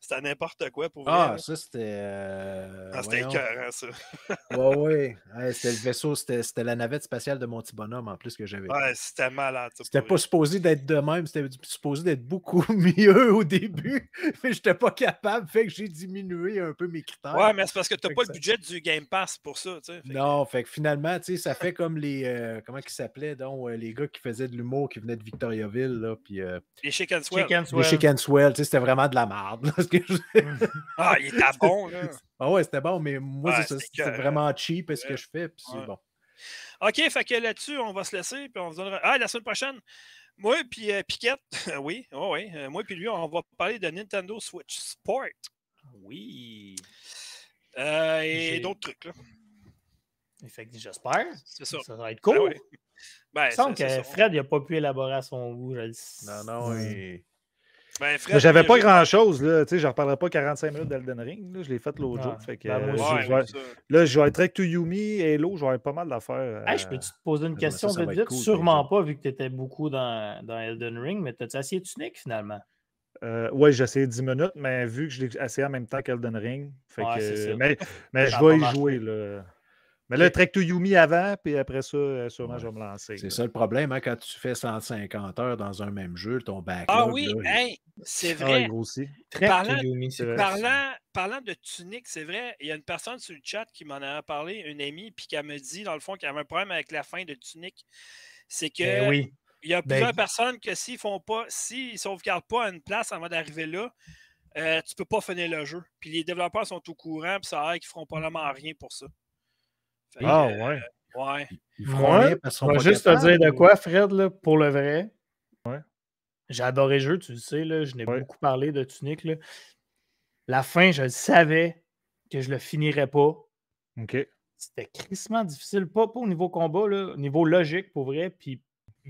C'était n'importe quoi pour Ah, ça, c'était. Euh... Ah, c'était hein ça. ouais, ouais. c'était le vaisseau, c'était la navette spatiale de mon petit bonhomme, en plus, que j'avais. Ouais, c'était malade. C'était pas supposé d'être de même, c'était supposé d'être beaucoup mieux au début, mais j'étais pas capable, fait que j'ai diminué un peu mes critères. Ouais, mais c'est parce que t'as pas le budget du Game Pass pour ça, tu sais. Non, fait que finalement, tu sais, ça fait comme les. Euh, qui s'appelait, donc, euh, les gars qui faisaient de l'humour, qui venaient de Victoriaville, là, puis... Euh, les Chick Swell. Les c'était vraiment de la merde. ah, il était bon, là. Ah ouais, c'était bon, mais moi, c'était c'est vraiment cheap, ce que je fais, puis bon. OK, fait que là-dessus, on va se laisser, puis on vous donnera... Ah, la semaine prochaine, moi puis euh, Piquette, oui, moi puis lui, on va parler de Nintendo Switch Sport. Oui. et d'autres trucs, là. Fait que j'espère. C'est ça. Ça va être ben cool. Ben il semble que Fred n'a pas pu élaborer à son goût. Non, non. Ben, j'avais pas grand-chose. Je ne reparlerai pas 45 minutes d'Elden Ring. je l'ai fait l'autre jour. Ah, fait que, ben, là, je vais être avec to Yumi et l'eau, avoir pas mal d'affaires. je peux te poser une question Sûrement pas, vu que tu étais beaucoup dans, dans, Elden Ring, mais t'as-tu essayé Tunic finalement? Euh, oui, j'ai essayé 10 minutes, mais vu que je l'ai essayé en même temps qu'Elden Ring, fait que, mais, mais je vais y jouer. Là. Mais là, Trek to Yumi avant, puis après ça, euh, sûrement, je vais me lancer. C'est ça le problème, hein, quand tu fais 150 heures dans un même jeu, ton backlog. Ah oui, ah, c'est vrai. très parlant, Parlant, parlant de Tunic, c'est vrai, il y a une personne sur le chat qui m'en a parlé, une amie, puis qui me dit, dans le fond, qu'il y avait un problème avec la fin de Tunic. C'est que. Ben il y a ben plusieurs personnes que s'ils font pas, s'ils sauvegardent pas une place avant d'arriver là, euh, tu peux pas finir le jeu. Puis les développeurs sont au courant, puis ça a qu'ils feront probablement mmh. rien pour ça. Ah ouais. Euh, ouais. Ils juste te dire de quoi, Fred, pour le vrai. Ouais. J'ai adoré le jeu, tu le sais, là, je n'ai beaucoup parlé de Tunic. Là. La fin, je le savais que je le finirais pas. OK. C'était crissement difficile, pas, pas, au niveau combat, là, au niveau logique pour vrai. Puis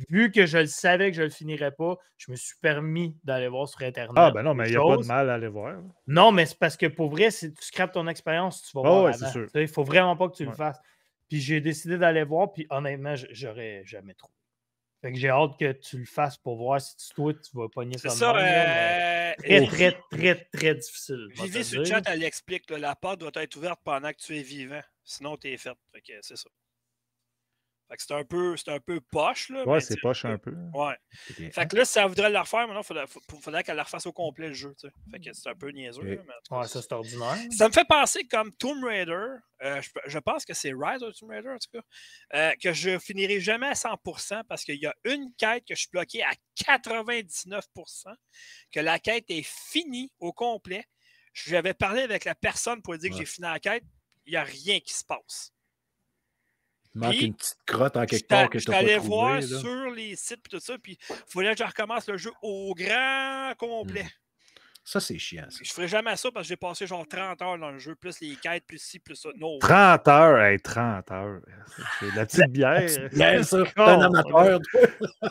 vu que je le savais que je le finirais pas, je me suis permis d'aller voir sur Internet. Ah, ben non, mais il n'y a pas de mal à aller voir. Non, mais c'est parce que pour vrai, si tu scrapes ton expérience, tu vas pas. voir. Ouais, c'est sûr. Il faut vraiment pas que tu le fasses. Puis j'ai décidé d'aller voir, puis honnêtement, j'aurais jamais trouvé. Fait que j'ai hâte que tu le fasses pour voir si tu, toi, tu vas pogner ça. C'est ça, très, euh, très, très, très, difficile. Vivi sur le chat, elle explique que la porte doit être ouverte pendant que tu es vivant. Sinon, tu es fait. Fait que c'est ça c'est un peu, c'est un peu poche. Là, ouais, c'est poche un peu. Hein. Ouais. Fait hein? que là, ça voudrait la refaire, non, il faudrait, qu'elle la refasse au complet le jeu. Fait que c'est un peu niaiseux. ça c'est ordinaire. Ça me fait penser comme Tomb Raider. Euh, je, pense que c'est Rise of Tomb Raider en tout cas. Euh, que je finirai jamais à 100% parce qu'il y a une quête que je suis bloqué à 99%. Que la quête est finie au complet. J'avais parlé avec la personne pour lui dire que j'ai fini la quête. Il n'y a rien qui se passe. Il manque une petite crotte en quelque part que je t'allais voir sur les sites et tout ça, il fallait que je recommence le jeu au grand complet. Hmm. Ça, c'est chiant. Ça. Je ferais jamais ça parce que j'ai passé genre 30 heures dans le jeu, plus les quêtes, plus ci, plus ça. 30 heures, hey, 30 heures. C'est la petite bière. Bien sûr, Ben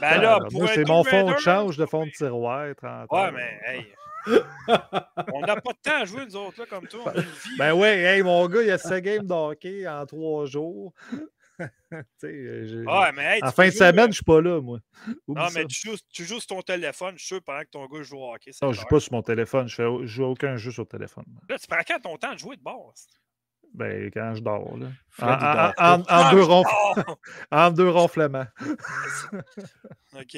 là, pour moi, c'est mon fond de change de fond de tiroir, 30 ouais, mais hey. on n'a pas de temps à jouer, nous autres, comme toi. Ben oui, mon gars, il y a 7 games d'hockey en 3 jours. À en fin de semaine, je suis pas là, moi. non, mais tu joues, tu joues sur ton téléphone, je suis sûr, pendant que ton gars joue au hockey. Non, je joue pas sur mon téléphone. Je ne joue aucun jeu sur le téléphone. Là, tu prends quand ton temps de jouer de base? Ben, quand je dors, là. En, ah, deux ronds. en deux ronflements. OK.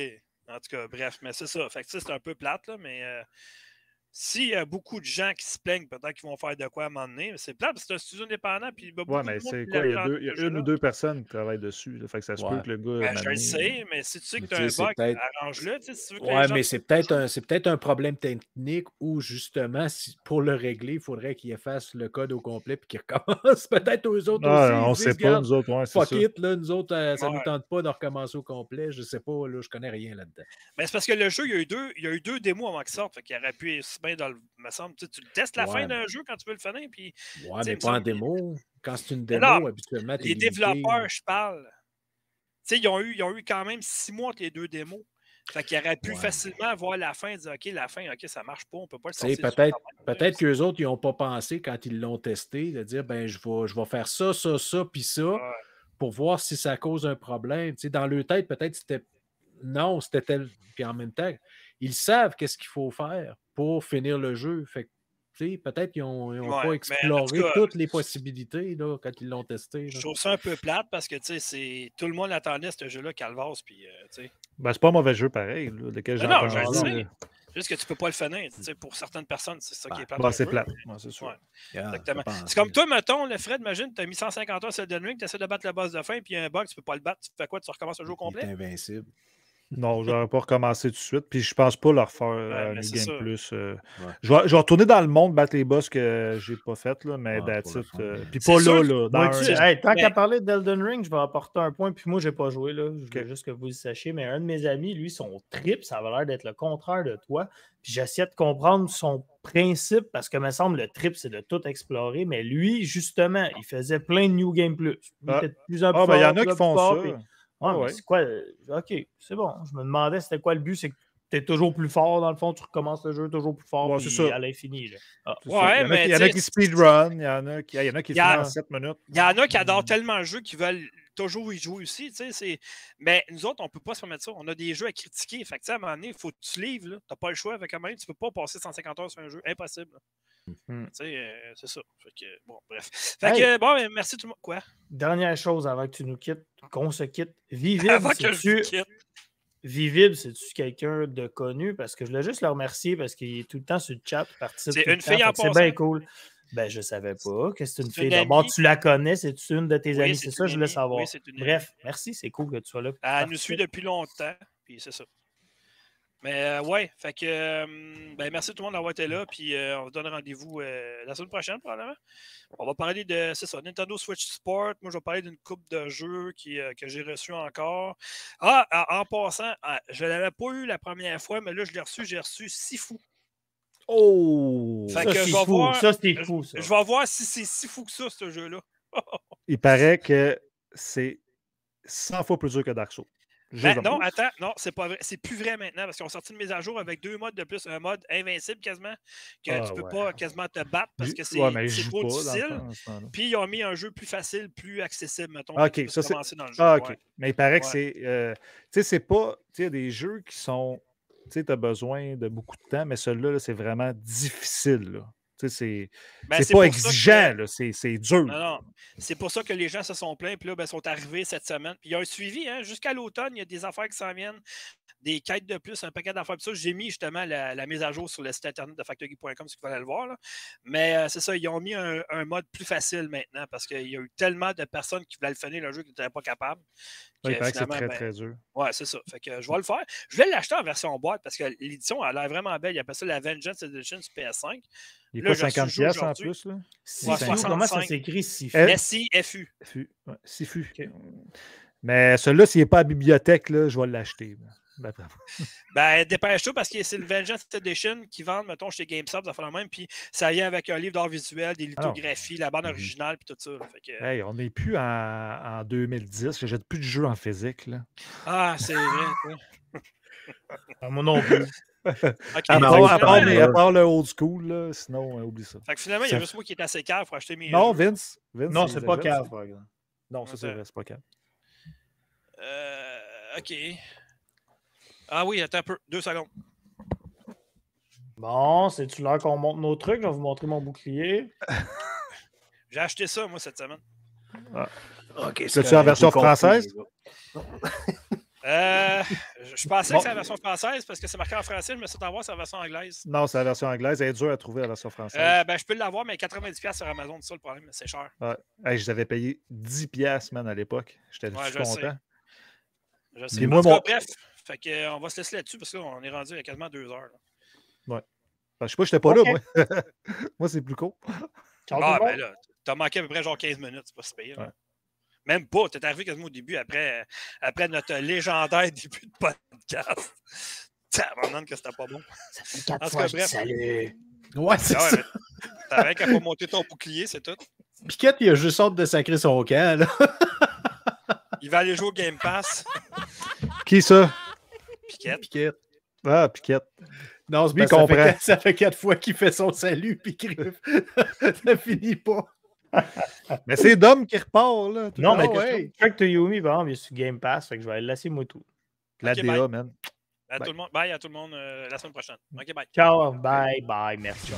En tout cas, bref, mais c'est ça. Fait c'est un peu plate, là, mais. Euh, s'il y a beaucoup de gens qui se plaignent, peut-être qu'ils vont faire de quoi à un moment donné. C'est plein parce que c'est un studio indépendant. Puis il ouais, mais c'est quoi Il y a, une ou deux personnes qui travaillent dessus. Là, fait que ça se peut que le gars. Ben, je le sais, mais si tu sais que tu as un bug, arrange-le. Si ouais, mais c'est peut-être un, problème technique où, justement, pour le régler, il faudrait qu'il efface le code au complet puis qu'il recommence. peut-être aux autres aussi. on ne sait pas, nous autres. Ouais, fuck it, là, nous autres, euh, ça ne nous tente pas de recommencer au complet. Je ne sais pas, là, je connais rien là-dedans. Mais ben, c'est parce que le jeu, il y a eu deux démos avant qu'il sorte. Fait qu'il aurait pu ben, dans le. Me semble. Tu, testes la fin d'un jeu quand tu veux le faire Puis, ouais, mais pas en démo. Quand c'est une démo, habituellement. Les développeurs, je parle. ils ont, eu, quand même six mois entre les deux démos. Fait qu'ils auraient pu facilement voir la fin et dire OK, la fin, OK, ça marche pas, on peut pas le faire Peut-être peut qu'eux autres, ils n'ont pas pensé quand ils l'ont testé de dire ben je vais, je vais faire ça, ça, ça, puis ça pour voir si ça cause un problème. dans leur tête, peut-être c'était non, c'était tel. Puis en même temps, ils savent qu'est-ce qu'il faut faire pour finir le jeu. Fait peut-être qu'ils n'ont pas exploré toutes les possibilités là, quand ils l'ont testé. Je trouve ça un peu plate parce que tout le monde attendait ce jeu-là, Calvars. Puis, euh, ben, c'est pas un mauvais jeu pareil. de quel ben non, je sais. Juste que tu ne peux pas le finir. Pour certaines personnes, c'est ça qui est ben, plate. Ben, c'est plate, c'est ah, Exactement. C'est comme toi, mettons, le Fred, imagine, tu as mis 150 heures sur le Ring, tu essaies de battre la boss de fin, puis y a un bug, tu peux pas le battre. Tu fais quoi Tu recommences le jeu complet Invincible. Non, je j'aurais pas recommencé tout de suite. Puis je pense pas leur faire euh, un game plus. Euh, je, vais, retourner dans le monde battre les boss que j'ai pas fait, là, mais euh, Puis pas là, là. tant qu'à ben parler d'Elden Ring, je vais apporter un point. Puis moi, j'ai pas joué, là. Je veux juste que vous le sachiez. Mais un de mes amis, lui, son trip, ça a l'air d'être le contraire de toi. Puis j'essayais de comprendre son principe parce que, me semble, le trip, c'est de tout explorer. Mais lui, justement, il faisait plein de New Game Plus. Il ah. plus en plus. Ah, ben, il y en a qui font ça. Ouais, c'est quoi. Euh, OK, c'est bon. Je me demandais c'était quoi le but, c'est que tu es toujours plus fort, dans le fond, tu recommences le jeu toujours plus fort et à l'infini. Ah, il y en a qui speedrun, il y en a qui, il y en a qui, en 7 minutes. Il y en a qui adorent tellement le jeu qu'ils veulent toujours y jouer aussi. Mais nous autres, on ne peut pas se permettre ça. On a des jeux à critiquer. Fait à un moment donné, il faut que tu livres. Tu n'as pas le choix. quand même, tu ne peux pas passer 150 heures sur un jeu. Impossible. Mm-hmm. Euh, c'est ça. bon, bref. Ben, merci tout le monde. Dernière chose avant que tu nous quittes, qu'on se quitte. Vivible, c'est-tu quelqu'un de connu? Parce que je voulais juste le remercier parce qu'il est tout le temps sur le chat. C'est une fille en en C'est bien cool. Ben, je savais pas que c'est une fille. D'abord, tu la connais, c'est une de tes amies, c'est ça, je voulais savoir. Bref, merci, c'est cool que tu sois là. Elle ah, nous suit depuis longtemps, puis c'est ça. Mais euh, ouais, fait que euh, ben, merci tout le monde d'avoir été là, puis euh, on vous donne rendez-vous la semaine prochaine probablement. On va parler de ça, Nintendo Switch Sport. Moi, je vais parler d'une coupe de jeux qui, que j'ai reçue encore. Ah, en, passant, ah, je ne l'avais pas eu la première fois, mais là, je l'ai reçu, j'ai reçu six fous. Oh! ça, c'est fou. ça, Je vais voir si c'est si fou que ça, ce jeu-là. Il paraît que c'est 100 fois plus dur que Dark Souls. Ben, non, attends, non, c'est pas vrai. C'est plus vrai maintenant parce qu'ils ont sorti une mise à jour avec deux modes de plus, un mode invincible quasiment, que ah, tu peux pas quasiment te battre parce que c'est trop difficile. Puis ils ont mis un jeu plus facile, plus accessible, mettons. ok, ça c'est. Ah, ok. Mais il paraît que c'est. Euh, tu sais, c'est pas. Tu sais, des jeux qui sont tu as besoin de beaucoup de temps, mais celui-là, c'est vraiment difficile. C'est ben, pas exigeant, c'est dur. Non, non. C'est pour ça que les gens se sont plaints, puis là, ben, sont arrivés cette semaine. il y a un suivi, hein? jusqu'à l'automne, il y a des affaires qui s'en viennent des quêtes de plus, un paquet d'affaires. ça, j'ai mis justement la, mise à jour sur le site internet de factory.com, si vous voulez le voir. Mais euh, c'est ça, ils ont mis un, mode plus facile maintenant parce qu'il y a eu tellement de personnes qui voulaient le finir le jeu qui n'étaient pas capables. Que, ouais, c'est très, ben très dur. Ouais, c'est ça. Fait que je vais le faire. Je vais l'acheter en version boîte parce que l'édition a l'air vraiment belle. Il pas ça la Vengeance Edition sur PS5. Il là, pas 50 en plus, là? comment ça s'écrit si SIFU. SIFU. Mais celui-là, s'il n'est pas à la bibliothèque, là, je vais l'acheter. Ben, ben, dépêche-toi parce que c'est le Vengeance Edition qui vend, mettons, chez GameStop, ça fait la même. Puis ça vient avec un livre d'art visuel, des ah lithographies, la bande mhm. originale, puis tout ça. Fait que... Euh, hey, on n'est plus en, en 2010. Je jette plus de jeux en physique. Là. Ah, c'est vrai. Ah, à, part, à, part, à, le old school, sinon, euh, oublie ça. Fait que finalement, il y a juste moi qui est assez calme, pour acheter mes. Non, Vince. Vince non, c'est pas calme. par exemple. Non, ça, c'est pas calme. Euh, ok. Ah oui, attends un peu. Deux secondes. Bon, c'est-tu l'heure qu'on monte nos trucs? Je vais vous montrer mon bouclier. J'ai acheté ça, moi, cette semaine. Ah. Ok. C'est-tu en version française? Euh, je pensais que c'est la version française parce que c'est marqué en français. Je me suis dit c'est la version anglaise. Non, c'est la version anglaise. Elle est dure à trouver, la version française. Euh, ben, je peux l'avoir, mais 90$ sur Amazon, c'est ça le problème. C'est cher. je les avais payé 10$, man, à l'époque. J'étais ouais, content. Sais. Je sais. bref, fait que, euh, on va se laisser là-dessus parce qu'on est rendu à quasiment deux heures. Ouais. je sais pas, j'étais pas là, moi. moi, c'est plus court. Ah, ben là, t'as manqué à peu près genre 15 minutes, c'est pas si Même pas, t'es arrivé quasiment au début après, euh, après notre légendaire début de podcast. Tiens, que c'était pas bon. Ça fait 4 fois que bref, salut. Ouais, c'est ah ça. T'avais qu'à pas monter ton bouclier, c'est tout. Piquette, il a juste hâte de sacrer son camp, là. il va aller jouer au Game Pass. Qui ça? Piquette. Piquette. Ah, Piquette. Non, c'est ça, fait, ça fait quatre fois qu'il fait son salut, puis ça finit pas. mais c'est Dom qui repart, là. Non, mais ouais. Track to Yumi, va il Game Pass, fait que je vais aller laisser Moutou. La okay, DA, man. bye. Tout le monde, bye à tout le monde euh, la semaine prochaine. OK, bye. Ciao, bye, bye, merci.